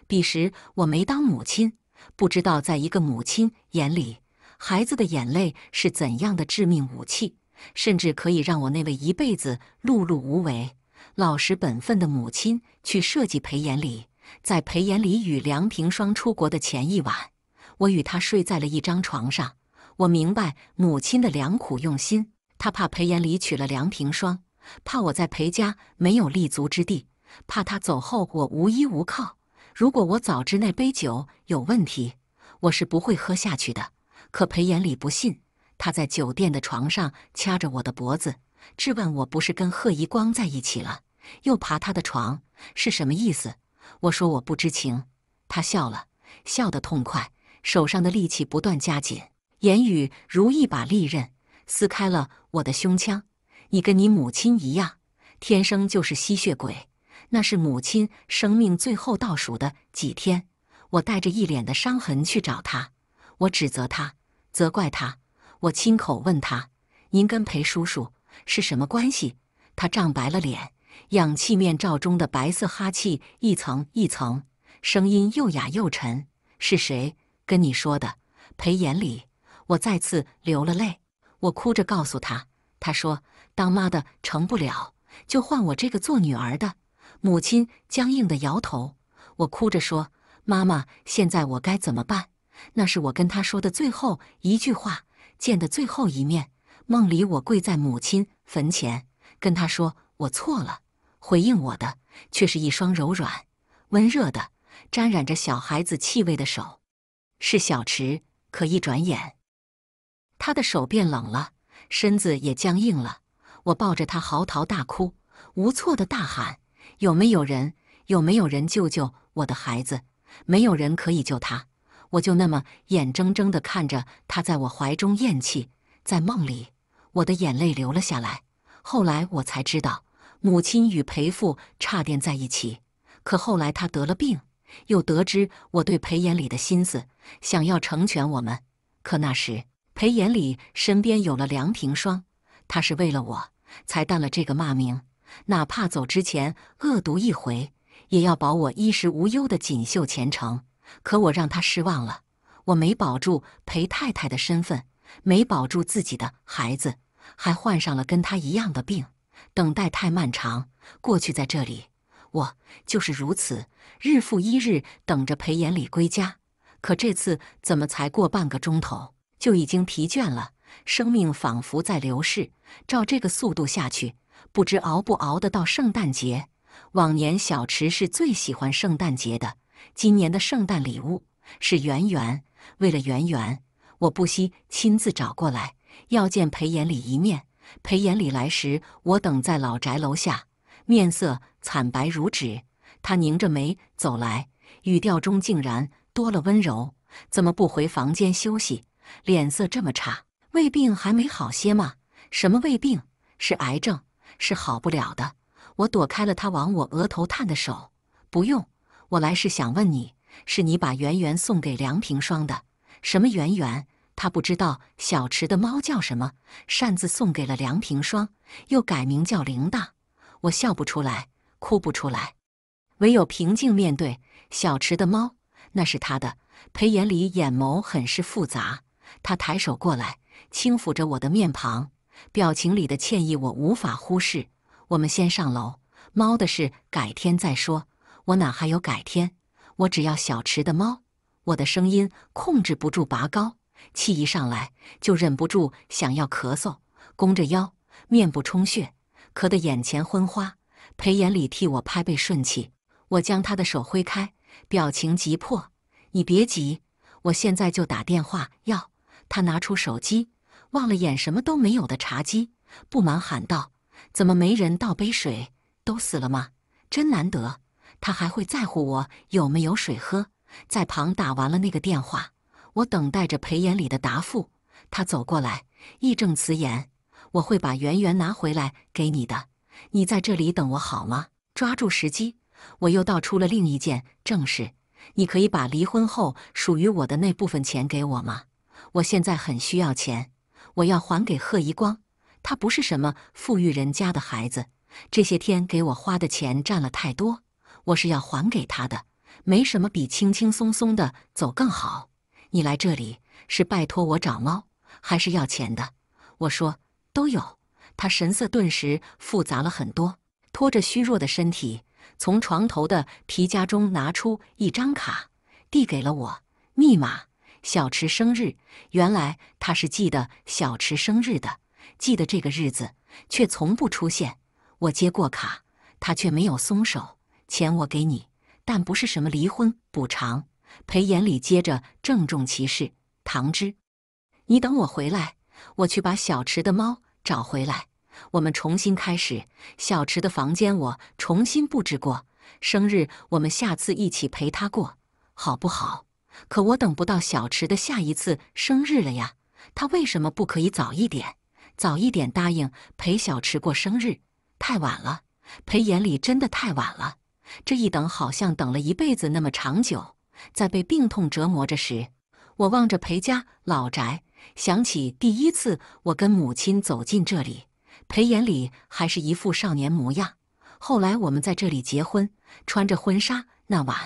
彼时我没当母亲，不知道在一个母亲眼里，孩子的眼泪是怎样的致命武器，甚至可以让我那位一辈子碌碌无为、老实本分的母亲去设计裴衍礼。在裴衍礼与梁平双出国的前一晚。我与他睡在了一张床上，我明白母亲的良苦用心。她怕裴炎礼娶了梁平霜，怕我在裴家没有立足之地，怕他走后我无依无靠。如果我早知那杯酒有问题，我是不会喝下去的。可裴炎里不信，他在酒店的床上掐着我的脖子，质问我不是跟贺一光在一起了，又爬他的床是什么意思？我说我不知情。他笑了，笑得痛快。手上的力气不断加紧，言语如一把利刃，撕开了我的胸腔。你跟你母亲一样，天生就是吸血鬼。那是母亲生命最后倒数的几天，我带着一脸的伤痕去找他，我指责他，责怪他，我亲口问他：“您跟裴叔叔是什么关系？”他涨白了脸，氧气面罩中的白色哈气一层一层，声音又哑又沉：“是谁？”跟你说的，陪眼里，我再次流了泪，我哭着告诉他，他说当妈的成不了，就换我这个做女儿的。母亲僵硬的摇头，我哭着说，妈妈，现在我该怎么办？那是我跟他说的最后一句话，见的最后一面。梦里我跪在母亲坟前，跟他说我错了，回应我的却是一双柔软、温热的、沾染着小孩子气味的手。是小池，可一转眼，他的手变冷了，身子也僵硬了。我抱着他嚎啕大哭，无措的大喊：“有没有人？有没有人救救我的孩子？没有人可以救他！我就那么眼睁睁的看着他在我怀中咽气。”在梦里，我的眼泪流了下来。后来我才知道，母亲与裴父差点在一起，可后来他得了病。又得知我对裴延礼的心思，想要成全我们。可那时裴延礼身边有了梁平霜，他是为了我才担了这个骂名，哪怕走之前恶毒一回，也要保我衣食无忧的锦绣前程。可我让他失望了，我没保住裴太太的身份，没保住自己的孩子，还患上了跟他一样的病。等待太漫长，过去在这里。我就是如此，日复一日等着裴延礼归家。可这次怎么才过半个钟头，就已经疲倦了？生命仿佛在流逝，照这个速度下去，不知熬不熬得到圣诞节。往年小池是最喜欢圣诞节的，今年的圣诞礼物是圆圆。为了圆圆，我不惜亲自找过来，要见裴延礼一面。裴延礼来时，我等在老宅楼下面色。惨白如纸，他拧着眉走来，语调中竟然多了温柔。怎么不回房间休息？脸色这么差，胃病还没好些吗？什么胃病？是癌症，是好不了的。我躲开了他往我额头探的手。不用，我来是想问你，是你把圆圆送给梁平霜的？什么圆圆？他不知道小池的猫叫什么，擅自送给了梁平霜，又改名叫铃铛。我笑不出来。哭不出来，唯有平静面对。小池的猫，那是他的。裴眼里眼眸很是复杂，他抬手过来，轻抚着我的面庞，表情里的歉意我无法忽视。我们先上楼，猫的事改天再说。我哪还有改天？我只要小池的猫。我的声音控制不住拔高，气一上来就忍不住想要咳嗽，弓着腰，面部充血，咳得眼前昏花。裴延礼替我拍背顺气，我将他的手挥开，表情急迫：“你别急，我现在就打电话。”要他拿出手机，忘了眼什么都没有的茶几，不满喊道：“怎么没人倒杯水？都死了吗？真难得，他还会在乎我有没有水喝？”在旁打完了那个电话，我等待着裴延礼的答复。他走过来，义正辞严：“我会把圆圆拿回来给你的。”你在这里等我好吗？抓住时机，我又道出了另一件正事。你可以把离婚后属于我的那部分钱给我吗？我现在很需要钱，我要还给贺一光。他不是什么富裕人家的孩子，这些天给我花的钱占了太多，我是要还给他的。没什么比轻轻松松的走更好。你来这里是拜托我找猫，还是要钱的？我说都有。他神色顿时复杂了很多，拖着虚弱的身体，从床头的皮夹中拿出一张卡，递给了我。密码，小池生日。原来他是记得小池生日的，记得这个日子，却从不出现。我接过卡，他却没有松手。钱我给你，但不是什么离婚补偿。裴眼里接着郑重其事：“唐之，你等我回来，我去把小池的猫。”找回来，我们重新开始。小池的房间我重新布置过，生日我们下次一起陪他过，好不好？可我等不到小池的下一次生日了呀！他为什么不可以早一点，早一点答应陪小池过生日？太晚了，陪眼里真的太晚了。这一等好像等了一辈子那么长久，在被病痛折磨着时，我望着裴家老宅。想起第一次我跟母亲走进这里，裴眼里还是一副少年模样。后来我们在这里结婚，穿着婚纱那晚，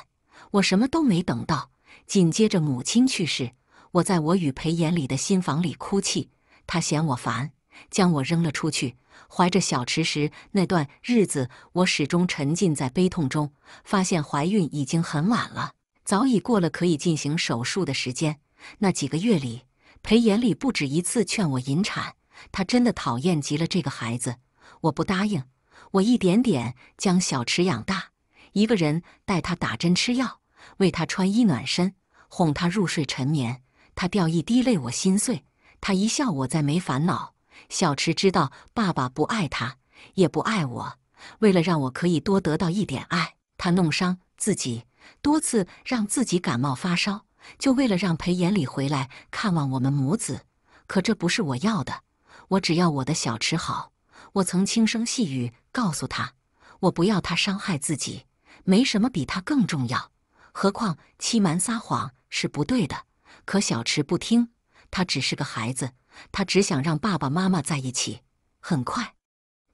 我什么都没等到。紧接着母亲去世，我在我与裴眼里的新房里哭泣，他嫌我烦，将我扔了出去。怀着小池时那段日子，我始终沉浸在悲痛中，发现怀孕已经很晚了，早已过了可以进行手术的时间。那几个月里。裴眼里不止一次劝我引产，他真的讨厌极了这个孩子。我不答应，我一点点将小池养大，一个人带他打针吃药，为他穿衣暖身，哄他入睡沉眠。他掉一滴泪，我心碎；他一笑，我再没烦恼。小池知道爸爸不爱他，也不爱我。为了让我可以多得到一点爱，他弄伤自己，多次让自己感冒发烧。就为了让裴延礼回来看望我们母子，可这不是我要的。我只要我的小池好。我曾轻声细语告诉他，我不要他伤害自己，没什么比他更重要。何况欺瞒撒谎是不对的。可小池不听，他只是个孩子，他只想让爸爸妈妈在一起。很快，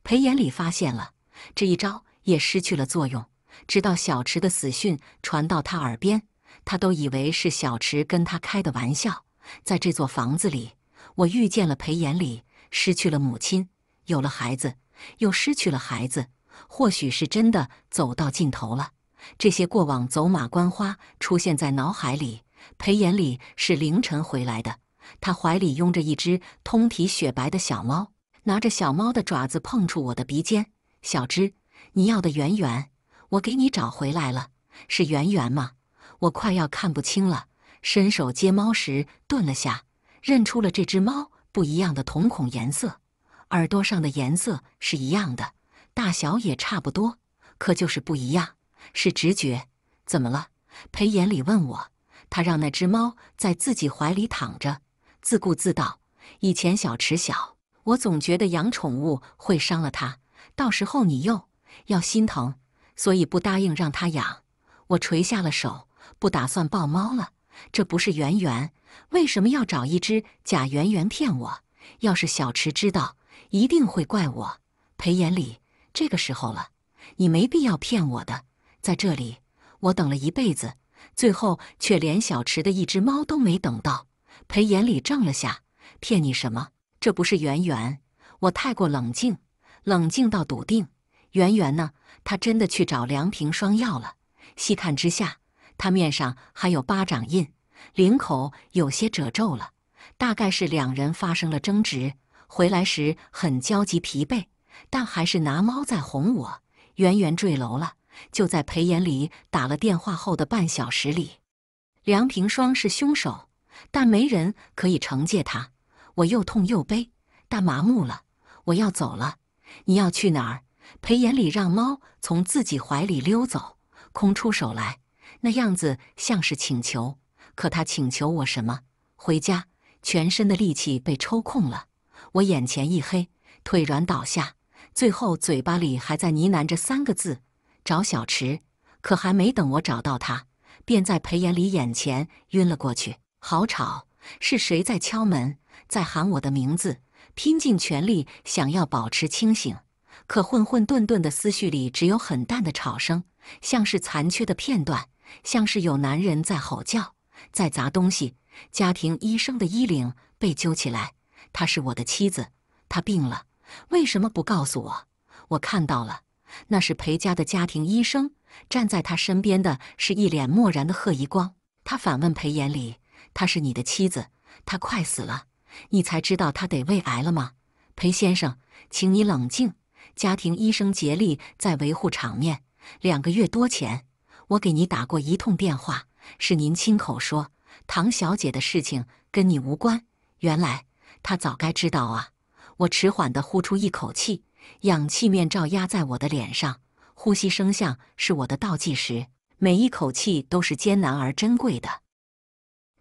裴延礼发现了这一招也失去了作用。直到小池的死讯传到他耳边。他都以为是小池跟他开的玩笑。在这座房子里，我遇见了裴延礼，失去了母亲，有了孩子，又失去了孩子。或许是真的走到尽头了。这些过往走马观花，出现在脑海里。裴延礼是凌晨回来的，他怀里拥着一只通体雪白的小猫，拿着小猫的爪子碰触我的鼻尖。小芝，你要的圆圆，我给你找回来了，是圆圆吗？我快要看不清了，伸手接猫时顿了下，认出了这只猫不一样的瞳孔颜色，耳朵上的颜色是一样的，大小也差不多，可就是不一样。是直觉。怎么了？裴眼里问我。他让那只猫在自己怀里躺着，自顾自道：“以前小池小，我总觉得养宠物会伤了它，到时候你又要心疼，所以不答应让它养。”我垂下了手。不打算抱猫了，这不是圆圆？为什么要找一只假圆圆骗我？要是小池知道，一定会怪我。裴眼里，这个时候了，你没必要骗我的。在这里，我等了一辈子，最后却连小池的一只猫都没等到。裴眼里怔了下，骗你什么？这不是圆圆？我太过冷静，冷静到笃定。圆圆呢？他真的去找梁平双要了。细看之下。他面上还有巴掌印，领口有些褶皱了，大概是两人发生了争执。回来时很焦急疲惫，但还是拿猫在哄我。圆圆坠楼了，就在裴眼礼打了电话后的半小时里，梁平双是凶手，但没人可以惩戒他。我又痛又悲，但麻木了。我要走了，你要去哪儿？裴眼礼让猫从自己怀里溜走，空出手来。那样子像是请求，可他请求我什么？回家，全身的力气被抽空了，我眼前一黑，腿软倒下，最后嘴巴里还在呢喃着三个字：“找小池。”可还没等我找到他，便在裴延礼眼前晕了过去。好吵，是谁在敲门，在喊我的名字？拼尽全力想要保持清醒，可混混沌沌的思绪里只有很淡的吵声，像是残缺的片段。像是有男人在吼叫，在砸东西。家庭医生的衣领被揪起来。她是我的妻子，她病了，为什么不告诉我？我看到了，那是裴家的家庭医生。站在他身边的是一脸漠然的贺一光。他反问裴延礼：“她是你的妻子，她快死了，你才知道她得胃癌了吗？”裴先生，请你冷静。家庭医生竭力在维护场面。两个月多前。我给你打过一通电话，是您亲口说唐小姐的事情跟你无关。原来她早该知道啊！我迟缓地呼出一口气，氧气面罩压在我的脸上，呼吸声像是我的倒计时，每一口气都是艰难而珍贵的。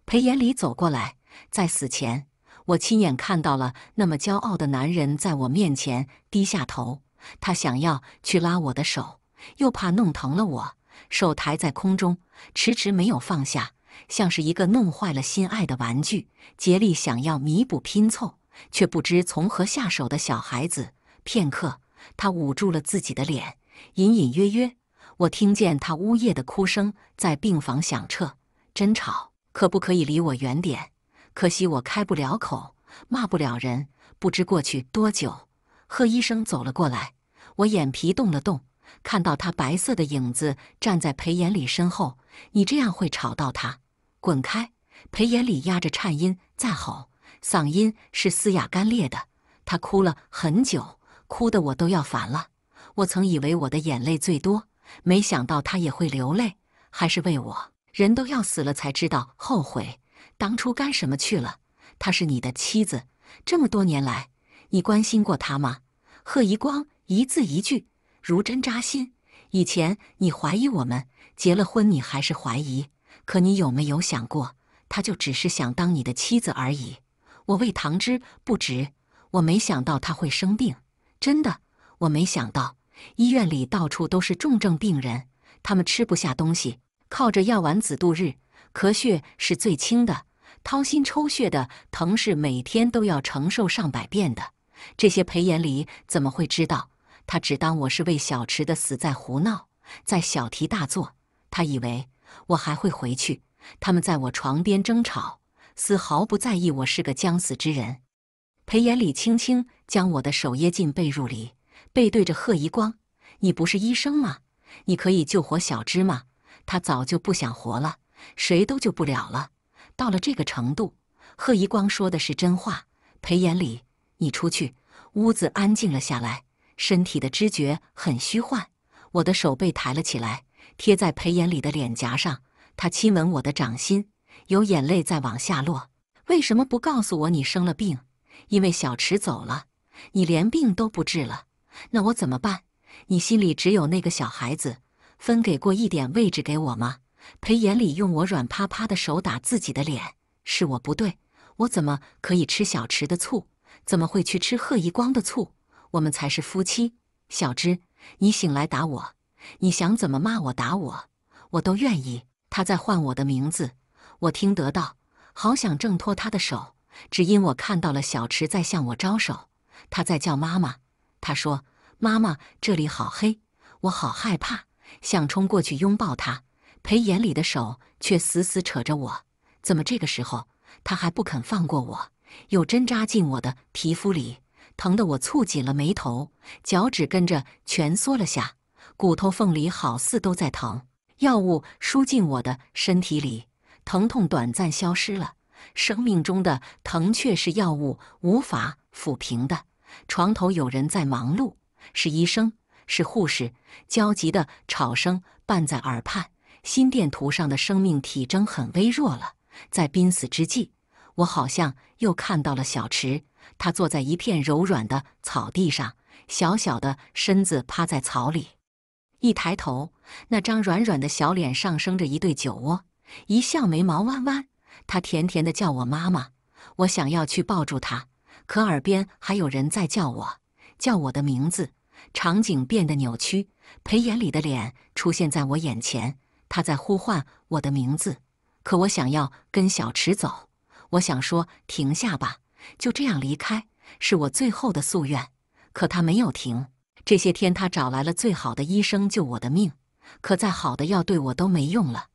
裴延礼走过来，在死前，我亲眼看到了那么骄傲的男人在我面前低下头，他想要去拉我的手，又怕弄疼了我。手抬在空中，迟迟没有放下，像是一个弄坏了心爱的玩具，竭力想要弥补拼凑，却不知从何下手的小孩子。片刻，他捂住了自己的脸，隐隐约约，我听见他呜咽的哭声在病房响彻，真吵，可不可以离我远点？可惜我开不了口，骂不了人。不知过去多久，贺医生走了过来，我眼皮动了动。看到他白色的影子站在裴延礼身后，你这样会吵到他，滚开！裴延礼压着颤音在吼，嗓音是嘶哑干裂的。他哭了很久，哭得我都要烦了。我曾以为我的眼泪最多，没想到他也会流泪，还是为我。人都要死了才知道后悔，当初干什么去了？她是你的妻子，这么多年来，你关心过她吗？贺一光一字一句。如针扎心。以前你怀疑我们结了婚，你还是怀疑。可你有没有想过，他就只是想当你的妻子而已？我为唐芝不值。我没想到他会生病，真的，我没想到。医院里到处都是重症病人，他们吃不下东西，靠着药丸子度日。咳血是最轻的，掏心抽血的疼是每天都要承受上百遍的。这些裴延里怎么会知道？他只当我是为小池的死在胡闹，在小题大做。他以为我还会回去。他们在我床边争吵，丝毫不在意我是个将死之人。裴眼礼轻轻将我的手掖进被褥里，背对着贺一光：“你不是医生吗？你可以救活小芝吗？他早就不想活了，谁都救不了了。到了这个程度，贺一光说的是真话。裴眼礼，你出去。屋子安静了下来。”身体的知觉很虚幻，我的手被抬了起来，贴在裴延里的脸颊上，他亲吻我的掌心，有眼泪在往下落。为什么不告诉我你生了病？因为小池走了，你连病都不治了，那我怎么办？你心里只有那个小孩子，分给过一点位置给我吗？裴延里用我软趴趴的手打自己的脸，是我不对，我怎么可以吃小池的醋？怎么会去吃贺一光的醋？我们才是夫妻，小枝，你醒来打我，你想怎么骂我打我，我都愿意。他在唤我的名字，我听得到，好想挣脱他的手，只因我看到了小池在向我招手，他在叫妈妈。他说：“妈妈，这里好黑，我好害怕，想冲过去拥抱他。”裴眼里的手却死死扯着我，怎么这个时候他还不肯放过我，又针扎进我的皮肤里。疼得我蹙紧了眉头，脚趾跟着蜷缩了下，骨头缝里好似都在疼。药物输进我的身体里，疼痛短暂消失了。生命中的疼却是药物无法抚平的。床头有人在忙碌，是医生，是护士，焦急的吵声伴在耳畔。心电图上的生命体征很微弱了，在濒死之际。我好像又看到了小池，他坐在一片柔软的草地上，小小的身子趴在草里。一抬头，那张软软的小脸上生着一对酒窝，一笑眉毛弯弯。他甜甜的叫我妈妈。我想要去抱住他，可耳边还有人在叫我，叫我的名字。场景变得扭曲，裴眼里的脸出现在我眼前，他在呼唤我的名字。可我想要跟小池走。我想说停下吧，就这样离开，是我最后的夙愿。可他没有停。这些天，他找来了最好的医生救我的命。可再好的药对我都没用了。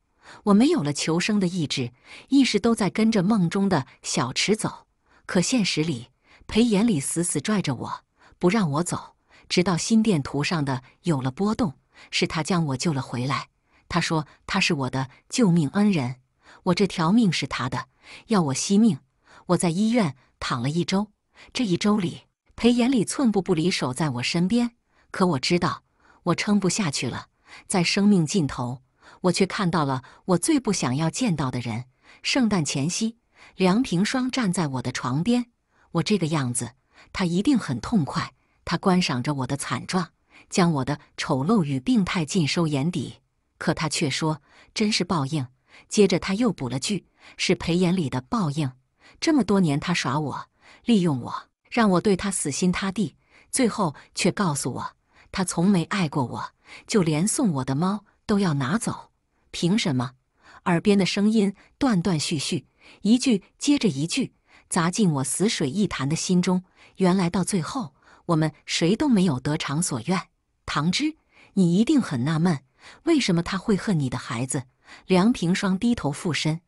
我没有了求生的意志，意识都在跟着梦中的小池走。可现实里，裴眼里死死拽着我不让我走，直到心电图上的有了波动，是他将我救了回来。他说他是我的救命恩人。我这条命是他的，要我惜命。我在医院躺了一周，这一周里，裴眼礼寸步不离，守在我身边。可我知道，我撑不下去了。在生命尽头，我却看到了我最不想要见到的人。圣诞前夕，梁平双站在我的床边，我这个样子，他一定很痛快。他观赏着我的惨状，将我的丑陋与病态尽收眼底。可他却说：“真是报应。”接着他又补了句：“是裴延礼的报应。这么多年，他耍我，利用我，让我对他死心塌地，最后却告诉我他从没爱过我，就连送我的猫都要拿走，凭什么？”耳边的声音断断续续，一句接着一句，砸进我死水一潭的心中。原来到最后，我们谁都没有得偿所愿。唐芝，你一定很纳闷，为什么他会恨你的孩子？梁平双低头附身，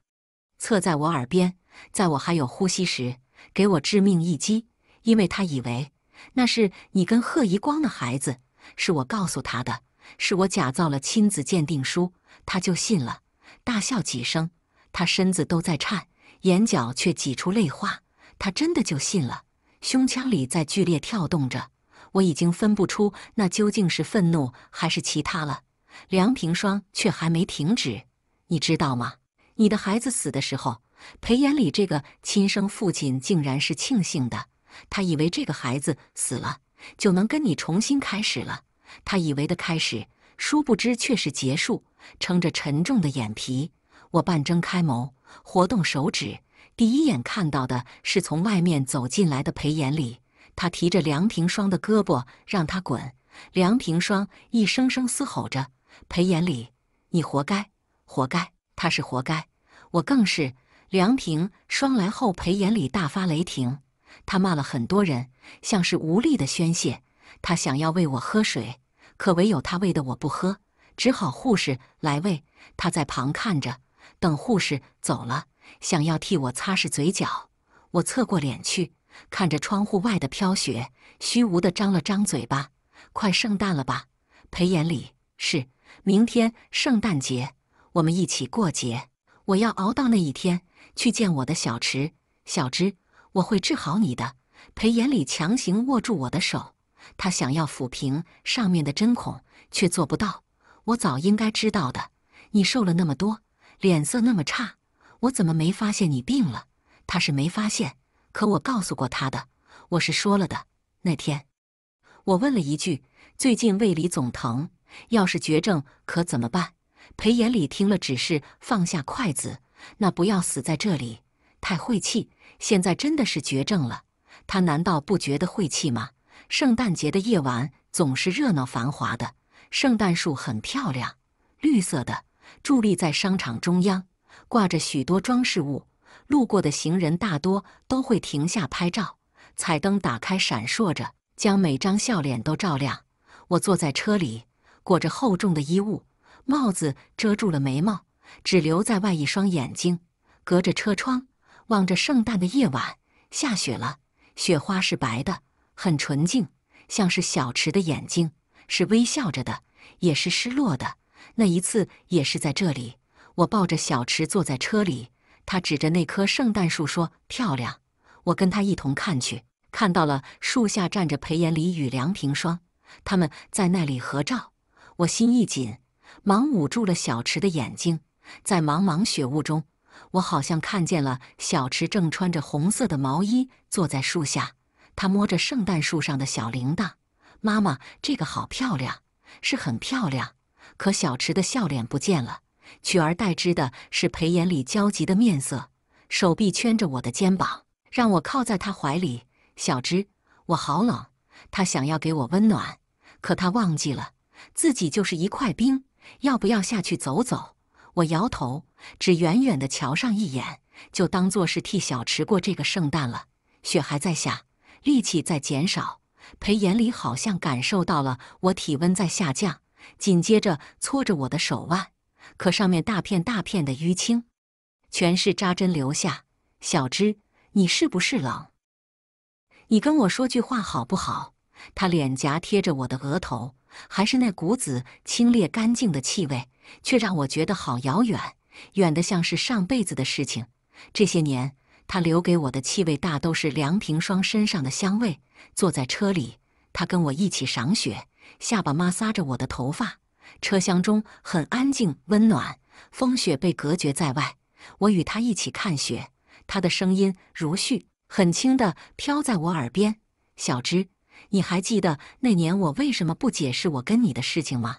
侧在我耳边，在我还有呼吸时，给我致命一击。因为他以为那是你跟贺一光的孩子，是我告诉他的，是我假造了亲子鉴定书，他就信了，大笑几声，他身子都在颤，眼角却挤出泪花。他真的就信了，胸腔里在剧烈跳动着，我已经分不出那究竟是愤怒还是其他了。梁平双却还没停止。你知道吗？你的孩子死的时候，裴延礼这个亲生父亲竟然是庆幸的。他以为这个孩子死了，就能跟你重新开始了。他以为的开始，殊不知却是结束。撑着沉重的眼皮，我半睁开眸，活动手指。第一眼看到的是从外面走进来的裴延礼，他提着梁平霜的胳膊，让他滚。梁平霜一声声嘶吼着：“裴延礼，你活该！”活该，他是活该，我更是。梁平双来后，裴延礼大发雷霆，他骂了很多人，像是无力的宣泄。他想要喂我喝水，可唯有他喂的我不喝，只好护士来喂。他在旁看着，等护士走了，想要替我擦拭嘴角。我侧过脸去，看着窗户外的飘雪，虚无的张了张嘴巴。快圣诞了吧？裴延礼是明天圣诞节。我们一起过节，我要熬到那一天去见我的小池、小芝。我会治好你的。裴眼里强行握住我的手，他想要抚平上面的针孔，却做不到。我早应该知道的。你瘦了那么多，脸色那么差，我怎么没发现你病了？他是没发现，可我告诉过他的，我是说了的。那天，我问了一句：“最近胃里总疼，要是绝症可怎么办？”裴延礼听了只是放下筷子。那不要死在这里，太晦气。现在真的是绝症了，他难道不觉得晦气吗？圣诞节的夜晚总是热闹繁华的，圣诞树很漂亮，绿色的，伫立在商场中央，挂着许多装饰物。路过的行人大多都会停下拍照。彩灯打开，闪烁着，将每张笑脸都照亮。我坐在车里，裹着厚重的衣物。帽子遮住了眉毛，只留在外一双眼睛，隔着车窗望着圣诞的夜晚。下雪了，雪花是白的，很纯净，像是小池的眼睛，是微笑着的，也是失落的。那一次也是在这里，我抱着小池坐在车里，他指着那棵圣诞树说：“漂亮。”我跟他一同看去，看到了树下站着裴延礼与梁平霜，他们在那里合照，我心一紧。忙捂住了小池的眼睛，在茫茫雪雾中，我好像看见了小池正穿着红色的毛衣坐在树下，他摸着圣诞树上的小铃铛，妈妈，这个好漂亮，是很漂亮。可小池的笑脸不见了，取而代之的是裴眼里焦急的面色，手臂圈着我的肩膀，让我靠在他怀里。小芝，我好冷，他想要给我温暖，可他忘记了自己就是一块冰。要不要下去走走？我摇头，只远远地瞧上一眼，就当做是替小池过这个圣诞了。雪还在下，力气在减少。裴眼里好像感受到了我体温在下降，紧接着搓着我的手腕，可上面大片大片的淤青，全是扎针留下。小芝，你是不是冷？你跟我说句话好不好？他脸颊贴着我的额头。还是那股子清冽干净的气味，却让我觉得好遥远，远得像是上辈子的事情。这些年，他留给我的气味大都是梁平霜身上的香味。坐在车里，他跟我一起赏雪，下巴摩挲着我的头发。车厢中很安静温暖，风雪被隔绝在外。我与他一起看雪，他的声音如絮，很轻的飘在我耳边。小芝，你还记得那年我为什么不解释我跟你的事情吗？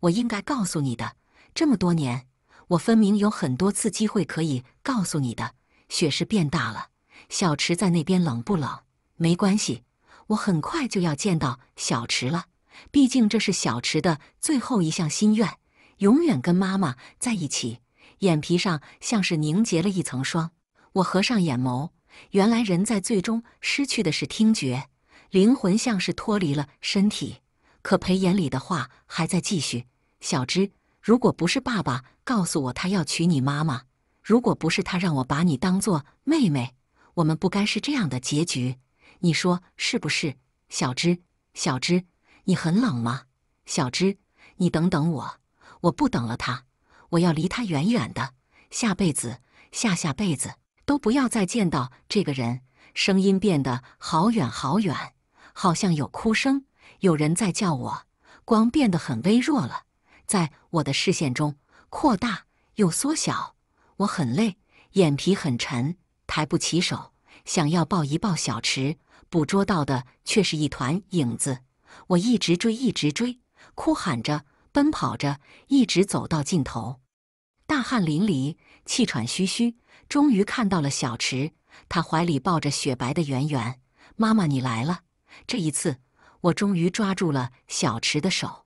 我应该告诉你的。这么多年，我分明有很多次机会可以告诉你的。雪是变大了，小池在那边冷不冷？没关系，我很快就要见到小池了。毕竟这是小池的最后一项心愿，永远跟妈妈在一起。眼皮上像是凝结了一层霜，我合上眼眸。原来人在最终失去的是听觉。灵魂像是脱离了身体，可裴眼里的话还在继续。小芝，如果不是爸爸告诉我他要娶你妈妈，如果不是他让我把你当做妹妹，我们不该是这样的结局。你说是不是，小芝？小芝，你很冷吗？小芝，你等等我，我不等了他，我要离他远远的，下辈子，下下辈子都不要再见到这个人。声音变得好远好远。好像有哭声，有人在叫我。光变得很微弱了，在我的视线中扩大又缩小。我很累，眼皮很沉，抬不起手，想要抱一抱小池，捕捉到的却是一团影子。我一直追，一直追，哭喊着，奔跑着，一直走到尽头，大汗淋漓，气喘吁吁，终于看到了小池。他怀里抱着雪白的圆圆，妈妈，你来了。这一次，我终于抓住了小池的手。